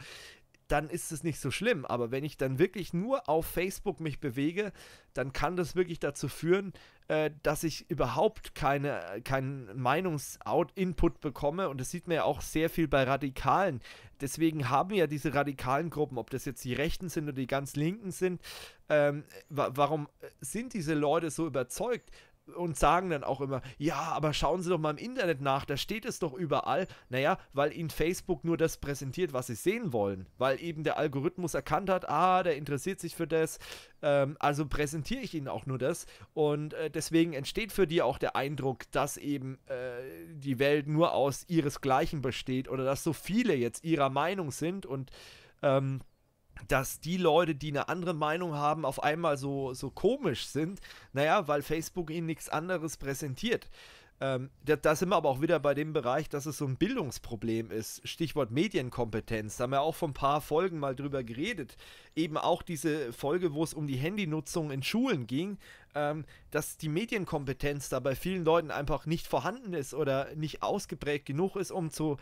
dann ist es nicht so schlimm. Aber wenn ich dann wirklich nur auf Facebook mich bewege, dann kann das wirklich dazu führen, äh, dass ich überhaupt keine, äh, keinen Meinungs-Input bekomme. Und das sieht man ja auch sehr viel bei Radikalen. Deswegen haben ja diese radikalen Gruppen, ob das jetzt die Rechten sind oder die ganz Linken sind, ähm, wa warum äh, sind diese Leute so überzeugt? und sagen dann auch immer, ja, aber schauen Sie doch mal im Internet nach, da steht es doch überall. Naja, weil Ihnen Facebook nur das präsentiert, was Sie sehen wollen, weil eben der Algorithmus erkannt hat, ah, der interessiert sich für das, ähm, also präsentiere ich Ihnen auch nur das. Und äh, deswegen entsteht für die auch der Eindruck, dass eben äh, die Welt nur aus ihresgleichen besteht oder dass so viele jetzt ihrer Meinung sind und ähm, dass die Leute, die eine andere Meinung haben, auf einmal so, so komisch sind. Naja, weil Facebook ihnen nichts anderes präsentiert. Ähm, da, da, sind wir aber auch wieder bei dem Bereich, dass es so ein Bildungsproblem ist. Stichwort Medienkompetenz. Da haben wir auch vor ein paar Folgen mal drüber geredet. Eben auch diese Folge, wo es um die Handynutzung in Schulen ging, ähm, dass die Medienkompetenz da bei vielen Leuten einfach nicht vorhanden ist oder nicht ausgeprägt genug ist, um zu,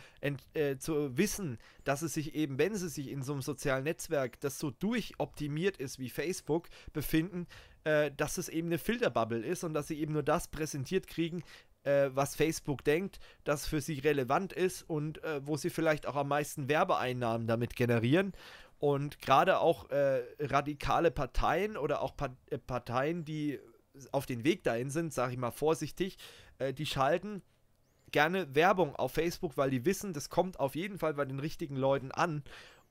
äh, zu wissen, dass es sich eben, wenn sie sich in so einem sozialen Netzwerk, das so durchoptimiert ist wie Facebook, befinden, äh, dass es eben eine Filterbubble ist und dass sie eben nur das präsentiert kriegen, äh, was Facebook denkt, das für sie relevant ist und äh, wo sie vielleicht auch am meisten Werbeeinnahmen damit generieren. Und gerade auch äh, radikale Parteien oder auch pa äh, Parteien, die auf den Weg dahin sind, sage ich mal vorsichtig, äh, die schalten gerne Werbung auf Facebook, weil die wissen, das kommt auf jeden Fall bei den richtigen Leuten an.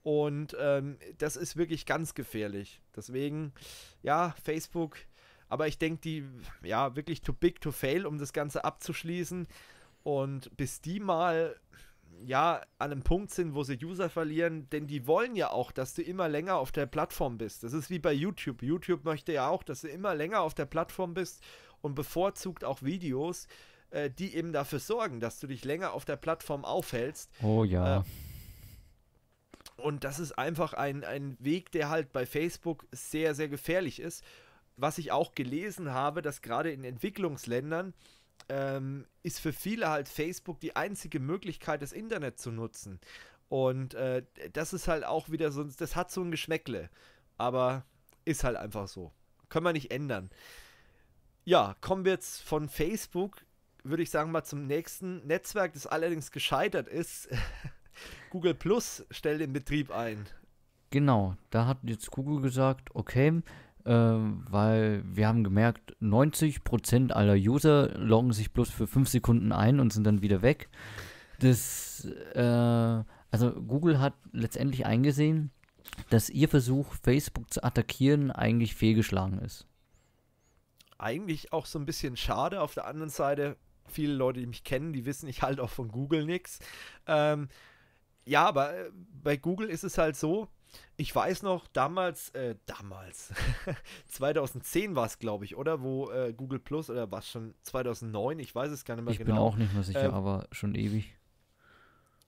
Und ähm, das ist wirklich ganz gefährlich. Deswegen, ja, Facebook aber ich denke, die, ja, wirklich too big to fail, um das Ganze abzuschließen. Und bis die mal, ja, an einem Punkt sind, wo sie User verlieren, denn die wollen ja auch, dass du immer länger auf der Plattform bist. Das ist wie bei YouTube. YouTube möchte ja auch, dass du immer länger auf der Plattform bist und bevorzugt auch Videos, äh, die eben dafür sorgen, dass du dich länger auf der Plattform aufhältst. Oh ja. Äh, und das ist einfach ein, ein Weg, der halt bei Facebook sehr, sehr gefährlich ist was ich auch gelesen habe, dass gerade in Entwicklungsländern ähm, ist für viele halt Facebook die einzige Möglichkeit, das Internet zu nutzen. Und äh, das ist halt auch wieder so, das hat so ein Geschmäckle. Aber ist halt einfach so. Können wir nicht ändern. Ja, kommen wir jetzt von Facebook, würde ich sagen, mal zum nächsten Netzwerk, das allerdings gescheitert ist. Google Plus stellt den Betrieb ein. Genau, da hat jetzt Google gesagt, okay, äh, weil wir haben gemerkt, 90% aller User loggen sich bloß für 5 Sekunden ein und sind dann wieder weg. Das, äh, also Google hat letztendlich eingesehen, dass ihr Versuch, Facebook zu attackieren, eigentlich fehlgeschlagen ist. Eigentlich auch so ein bisschen schade. Auf der anderen Seite, viele Leute, die mich kennen, die wissen, ich halte auch von Google nichts. Ähm, ja, aber äh, bei Google ist es halt so, ich weiß noch, damals, äh, damals, 2010 war es, glaube ich, oder? Wo äh, Google Plus oder was schon 2009, ich weiß es gar nicht mehr ich genau. Ich bin auch nicht mehr sicher, ähm, aber schon ewig.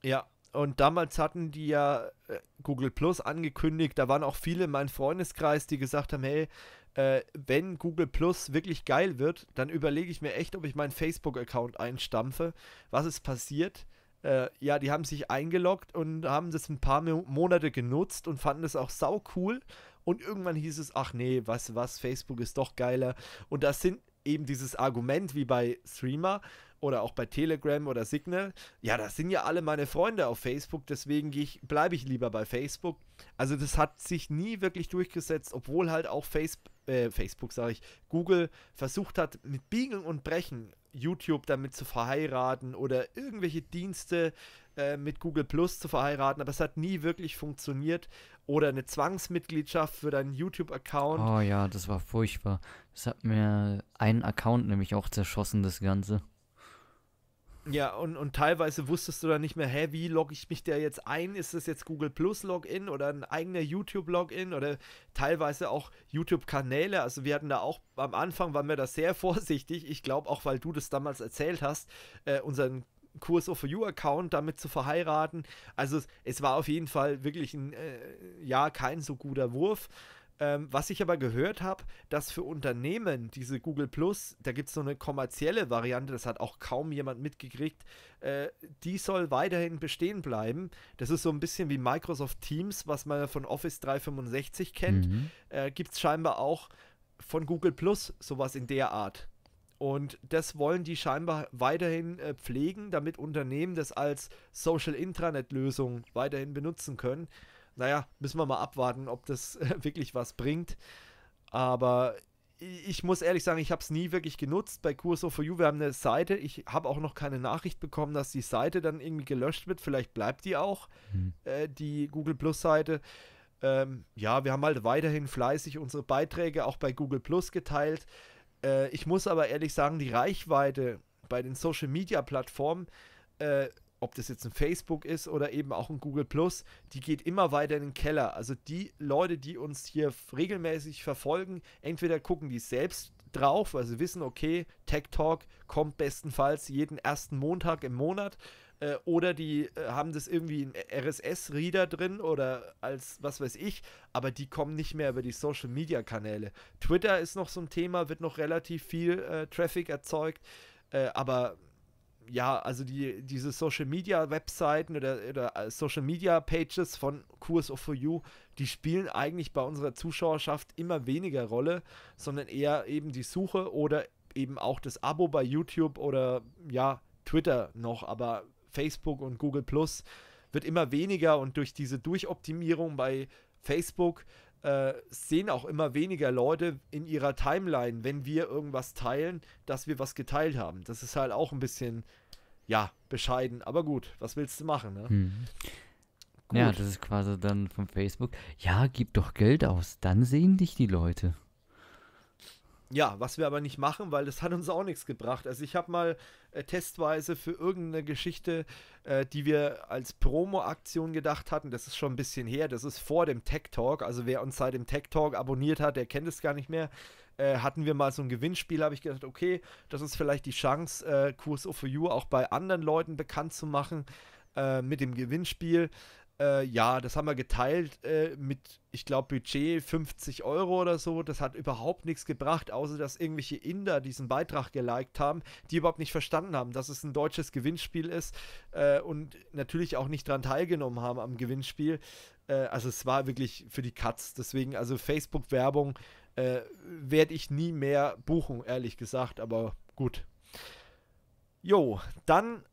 Ja, und damals hatten die ja äh, Google Plus angekündigt. Da waren auch viele in meinem Freundeskreis, die gesagt haben: Hey, äh, wenn Google Plus wirklich geil wird, dann überlege ich mir echt, ob ich meinen Facebook-Account einstampfe. Was ist passiert? äh, ja, die haben sich eingeloggt und haben das ein paar Monate genutzt und fanden es auch sau cool. Und irgendwann hieß es, ach nee, was, was, Facebook ist doch geiler. Und das sind eben dieses Argument wie bei Streamer, oder auch bei Telegram oder Signal, ja, das sind ja alle meine Freunde auf Facebook, deswegen bleibe ich lieber bei Facebook. Also das hat sich nie wirklich durchgesetzt, obwohl halt auch Facebook, äh, Facebook sage ich, Google versucht hat, mit Biegen und Brechen YouTube damit zu verheiraten oder irgendwelche Dienste äh, mit Google Plus zu verheiraten, aber es hat nie wirklich funktioniert. Oder eine Zwangsmitgliedschaft für deinen YouTube-Account. Oh ja, das war furchtbar. Das hat mir einen Account nämlich auch zerschossen, das Ganze. Ja, und, und teilweise wusstest du dann nicht mehr, hä, wie logge ich mich da jetzt ein? Ist das jetzt Google Plus Login oder ein eigener YouTube Login oder teilweise auch YouTube Kanäle? Also wir hatten da auch am Anfang waren wir da sehr vorsichtig. Ich glaube auch, weil du das damals erzählt hast, äh, unseren Kurs of You Account damit zu verheiraten. Also es, es war auf jeden Fall wirklich ein äh, ja kein so guter Wurf. Ähm, was ich aber gehört habe, dass für Unternehmen diese Google Plus, da gibt es so eine kommerzielle Variante, das hat auch kaum jemand mitgekriegt, äh, die soll weiterhin bestehen bleiben. Das ist so ein bisschen wie Microsoft Teams, was man von Office 365 kennt. Mhm. Äh, gibt es scheinbar auch von Google Plus sowas in der Art. Und das wollen die scheinbar weiterhin äh, pflegen, damit Unternehmen das als Social Intranet-Lösung weiterhin benutzen können naja, müssen wir mal abwarten, ob das wirklich was bringt. Aber ich muss ehrlich sagen, ich habe es nie wirklich genutzt. Bei Curso for You, wir haben eine Seite. Ich habe auch noch keine Nachricht bekommen, dass die Seite dann irgendwie gelöscht wird. Vielleicht bleibt die auch, mhm. äh, die Google Plus Seite. Ähm, ja, wir haben halt weiterhin fleißig unsere Beiträge auch bei Google Plus geteilt. Äh, ich muss aber ehrlich sagen, die Reichweite bei den Social Media Plattformen äh, ob das jetzt ein Facebook ist oder eben auch ein Google Plus, die geht immer weiter in den Keller. Also die Leute, die uns hier regelmäßig verfolgen, entweder gucken die selbst drauf, weil sie wissen, okay, Tech Talk kommt bestenfalls jeden ersten Montag im Monat äh, oder die äh, haben das irgendwie in RSS-Reader drin oder als was weiß ich, aber die kommen nicht mehr über die Social-Media-Kanäle. Twitter ist noch so ein Thema, wird noch relativ viel äh, Traffic erzeugt, äh, aber ja, also die, diese Social Media Webseiten oder, oder äh, Social Media Pages von Kurs of For You, die spielen eigentlich bei unserer Zuschauerschaft immer weniger Rolle, sondern eher eben die Suche oder eben auch das Abo bei YouTube oder ja, Twitter noch, aber Facebook und Google Plus wird immer weniger und durch diese Durchoptimierung bei Facebook äh, sehen auch immer weniger Leute in ihrer Timeline, wenn wir irgendwas teilen, dass wir was geteilt haben. Das ist halt auch ein bisschen, ja, bescheiden. Aber gut, was willst du machen, ne? Hm. Ja, das ist quasi dann von Facebook. Ja, gib doch Geld aus, dann sehen dich die Leute. Ja, was wir aber nicht machen, weil das hat uns auch nichts gebracht. Also ich habe mal äh, testweise für irgendeine Geschichte, äh, die wir als Promo-Aktion gedacht hatten, das ist schon ein bisschen her, das ist vor dem Tech Talk, also wer uns seit dem Tech Talk abonniert hat, der kennt es gar nicht mehr, äh, hatten wir mal so ein Gewinnspiel, habe ich gedacht, okay, das ist vielleicht die Chance, äh, Kurs O4U auch bei anderen Leuten bekannt zu machen äh, mit dem Gewinnspiel. Äh, ja, das haben wir geteilt äh, mit, ich glaube, Budget 50 Euro oder so. Das hat überhaupt nichts gebracht, außer dass irgendwelche Inder diesen Beitrag geliked haben, die überhaupt nicht verstanden haben, dass es ein deutsches Gewinnspiel ist äh, und natürlich auch nicht daran teilgenommen haben am Gewinnspiel. Äh, also es war wirklich für die Katz. Deswegen, also Facebook-Werbung äh, werde ich nie mehr buchen, ehrlich gesagt, aber gut. Jo, dann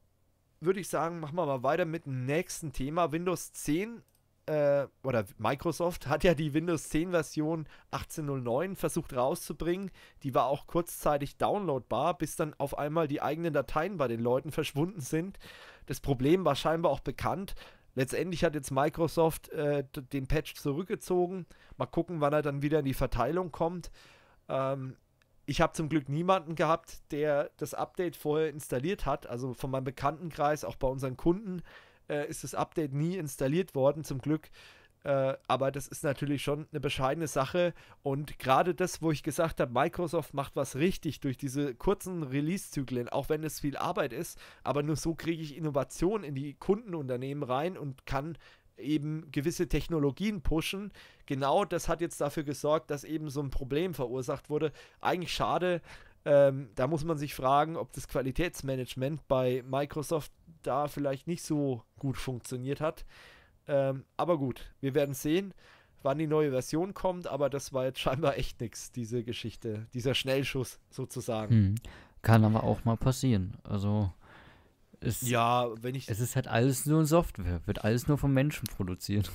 würde ich sagen, machen wir mal weiter mit dem nächsten Thema. Windows 10 äh, oder Microsoft hat ja die Windows 10 Version 18.09 versucht rauszubringen. Die war auch kurzzeitig downloadbar, bis dann auf einmal die eigenen Dateien bei den Leuten verschwunden sind. Das Problem war scheinbar auch bekannt. Letztendlich hat jetzt Microsoft äh, den Patch zurückgezogen. Mal gucken, wann er dann wieder in die Verteilung kommt. Ähm, ich habe zum Glück niemanden gehabt, der das Update vorher installiert hat. Also von meinem Bekanntenkreis, auch bei unseren Kunden, äh, ist das Update nie installiert worden, zum Glück. Äh, aber das ist natürlich schon eine bescheidene Sache. Und gerade das, wo ich gesagt habe, Microsoft macht was richtig durch diese kurzen Release-Zyklen, auch wenn es viel Arbeit ist, aber nur so kriege ich Innovation in die Kundenunternehmen rein und kann eben gewisse Technologien pushen. Genau das hat jetzt dafür gesorgt, dass eben so ein Problem verursacht wurde. Eigentlich schade. Ähm, da muss man sich fragen, ob das Qualitätsmanagement bei Microsoft da vielleicht nicht so gut funktioniert hat. Ähm, aber gut, wir werden sehen, wann die neue Version kommt. Aber das war jetzt scheinbar echt nichts, diese Geschichte, dieser Schnellschuss sozusagen. Hm. Kann aber auch mal passieren. Also es, ja, wenn ich. Es ist halt alles nur Software, wird alles nur von Menschen produziert.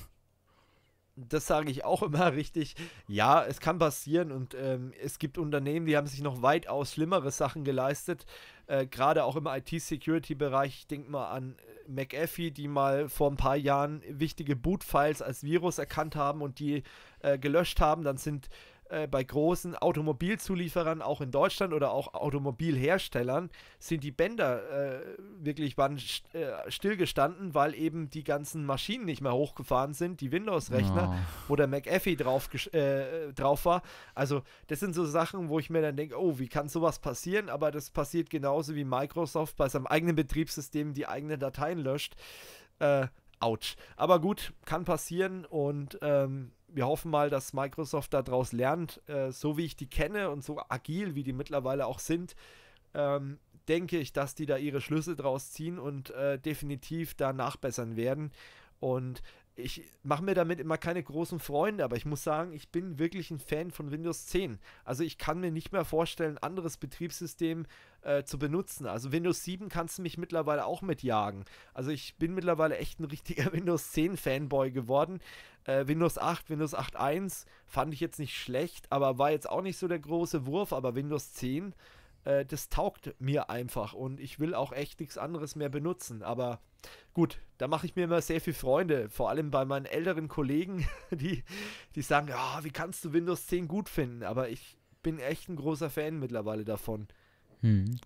Das sage ich auch immer richtig. Ja, es kann passieren und ähm, es gibt Unternehmen, die haben sich noch weitaus schlimmere Sachen geleistet. Äh, Gerade auch im IT-Security-Bereich. Ich denke mal an äh, McAfee, die mal vor ein paar Jahren wichtige Boot-Files als Virus erkannt haben und die äh, gelöscht haben. Dann sind äh, bei großen Automobilzulieferern, auch in Deutschland oder auch Automobilherstellern, sind die Bänder äh, wirklich waren st äh, stillgestanden, weil eben die ganzen Maschinen nicht mehr hochgefahren sind, die Windows-Rechner, oh. wo der McAfee drauf, äh, drauf war. Also das sind so Sachen, wo ich mir dann denke, oh, wie kann sowas passieren? Aber das passiert genauso wie Microsoft bei seinem eigenen Betriebssystem die eigenen Dateien löscht. Autsch. Äh, Aber gut, kann passieren und ähm, wir hoffen mal, dass Microsoft daraus lernt, äh, so wie ich die kenne und so agil, wie die mittlerweile auch sind, ähm, denke ich, dass die da ihre Schlüsse draus ziehen und äh, definitiv da nachbessern werden. Und ich mache mir damit immer keine großen Freunde, aber ich muss sagen, ich bin wirklich ein Fan von Windows 10. Also ich kann mir nicht mehr vorstellen, ein anderes Betriebssystem äh, zu benutzen. Also Windows 7 kannst du mich mittlerweile auch mitjagen. Also ich bin mittlerweile echt ein richtiger Windows 10 Fanboy geworden. Äh, Windows 8, Windows 8.1 fand ich jetzt nicht schlecht, aber war jetzt auch nicht so der große Wurf, aber Windows 10 äh, das taugt mir einfach und ich will auch echt nichts anderes mehr benutzen. Aber gut, da mache ich mir immer sehr viel Freunde, vor allem bei meinen älteren Kollegen, die, die sagen, ja, oh, wie kannst du Windows 10 gut finden? Aber ich bin echt ein großer Fan mittlerweile davon. Hm.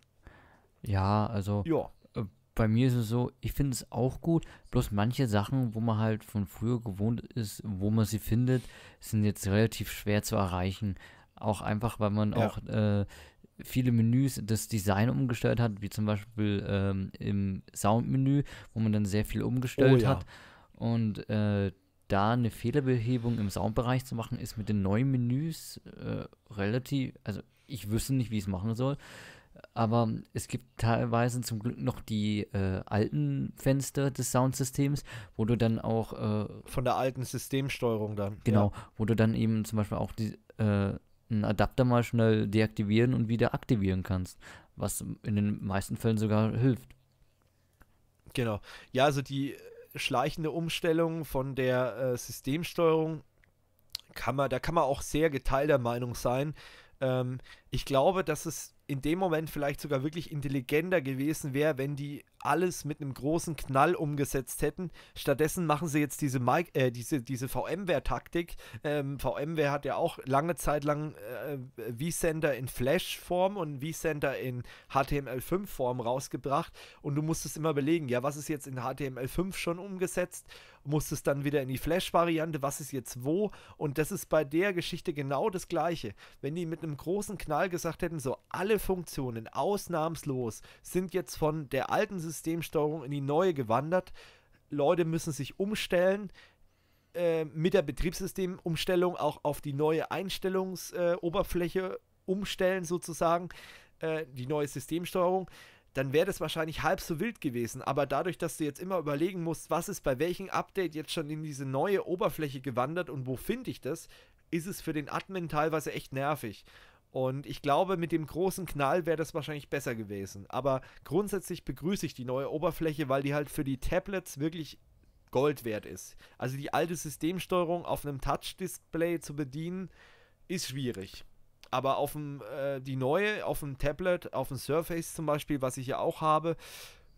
Ja, also. Ja äh, bei mir ist es so, ich finde es auch gut, bloß manche Sachen, wo man halt von früher gewohnt ist, wo man sie findet, sind jetzt relativ schwer zu erreichen. Auch einfach, weil man ja. auch äh, viele Menüs das Design umgestellt hat, wie zum Beispiel ähm, im Soundmenü, wo man dann sehr viel umgestellt oh, ja. hat. Und äh, da eine Fehlerbehebung im Soundbereich zu machen, ist mit den neuen Menüs äh, relativ, also ich wüsste nicht, wie ich es machen soll. Aber es gibt teilweise zum Glück noch die äh, alten Fenster des Soundsystems, wo du dann auch. Äh, Von der alten Systemsteuerung dann. Genau, ja. wo du dann eben zum Beispiel auch die, äh, einen Adapter mal schnell deaktivieren und wieder aktivieren kannst, was in den meisten Fällen sogar hilft. Genau. Ja, also die äh, schleichende Umstellung von der äh, Systemsteuerung kann man, da kann man auch sehr geteilter Meinung sein. Ähm, ich glaube, dass es in dem Moment vielleicht sogar wirklich intelligenter gewesen wäre, wenn die alles mit einem großen Knall umgesetzt hätten. Stattdessen machen sie jetzt diese, äh, diese, diese VMware-Taktik. Ähm, VMware hat ja auch lange Zeit lang äh, vCenter in Flash-Form und vCenter in HTML5-Form rausgebracht. Und du musstest immer überlegen, ja, was ist jetzt in HTML5 schon umgesetzt? Musstest dann wieder in die Flash-Variante, was ist jetzt wo? Und das ist bei der Geschichte genau das Gleiche. Wenn die mit einem großen Knall gesagt hätten, so alle Funktionen ausnahmslos sind jetzt von der alten System Systemsteuerung in die neue gewandert. Leute müssen sich umstellen äh, mit der Betriebssystemumstellung auch auf die neue Einstellungsoberfläche äh, umstellen sozusagen, äh, die neue Systemsteuerung dann wäre das wahrscheinlich halb so wild gewesen. Aber dadurch, dass du jetzt immer überlegen musst, was ist bei welchem Update jetzt schon in diese neue Oberfläche gewandert und wo finde ich das, ist es für den Admin teilweise echt nervig. Und ich glaube, mit dem großen Knall wäre das wahrscheinlich besser gewesen. Aber grundsätzlich begrüße ich die neue Oberfläche, weil die halt für die Tablets wirklich Gold wert ist. Also die alte Systemsteuerung auf einem Touch-Display zu bedienen, ist schwierig. Aber auf dem, äh, die neue, auf dem Tablet, auf dem Surface zum Beispiel, was ich ja auch habe,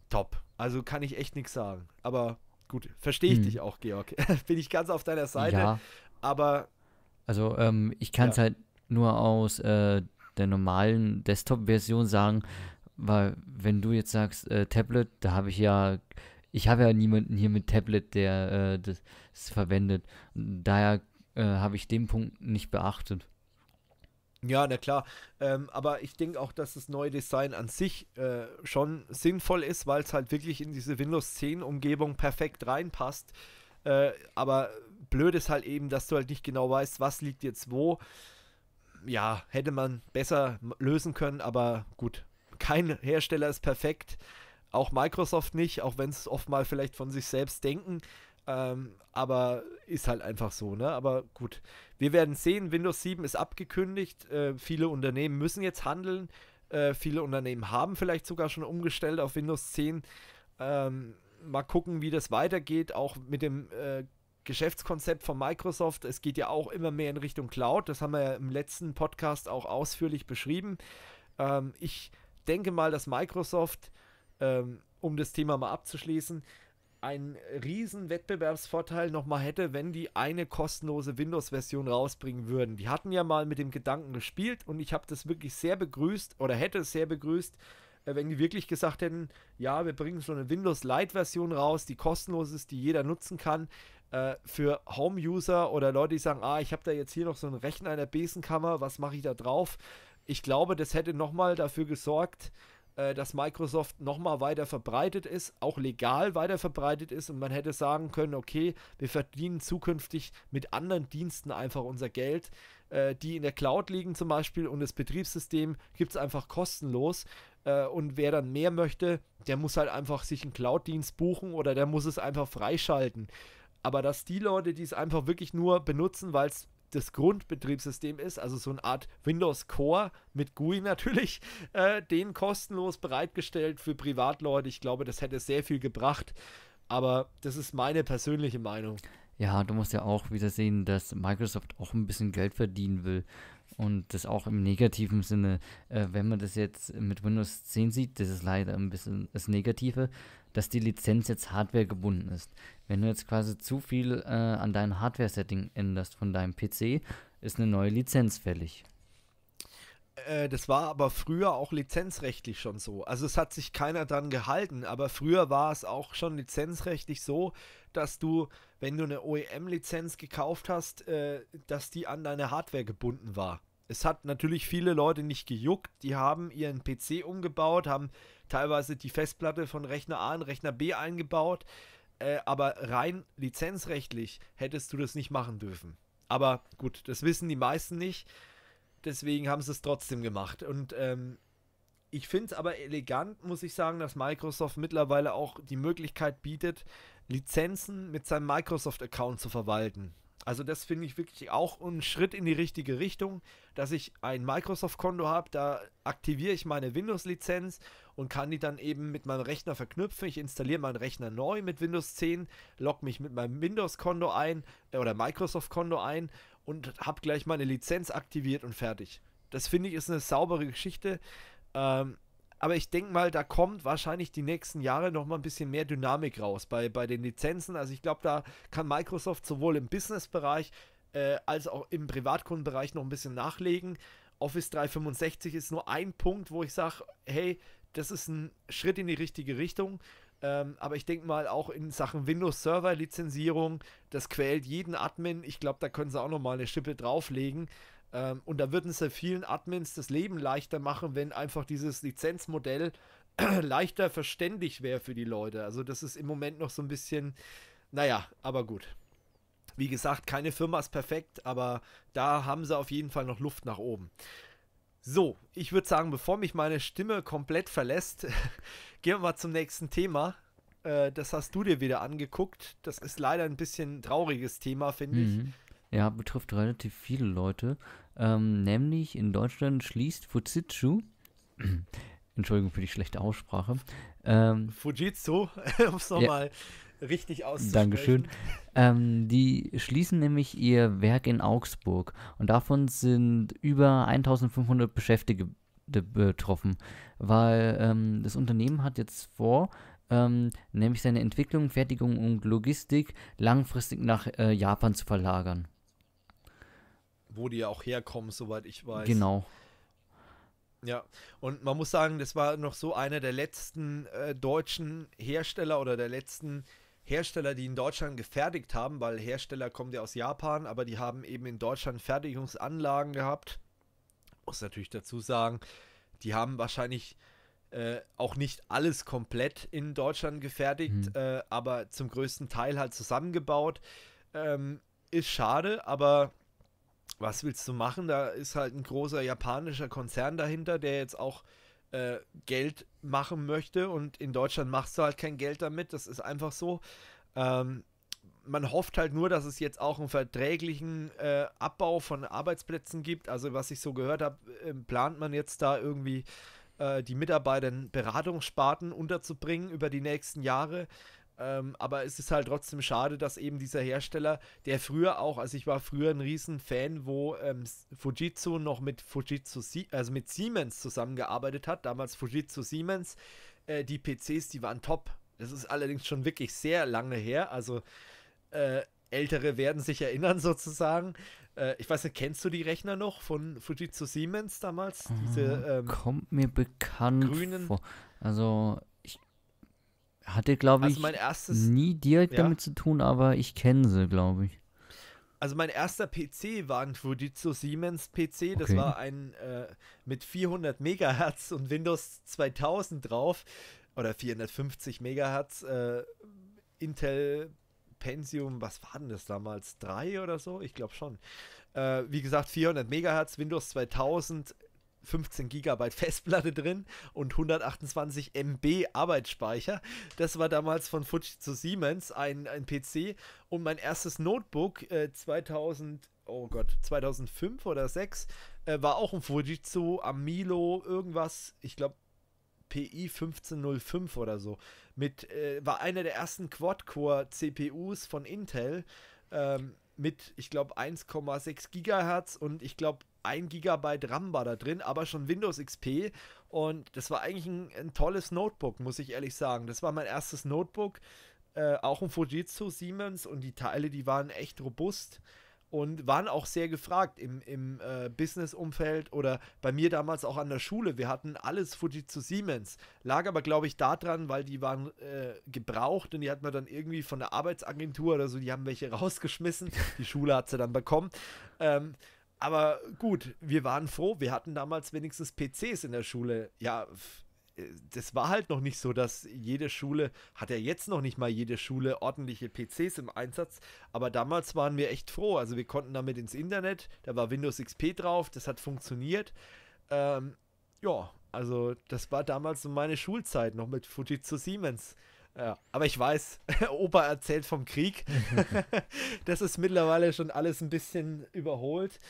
top. Also kann ich echt nichts sagen. Aber gut, verstehe ich hm. dich auch, Georg. Bin ich ganz auf deiner Seite. Ja. Aber. Also ähm, ich kann es ja. halt nur aus äh, der normalen Desktop-Version sagen, weil wenn du jetzt sagst äh, Tablet, da habe ich ja, ich habe ja niemanden hier mit Tablet, der äh, das, verwendet. Daher äh, habe ich den Punkt nicht beachtet. Ja, na klar. Ähm, aber ich denke auch, dass das neue Design an sich äh, schon sinnvoll ist, weil es halt wirklich in diese Windows 10 Umgebung perfekt reinpasst. Äh, aber blöd ist halt eben, dass du halt nicht genau weißt, was liegt jetzt wo ja, hätte man besser lösen können, aber gut, kein Hersteller ist perfekt, auch Microsoft nicht, auch wenn es oft mal vielleicht von sich selbst denken, ähm, aber ist halt einfach so, ne? Aber gut, wir werden sehen, Windows 7 ist abgekündigt, äh, viele Unternehmen müssen jetzt handeln, äh, viele Unternehmen haben vielleicht sogar schon umgestellt auf Windows 10. Ähm, mal gucken, wie das weitergeht, auch mit dem äh, Geschäftskonzept von Microsoft. Es geht ja auch immer mehr in Richtung Cloud. Das haben wir ja im letzten Podcast auch ausführlich beschrieben. Ähm, ich denke mal, dass Microsoft, ähm, um das Thema mal abzuschließen, einen riesen Wettbewerbsvorteil nochmal hätte, wenn die eine kostenlose Windows-Version rausbringen würden. Die hatten ja mal mit dem Gedanken gespielt und ich habe das wirklich sehr begrüßt oder hätte es sehr begrüßt, äh, wenn die wirklich gesagt hätten, ja, wir bringen so eine Windows Lite-Version raus, die kostenlos ist, die jeder nutzen kann, äh, für Home-User oder Leute, die sagen, ah, ich habe da jetzt hier noch so einen Rechner in der Besenkammer, was mache ich da drauf? Ich glaube, das hätte nochmal dafür gesorgt, äh, dass Microsoft nochmal weiter verbreitet ist, auch legal weiter verbreitet ist und man hätte sagen können, okay, wir verdienen zukünftig mit anderen Diensten einfach unser Geld, äh, die in der Cloud liegen zum Beispiel und das Betriebssystem gibt es einfach kostenlos äh, und wer dann mehr möchte, der muss halt einfach sich einen Cloud-Dienst buchen oder der muss es einfach freischalten aber dass die Leute, die es einfach wirklich nur benutzen, weil es das Grundbetriebssystem ist, also so eine Art Windows Core mit GUI natürlich, äh, den kostenlos bereitgestellt für Privatleute. Ich glaube, das hätte sehr viel gebracht, aber das ist meine persönliche Meinung. Ja, du musst ja auch wieder sehen, dass Microsoft auch ein bisschen Geld verdienen will. Und das auch im negativen Sinne. Äh, wenn man das jetzt mit Windows 10 sieht, das ist leider ein bisschen das Negative dass die Lizenz jetzt Hardware gebunden ist. Wenn du jetzt quasi zu viel äh, an deinem Hardware-Setting änderst von deinem PC, ist eine neue Lizenz fällig. Äh, das war aber früher auch lizenzrechtlich schon so. Also es hat sich keiner dran gehalten, aber früher war es auch schon lizenzrechtlich so, dass du, wenn du eine OEM-Lizenz gekauft hast, äh, dass die an deine Hardware gebunden war. Es hat natürlich viele Leute nicht gejuckt. Die haben ihren PC umgebaut, haben teilweise die Festplatte von Rechner A in Rechner B eingebaut. Äh, aber rein lizenzrechtlich hättest du das nicht machen dürfen. Aber gut, das wissen die meisten nicht. Deswegen haben sie es trotzdem gemacht. Und ähm, ich finde es aber elegant, muss ich sagen, dass Microsoft mittlerweile auch die Möglichkeit bietet, Lizenzen mit seinem Microsoft-Account zu verwalten. Also das finde ich wirklich auch ein Schritt in die richtige Richtung, dass ich ein Microsoft-Konto habe, da aktiviere ich meine Windows-Lizenz und kann die dann eben mit meinem Rechner verknüpfen. Ich installiere meinen Rechner neu mit Windows 10, logge mich mit meinem Windows-Konto ein äh, oder Microsoft-Konto ein und habe gleich meine Lizenz aktiviert und fertig. Das finde ich ist eine saubere Geschichte. Ähm, aber ich denke mal, da kommt wahrscheinlich die nächsten Jahre noch mal ein bisschen mehr Dynamik raus bei, bei den Lizenzen. Also ich glaube, da kann Microsoft sowohl im Business-Bereich äh, als auch im Privatkundenbereich noch ein bisschen nachlegen. Office 365 ist nur ein Punkt, wo ich sage, hey, das ist ein Schritt in die richtige Richtung. Ähm, aber ich denke mal auch in Sachen Windows Server Lizenzierung, das quält jeden Admin. Ich glaube, da können sie auch nochmal eine Schippe drauflegen. Ähm, und da würden es vielen Admins das Leben leichter machen, wenn einfach dieses Lizenzmodell leichter verständlich wäre für die Leute. Also das ist im Moment noch so ein bisschen, naja, aber gut. Wie gesagt, keine Firma ist perfekt, aber da haben sie auf jeden Fall noch Luft nach oben. So, ich würde sagen, bevor mich meine Stimme komplett verlässt, gehen wir mal zum nächsten Thema. Äh, das hast du dir wieder angeguckt. Das ist leider ein bisschen trauriges Thema, finde mhm. ich ja, betrifft relativ viele Leute. Ähm, nämlich in Deutschland schließt Fujitsu, Entschuldigung für die schlechte Aussprache. Ähm, Fujitsu, um es nochmal ja, richtig auszusprechen. Dankeschön. Ähm, die schließen nämlich ihr Werk in Augsburg und davon sind über 1500 Beschäftigte betroffen, weil ähm, das Unternehmen hat jetzt vor, ähm, nämlich seine Entwicklung, Fertigung und Logistik langfristig nach äh, Japan zu verlagern wo die ja auch herkommen, soweit ich weiß. Genau. Ja, und man muss sagen, das war noch so einer der letzten äh, deutschen Hersteller oder der letzten Hersteller, die in Deutschland gefertigt haben, weil Hersteller kommen ja aus Japan, aber die haben eben in Deutschland Fertigungsanlagen gehabt. Muss natürlich dazu sagen, die haben wahrscheinlich äh, auch nicht alles komplett in Deutschland gefertigt, mhm. äh, aber zum größten Teil halt zusammengebaut. Ähm, ist schade, aber was willst du machen? Da ist halt ein großer japanischer Konzern dahinter, der jetzt auch äh, Geld machen möchte und in Deutschland machst du halt kein Geld damit, das ist einfach so. Ähm, man hofft halt nur, dass es jetzt auch einen verträglichen äh, Abbau von Arbeitsplätzen gibt. Also was ich so gehört habe, äh, plant man jetzt da irgendwie äh, die Mitarbeiter in Beratungssparten unterzubringen über die nächsten Jahre. Ähm, aber es ist halt trotzdem schade, dass eben dieser Hersteller, der früher auch, also ich war früher ein Riesenfan, wo ähm, Fujitsu noch mit Fujitsu, also mit Siemens zusammengearbeitet hat, damals Fujitsu Siemens, äh, die PCs, die waren top. Das ist allerdings schon wirklich sehr lange her, also äh, Ältere werden sich erinnern sozusagen. Äh, ich weiß nicht, kennst du die Rechner noch von Fujitsu Siemens damals? Diese, mhm, ähm, Kommt mir bekannt grünen, vor. Also hatte, glaube also mein erstes, nie direkt ja. damit zu tun, aber ich kenne sie, glaube ich. Also mein erster PC war ein Fujitsu Siemens PC. Das okay. war ein äh, mit 400 Megahertz und Windows 2000 drauf oder 450 Megahertz äh, Intel Pentium. Was war denn das damals? Drei oder so? Ich glaube schon. Äh, wie gesagt, 400 Megahertz, Windows 2000, 15 GB Festplatte drin und 128 MB Arbeitsspeicher. Das war damals von Fujitsu Siemens ein, ein PC und mein erstes Notebook äh, 2000, oh Gott, 2005 oder 6 äh, war auch ein Fujitsu Amilo irgendwas, ich glaube PI 1505 oder so. Mit äh, war einer der ersten Quad-Core CPUs von Intel. Ähm, mit, ich glaube, 1,6 Gigahertz und ich glaube 1 GB RAM war da drin, aber schon Windows XP. Und das war eigentlich ein, ein tolles Notebook, muss ich ehrlich sagen. Das war mein erstes Notebook, äh, auch ein Fujitsu Siemens. Und die Teile, die waren echt robust und waren auch sehr gefragt im, im äh, Business-Umfeld oder bei mir damals auch an der Schule. Wir hatten alles Fujitsu Siemens. Lag aber, glaube ich, daran, weil die waren äh, gebraucht und die hat man dann irgendwie von der Arbeitsagentur oder so, die haben welche rausgeschmissen. Die Schule hat sie dann bekommen. Ähm, aber gut, wir waren froh, wir hatten damals wenigstens PCs in der Schule. Ja, äh, das war halt noch nicht so, dass jede Schule, hat ja jetzt noch nicht mal jede Schule ordentliche PCs im Einsatz, aber damals waren wir echt froh. Also wir konnten damit ins Internet, da war Windows XP drauf, das hat funktioniert. Ähm, ja, also das war damals so meine Schulzeit noch mit Fujitsu Siemens. Ja, aber ich weiß, Opa erzählt vom Krieg. das ist mittlerweile schon alles ein bisschen überholt.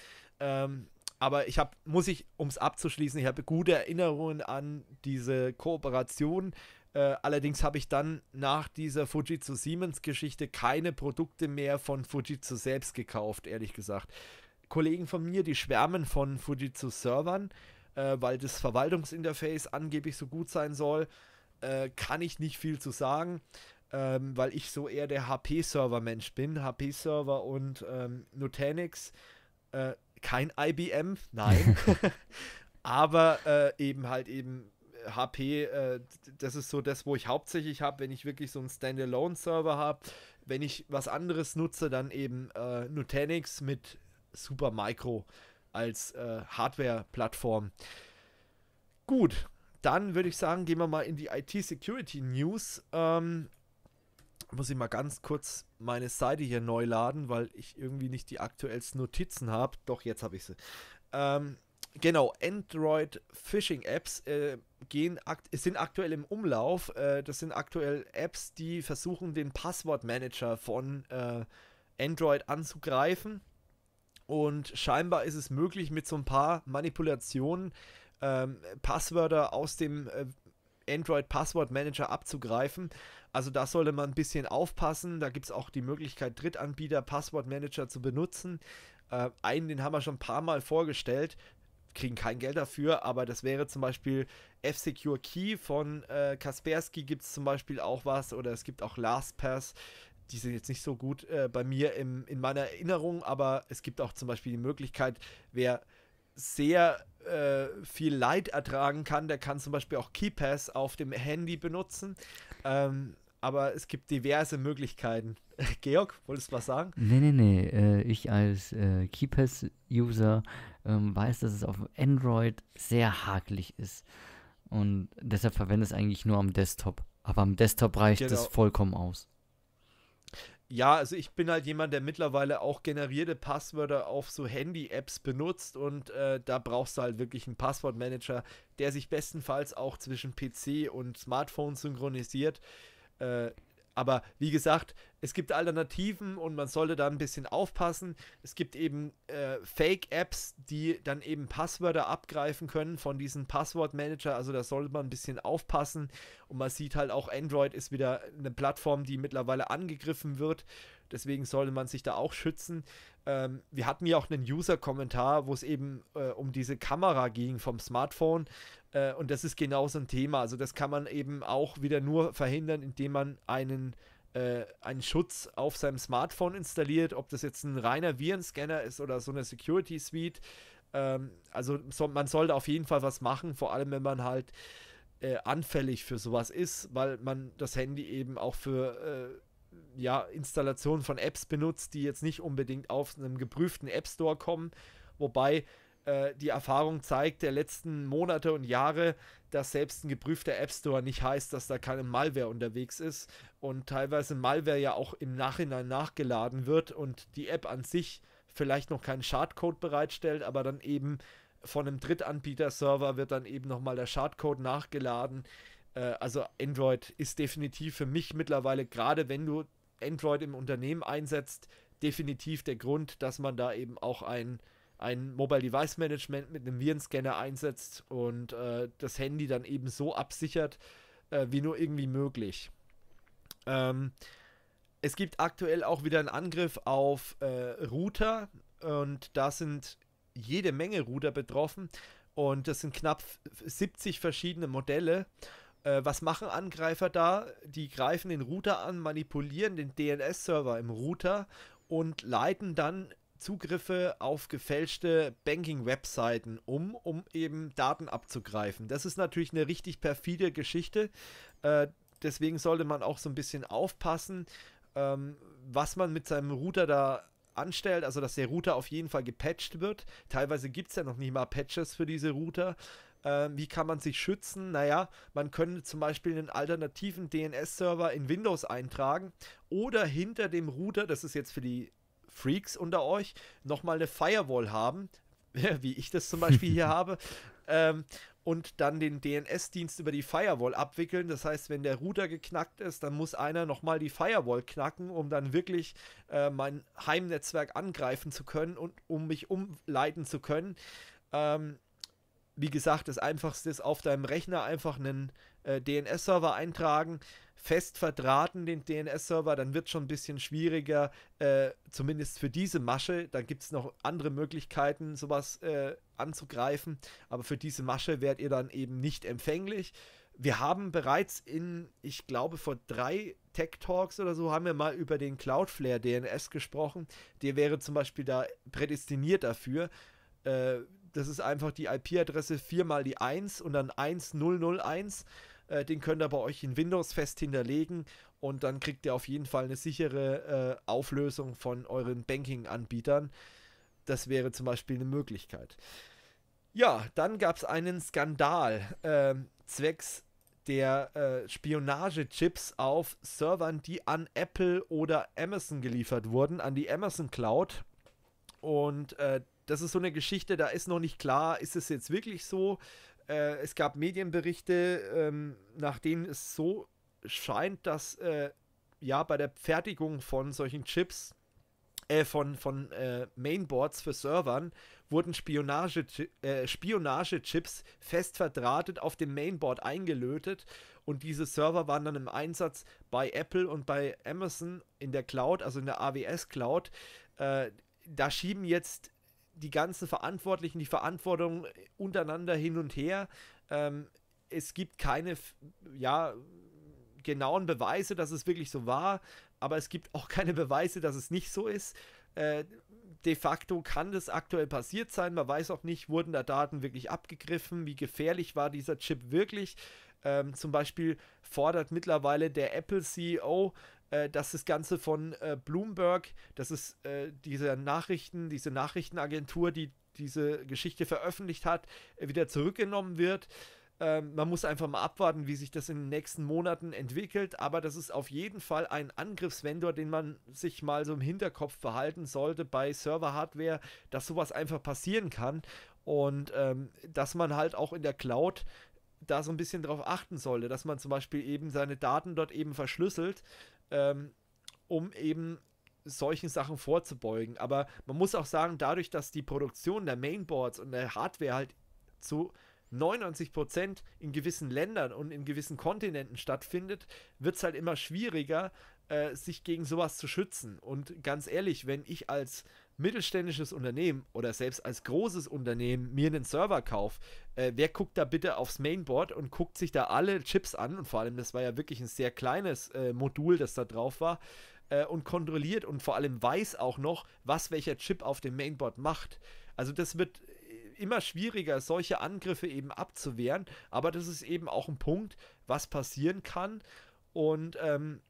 Ähm, aber ich habe, muss ich, um es abzuschließen, ich habe gute Erinnerungen an diese Kooperation. Äh, allerdings habe ich dann nach dieser Fujitsu Siemens-Geschichte keine Produkte mehr von Fujitsu selbst gekauft, ehrlich gesagt. Kollegen von mir, die schwärmen von Fujitsu Servern, äh, weil das Verwaltungsinterface angeblich so gut sein soll, äh, kann ich nicht viel zu sagen, ähm, weil ich so eher der HP-Server-Mensch bin. HP-Server und ähm, Nutanix äh, kein IBM, nein. Aber äh, eben halt eben HP, äh, äh, das ist so das, wo ich hauptsächlich habe, wenn ich wirklich so einen Standalone-Server habe. Wenn ich was anderes nutze, dann eben äh, Nutanix mit Super Micro als äh, Hardware-Plattform. Gut, dann würde ich sagen, gehen wir mal in die IT-Security-News. Ähm, muss ich mal ganz kurz meine Seite hier neu laden, weil ich irgendwie nicht die aktuellsten Notizen habe. Doch, jetzt habe ich sie. Ähm, genau, Android Phishing Apps äh, gehen akt sind aktuell im Umlauf. Äh, das sind aktuell Apps, die versuchen, den Passwortmanager von äh, Android anzugreifen. Und scheinbar ist es möglich, mit so ein paar Manipulationen ähm, Passwörter aus dem äh, Android Passwort Manager abzugreifen. Also da sollte man ein bisschen aufpassen. Da gibt es auch die Möglichkeit, Drittanbieter Passwort Manager zu benutzen. Äh, einen, den haben wir schon ein paar Mal vorgestellt. Kriegen kein Geld dafür, aber das wäre zum Beispiel F-Secure Key von äh, Kaspersky gibt es zum Beispiel auch was oder es gibt auch LastPass die sind jetzt nicht so gut äh, bei mir im, in meiner Erinnerung, aber es gibt auch zum Beispiel die Möglichkeit, wer sehr äh, viel Leid ertragen kann, der kann zum Beispiel auch Keypass auf dem Handy benutzen. Ähm, aber es gibt diverse Möglichkeiten. Georg, wolltest du was sagen? Nee, nee, nee. Äh, ich als äh, Keypass-User ähm, weiß, dass es auf Android sehr hakelig ist. Und deshalb verwende es eigentlich nur am Desktop. Aber am Desktop reicht es genau. vollkommen aus ja, also ich bin halt jemand, der mittlerweile auch generierte Passwörter auf so Handy-Apps benutzt und äh, da brauchst du halt wirklich einen Passwortmanager, der sich bestenfalls auch zwischen PC und Smartphone synchronisiert. Äh, aber wie gesagt, es gibt Alternativen und man sollte da ein bisschen aufpassen. Es gibt eben äh, Fake-Apps, die dann eben Passwörter abgreifen können von diesem Passwortmanager. Also da sollte man ein bisschen aufpassen. Und man sieht halt auch, Android ist wieder eine Plattform, die mittlerweile angegriffen wird. Deswegen sollte man sich da auch schützen. Ähm, wir hatten ja auch einen User-Kommentar, wo es eben äh, um diese Kamera ging vom Smartphone. Äh, und das ist genau so ein Thema. Also das kann man eben auch wieder nur verhindern, indem man einen äh, einen Schutz auf seinem Smartphone installiert, ob das jetzt ein reiner Virenscanner ist oder so eine Security Suite. Ähm, also so, man sollte auf jeden Fall was machen, vor allem wenn man halt äh, anfällig für sowas ist, weil man das Handy eben auch für äh, ja, Installation von Apps benutzt, die jetzt nicht unbedingt auf einem geprüften App Store kommen. Wobei äh, die Erfahrung zeigt der letzten Monate und Jahre, dass selbst ein geprüfter App Store nicht heißt, dass da keine Malware unterwegs ist und teilweise Malware ja auch im Nachhinein nachgeladen wird und die App an sich vielleicht noch keinen Schadcode bereitstellt, aber dann eben von einem Drittanbieter-Server wird dann eben nochmal der Schadcode nachgeladen. Äh, also Android ist definitiv für mich mittlerweile, gerade wenn du Android im Unternehmen einsetzt, definitiv der Grund, dass man da eben auch ein, ein Mobile Device Management mit einem Virenscanner einsetzt und äh, das Handy dann eben so absichert, äh, wie nur irgendwie möglich. Ähm, es gibt aktuell auch wieder einen Angriff auf äh, Router und da sind jede Menge Router betroffen und das sind knapp 70 verschiedene Modelle äh, was machen Angreifer da? Die greifen den Router an, manipulieren den DNS-Server im Router und leiten dann Zugriffe auf gefälschte Banking-Webseiten um, um eben Daten abzugreifen. Das ist natürlich eine richtig perfide Geschichte. Äh, deswegen sollte man auch so ein bisschen aufpassen, ähm, was man mit seinem Router da anstellt. Also, dass der Router auf jeden Fall gepatcht wird. Teilweise gibt es ja noch nicht mal Patches für diese Router. Äh, wie kann man sich schützen? Naja, man könnte zum Beispiel einen alternativen DNS-Server in Windows eintragen oder hinter dem Router, das ist jetzt für die Freaks unter euch, nochmal eine Firewall haben, wie ich das zum Beispiel hier habe. Ähm, und dann den DNS-Dienst über die Firewall abwickeln. Das heißt, wenn der Router geknackt ist, dann muss einer nochmal die Firewall knacken, um dann wirklich äh, mein Heimnetzwerk angreifen zu können und um mich umleiten zu können. Ähm, wie gesagt, das einfachste ist auf deinem Rechner einfach einen äh, DNS-Server eintragen, fest verdrahten den DNS-Server, dann wird es schon ein bisschen schwieriger, äh, zumindest für diese Masche. Dann gibt es noch andere Möglichkeiten, sowas äh, anzugreifen, aber für diese Masche werdet ihr dann eben nicht empfänglich. Wir haben bereits in, ich glaube, vor drei Tech Talks oder so haben wir mal über den Cloudflare DNS gesprochen. Der wäre zum Beispiel da prädestiniert dafür. Äh, das ist einfach die IP-Adresse 4 mal die 1 und dann 1001. Äh, den könnt ihr bei euch in Windows fest hinterlegen und dann kriegt ihr auf jeden Fall eine sichere äh, Auflösung von euren Banking-Anbietern. Das wäre zum Beispiel eine Möglichkeit. Ja, dann gab es einen Skandal äh, zwecks der äh, Spionagechips auf Servern, die an Apple oder Amazon geliefert wurden, an die Amazon Cloud. Und äh, das ist so eine Geschichte, da ist noch nicht klar, ist es jetzt wirklich so? Äh, es gab Medienberichte, ähm, nach denen es so scheint, dass äh, ja bei der Fertigung von solchen Chips, äh, von, von äh, Mainboards für Servern, wurden äh, Spionage-Chips Spionage fest verdrahtet auf dem Mainboard eingelötet und diese Server waren dann im Einsatz bei Apple und bei Amazon in der Cloud, also in der AWS Cloud. Äh, da schieben jetzt die ganzen Verantwortlichen, die Verantwortung untereinander hin und her. Ähm, es gibt keine, ja, genauen Beweise, dass es wirklich so war, aber es gibt auch keine Beweise, dass es nicht so ist. Äh, de facto kann das aktuell passiert sein. Man weiß auch nicht, wurden da Daten wirklich abgegriffen? Wie gefährlich war dieser Chip wirklich? Ähm, zum Beispiel fordert mittlerweile der Apple CEO äh, dass das Ganze von äh, Bloomberg, das ist äh, diese Nachrichten, diese Nachrichtenagentur, die diese Geschichte veröffentlicht hat, äh, wieder zurückgenommen wird. Ähm, man muss einfach mal abwarten, wie sich das in den nächsten Monaten entwickelt. Aber das ist auf jeden Fall ein Angriffsvendor, den man sich mal so im Hinterkopf behalten sollte bei Server-Hardware, dass sowas einfach passieren kann. Und ähm, dass man halt auch in der Cloud da so ein bisschen drauf achten sollte, dass man zum Beispiel eben seine Daten dort eben verschlüsselt, ähm, um eben solchen Sachen vorzubeugen. Aber man muss auch sagen, dadurch, dass die Produktion der Mainboards und der Hardware halt zu 99% Prozent in gewissen Ländern und in gewissen Kontinenten stattfindet, wird es halt immer schwieriger, äh, sich gegen sowas zu schützen. Und ganz ehrlich, wenn ich als mittelständisches Unternehmen oder selbst als großes Unternehmen mir einen Server kaufe, äh, wer guckt da bitte aufs Mainboard und guckt sich da alle Chips an? Und vor allem, das war ja wirklich ein sehr kleines äh, Modul, das da drauf war. Äh, und kontrolliert und vor allem weiß auch noch, was welcher Chip auf dem Mainboard macht. Also das wird äh, immer schwieriger, solche Angriffe eben abzuwehren. Aber das ist eben auch ein Punkt, was passieren kann. Und ähm,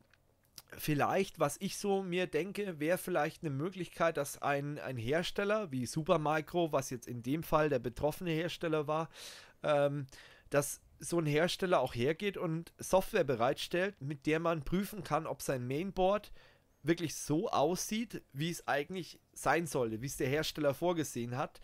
vielleicht, was ich so mir denke, wäre vielleicht eine Möglichkeit, dass ein, ein Hersteller wie Supermicro, was jetzt in dem Fall der betroffene Hersteller war, ähm, dass so ein Hersteller auch hergeht und Software bereitstellt, mit der man prüfen kann, ob sein Mainboard wirklich so aussieht, wie es eigentlich sein sollte, wie es der Hersteller vorgesehen hat.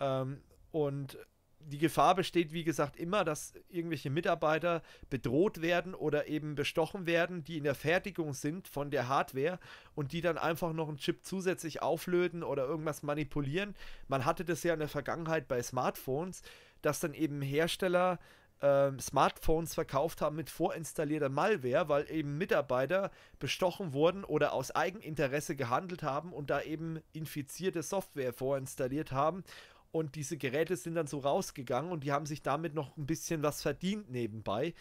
Ähm, und die Gefahr besteht, wie gesagt, immer, dass irgendwelche Mitarbeiter bedroht werden oder eben bestochen werden, die in der Fertigung sind von der Hardware und die dann einfach noch einen Chip zusätzlich auflöten oder irgendwas manipulieren. Man hatte das ja in der Vergangenheit bei Smartphones, dass dann eben Hersteller äh, Smartphones verkauft haben mit vorinstallierter Malware, weil eben Mitarbeiter bestochen wurden oder aus Eigeninteresse gehandelt haben und da eben infizierte Software vorinstalliert haben und diese Geräte sind dann so rausgegangen und die haben sich damit noch ein bisschen was verdient nebenbei.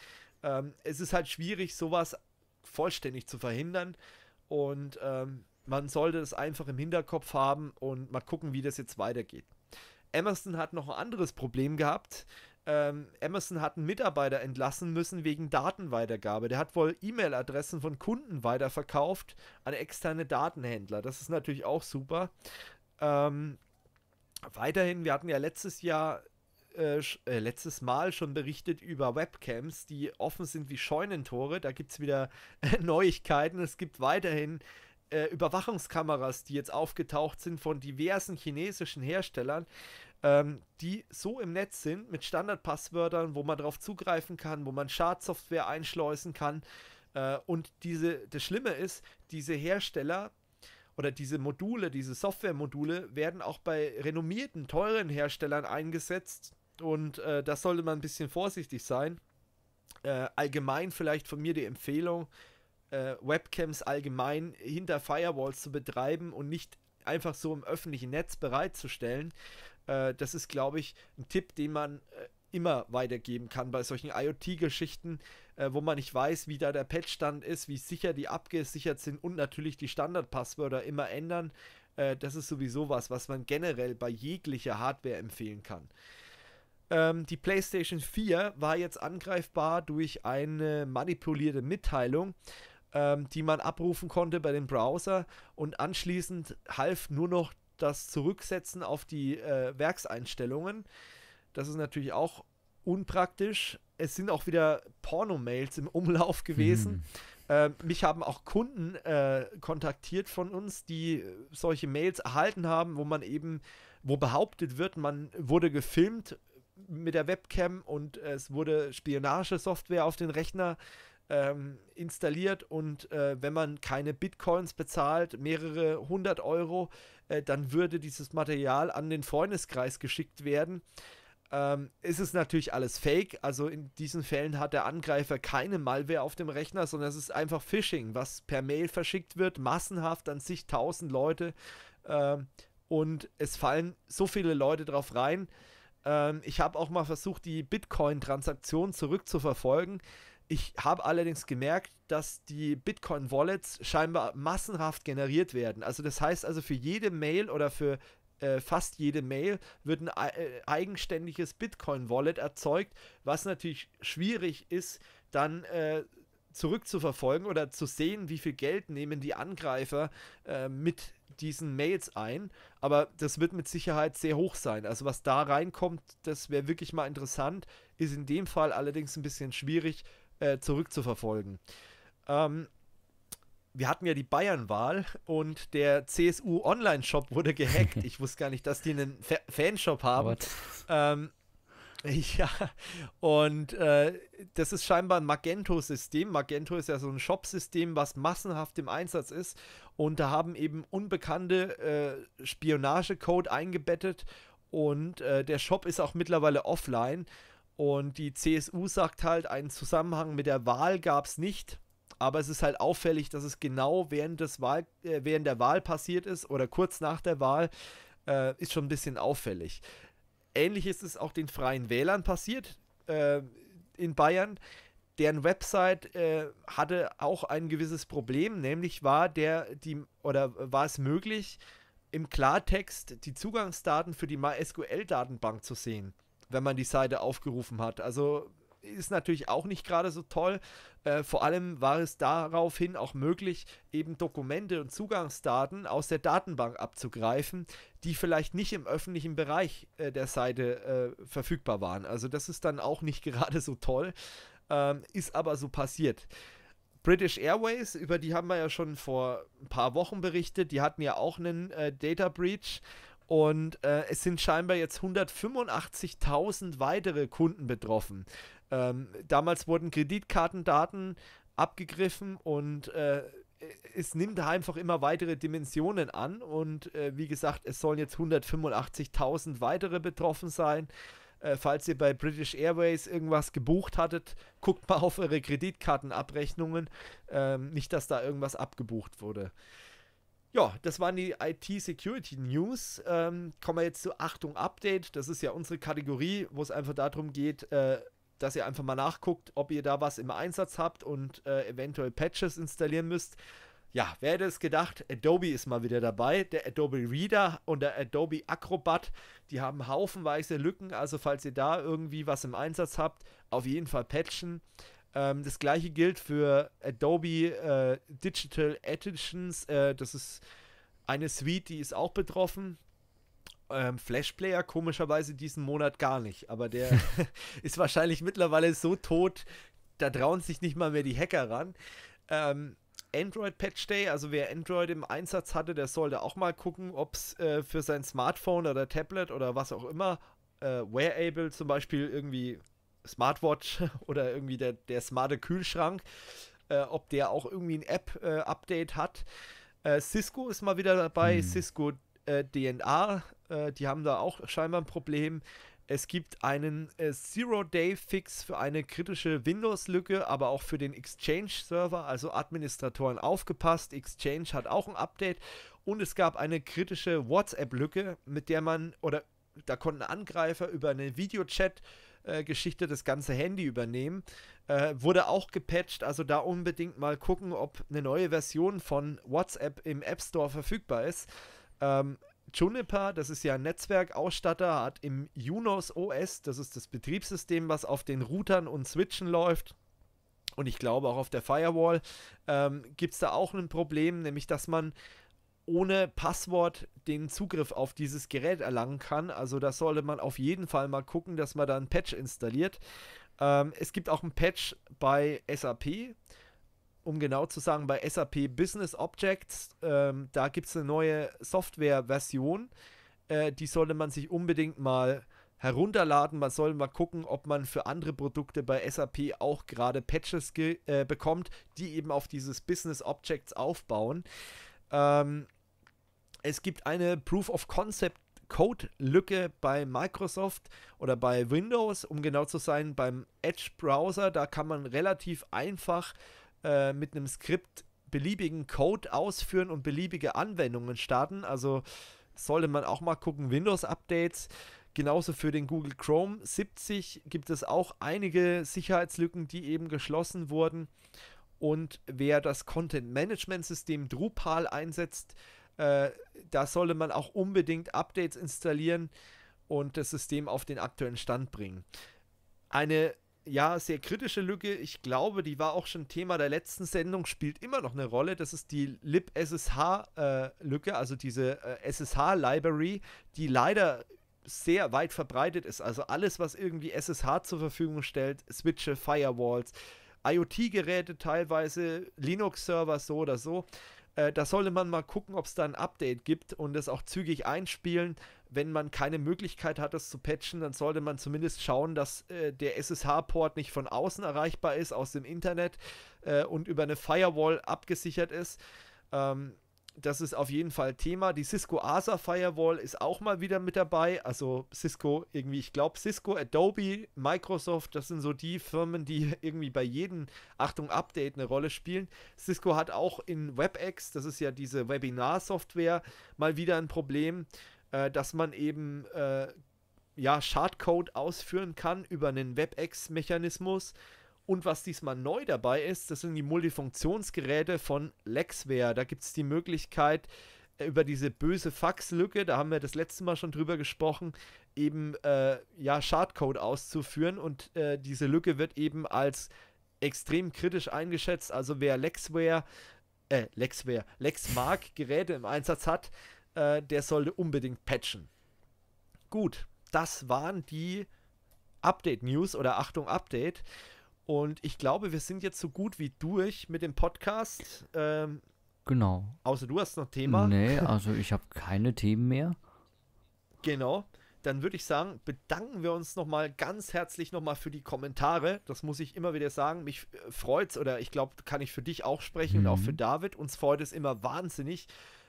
Ähm, es ist halt schwierig, sowas vollständig zu verhindern. Und ähm, man sollte es einfach im Hinterkopf haben und mal gucken, wie das jetzt weitergeht. Emerson hat noch ein anderes Problem gehabt. Ähm, Emerson hat einen Mitarbeiter entlassen müssen wegen Datenweitergabe. Der hat wohl E-Mail-Adressen von Kunden weiterverkauft an externe Datenhändler. Das ist natürlich auch super. Ähm, weiterhin, wir hatten ja letztes Jahr, äh, äh, letztes Mal schon berichtet über Webcams, die offen sind wie Scheunentore. Da gibt es wieder Neuigkeiten. Es gibt weiterhin äh, Überwachungskameras, die jetzt aufgetaucht sind von diversen chinesischen Herstellern, ähm, die so im Netz sind mit Standardpasswörtern, wo man darauf zugreifen kann, wo man Schadsoftware einschleusen kann. Äh, und diese, das Schlimme ist, diese Hersteller oder diese Module, diese Software-Module werden auch bei renommierten, teuren Herstellern eingesetzt. Und äh, das sollte man ein bisschen vorsichtig sein. Äh, allgemein vielleicht von mir die Empfehlung, äh, Webcams allgemein hinter Firewalls zu betreiben und nicht einfach so im öffentlichen Netz bereitzustellen. Äh, das ist, glaube ich, ein Tipp, den man äh, immer weitergeben kann bei solchen IoT-Geschichten, äh, wo man nicht weiß, wie da der Patch-Stand ist, wie sicher die abgesichert sind und natürlich die Standardpasswörter immer ändern. Äh, das ist sowieso was, was man generell bei jeglicher Hardware empfehlen kann. Ähm, die PlayStation 4 war jetzt angreifbar durch eine manipulierte Mitteilung, ähm, die man abrufen konnte bei dem Browser und anschließend half nur noch das Zurücksetzen auf die äh, Werkseinstellungen. Das ist natürlich auch unpraktisch. Es sind auch wieder Porno-Mails im Umlauf gewesen. Mhm. Äh, mich haben auch Kunden äh, kontaktiert von uns, die solche Mails erhalten haben, wo man eben, wo behauptet wird, man wurde gefilmt mit der Webcam und es wurde Spionagesoftware auf den Rechner ähm, installiert und äh, wenn man keine Bitcoins bezahlt, mehrere hundert Euro, äh, dann würde dieses Material an den Freundeskreis geschickt werden ähm, ist es natürlich alles fake. Also in diesen Fällen hat der Angreifer keine Malware auf dem Rechner, sondern es ist einfach Phishing, was per Mail verschickt wird, massenhaft an sich zigtausend Leute. Ähm, und es fallen so viele Leute drauf rein. Ähm, ich habe auch mal versucht, die Bitcoin-Transaktion zurückzuverfolgen. Ich habe allerdings gemerkt, dass die Bitcoin-Wallets scheinbar massenhaft generiert werden. Also das heißt also für jede Mail oder für äh, fast jede Mail wird ein äh, eigenständiges Bitcoin-Wallet erzeugt, was natürlich schwierig ist, dann äh, zurückzuverfolgen oder zu sehen, wie viel Geld nehmen die Angreifer äh, mit diesen Mails ein. Aber das wird mit Sicherheit sehr hoch sein. Also was da reinkommt, das wäre wirklich mal interessant, ist in dem Fall allerdings ein bisschen schwierig äh, zurückzuverfolgen. Ähm, wir hatten ja die Bayern-Wahl und der CSU-Online-Shop wurde gehackt. Ich wusste gar nicht, dass die einen Fa Fanshop haben. Ähm, ja, und äh, das ist scheinbar ein Magento-System. Magento ist ja so ein Shop-System, was massenhaft im Einsatz ist. Und da haben eben unbekannte äh, Spionage-Code eingebettet. Und äh, der Shop ist auch mittlerweile offline. Und die CSU sagt halt, einen Zusammenhang mit der Wahl gab es nicht aber es ist halt auffällig, dass es genau während, des Wahl, äh, während der Wahl passiert ist oder kurz nach der Wahl, äh, ist schon ein bisschen auffällig. Ähnlich ist es auch den Freien Wählern passiert äh, in Bayern. Deren Website äh, hatte auch ein gewisses Problem, nämlich war der die oder war es möglich, im Klartext die Zugangsdaten für die MySQL-Datenbank zu sehen, wenn man die Seite aufgerufen hat. Also ist natürlich auch nicht gerade so toll. Äh, vor allem war es daraufhin auch möglich, eben Dokumente und Zugangsdaten aus der Datenbank abzugreifen, die vielleicht nicht im öffentlichen Bereich äh, der Seite äh, verfügbar waren. Also das ist dann auch nicht gerade so toll, ähm, ist aber so passiert. British Airways, über die haben wir ja schon vor ein paar Wochen berichtet, die hatten ja auch einen äh, Data Breach und äh, es sind scheinbar jetzt 185.000 weitere Kunden betroffen. Ähm, damals wurden Kreditkartendaten abgegriffen und äh, es nimmt einfach immer weitere Dimensionen an. Und äh, wie gesagt, es sollen jetzt 185.000 weitere betroffen sein. Äh, falls ihr bei British Airways irgendwas gebucht hattet, guckt mal auf eure Kreditkartenabrechnungen. Ähm, nicht, dass da irgendwas abgebucht wurde. Ja, das waren die IT-Security-News. Ähm, kommen wir jetzt zu Achtung Update. Das ist ja unsere Kategorie, wo es einfach darum geht, äh, dass ihr einfach mal nachguckt, ob ihr da was im Einsatz habt und äh, eventuell Patches installieren müsst. Ja, wer hätte es gedacht? Adobe ist mal wieder dabei. Der Adobe Reader und der Adobe Acrobat, die haben haufenweise Lücken. Also falls ihr da irgendwie was im Einsatz habt, auf jeden Fall patchen. Ähm, das gleiche gilt für Adobe äh, Digital Editions. Äh, das ist eine Suite, die ist auch betroffen. Ähm, Flash Player komischerweise diesen Monat gar nicht, aber der ist wahrscheinlich mittlerweile so tot, da trauen sich nicht mal mehr die Hacker ran. Ähm, Android Patch Day, also wer Android im Einsatz hatte, der sollte auch mal gucken, ob es äh, für sein Smartphone oder Tablet oder was auch immer, äh, Wearable zum Beispiel irgendwie Smartwatch oder irgendwie der, der smarte Kühlschrank, äh, ob der auch irgendwie ein App-Update äh, hat. Äh, Cisco ist mal wieder dabei, mhm. Cisco äh, DNA, äh, die haben da auch scheinbar ein Problem. Es gibt einen äh, Zero-Day-Fix für eine kritische Windows-Lücke, aber auch für den Exchange-Server, also Administratoren aufgepasst. Exchange hat auch ein Update und es gab eine kritische WhatsApp-Lücke, mit der man oder da konnten Angreifer über einen Videochat chat äh, Geschichte das ganze Handy übernehmen. Äh, wurde auch gepatcht, also da unbedingt mal gucken, ob eine neue Version von WhatsApp im App Store verfügbar ist. Ähm, Juniper, das ist ja ein Netzwerkausstatter, hat im Junos OS, das ist das Betriebssystem, was auf den Routern und Switchen läuft, und ich glaube auch auf der Firewall ähm, gibt es da auch ein Problem, nämlich dass man ohne Passwort den Zugriff auf dieses Gerät erlangen kann. Also da sollte man auf jeden Fall mal gucken, dass man da ein Patch installiert. Ähm, es gibt auch ein Patch bei SAP, um genau zu sagen, bei SAP Business Objects. Ähm, da gibt es eine neue Software-Version. Äh, die sollte man sich unbedingt mal herunterladen. Man soll mal gucken, ob man für andere Produkte bei SAP auch gerade Patches äh, bekommt, die eben auf dieses Business Objects aufbauen. Ähm, es gibt eine Proof of Concept Code-Lücke bei Microsoft oder bei Windows, um genau zu sein, beim Edge-Browser. Da kann man relativ einfach äh, mit einem Skript beliebigen Code ausführen und beliebige Anwendungen starten. Also sollte man auch mal gucken, Windows-Updates. Genauso für den Google Chrome 70 gibt es auch einige Sicherheitslücken, die eben geschlossen wurden. Und wer das Content-Management-System Drupal einsetzt, äh, äh, da sollte man auch unbedingt Updates installieren und das System auf den aktuellen Stand bringen. Eine ja, sehr kritische Lücke, ich glaube, die war auch schon Thema der letzten Sendung, spielt immer noch eine Rolle. Das ist die libssh äh, lücke äh, also diese äh, SSH-Library, die leider sehr weit verbreitet ist. Also alles, was irgendwie SSH zur Verfügung stellt, Switche, Firewalls, IoT-Geräte teilweise, Linux-Server so oder so. Äh, da sollte man mal gucken, ob es da ein Update gibt und es auch zügig einspielen. Wenn man keine Möglichkeit hat, das zu patchen, dann sollte man zumindest schauen, dass äh, der SSH-Port nicht von außen erreichbar ist, aus dem Internet äh, und über eine Firewall abgesichert ist. Ähm, das ist auf jeden Fall Thema. Die Cisco ASA Firewall ist auch mal wieder mit dabei. Also Cisco, irgendwie, ich glaube, Cisco, Adobe, Microsoft, das sind so die Firmen, die irgendwie bei jedem, Achtung, Update eine Rolle spielen. Cisco hat auch in WebEx, das ist ja diese Webinar-Software, mal wieder ein Problem, äh, dass man eben äh, ja, Schadcode ausführen kann über einen WebEx-Mechanismus. Und was diesmal neu dabei ist, das sind die Multifunktionsgeräte von Lexware. Da gibt es die Möglichkeit, äh, über diese böse Faxlücke, da haben wir das letzte Mal schon drüber gesprochen, eben äh, ja Schadcode auszuführen und äh, diese Lücke wird eben als extrem kritisch eingeschätzt. Also wer Lexware, äh, Lexware, Lexmark Geräte im Einsatz hat, äh, der sollte unbedingt patchen. Gut, das waren die Update News oder Achtung Update. Und ich glaube, wir sind jetzt so gut wie durch mit dem Podcast. Ähm, genau. Außer du hast noch Thema. Nee, also ich habe keine Themen mehr. Genau. Dann würde ich sagen, bedanken wir uns nochmal ganz herzlich nochmal für die Kommentare. Das muss ich immer wieder sagen. Mich äh, freut es oder ich glaube, kann ich für dich auch sprechen mhm. und auch für mhm. David. Uns freut es immer wahnsinnig,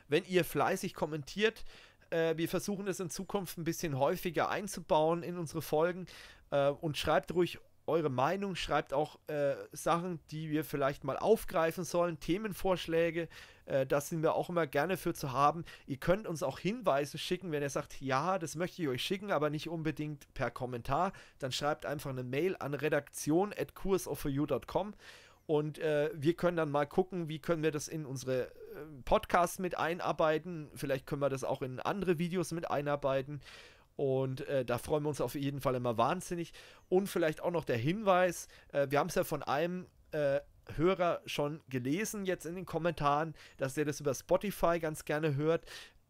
wenn ihr fleißig kommentiert. Äh, wir versuchen es in Zukunft ein bisschen häufiger einzubauen in unsere Folgen. Äh, und schreibt ruhig eure Meinung, schreibt auch äh, Sachen, die wir vielleicht mal aufgreifen sollen, Themenvorschläge, äh, das sind wir auch immer gerne für zu haben. Ihr könnt uns auch Hinweise schicken, wenn ihr sagt, ja, das möchte ich euch schicken, aber nicht unbedingt per Kommentar, dann schreibt einfach eine Mail an redaktion.curseofforyou.com und äh, wir können dann mal gucken, wie können wir das in unsere äh, Podcasts mit einarbeiten, vielleicht können wir das auch in andere Videos mit einarbeiten und äh, da freuen wir uns auf jeden Fall immer wahnsinnig. Und vielleicht auch noch der Hinweis, äh, wir haben es ja von einem äh, Hörer schon gelesen jetzt in den Kommentaren, dass der das über Spotify ganz gerne hört.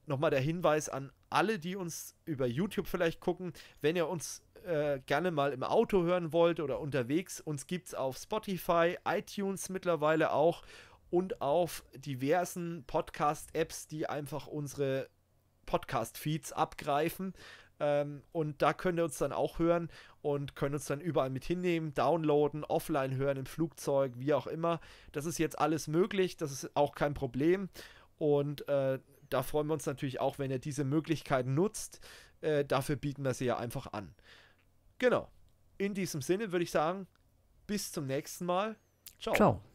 Nochmal der Hinweis an alle, die uns über YouTube vielleicht gucken, wenn ihr uns äh, gerne mal im Auto hören wollt oder unterwegs, uns gibt es auf Spotify, iTunes mittlerweile auch und auf diversen Podcast-Apps, die einfach unsere Podcast-Feeds abgreifen ähm, und da könnt ihr uns dann auch hören und könnt uns dann überall mit hinnehmen, downloaden, offline hören, im Flugzeug, wie auch immer. Das ist jetzt alles möglich, das ist auch kein Problem. Und äh, da freuen wir uns natürlich auch, wenn ihr diese Möglichkeiten nutzt. Äh, dafür bieten wir sie ja einfach an. Genau. In diesem Sinne würde ich sagen, bis zum nächsten Mal. Ciao. Ciao.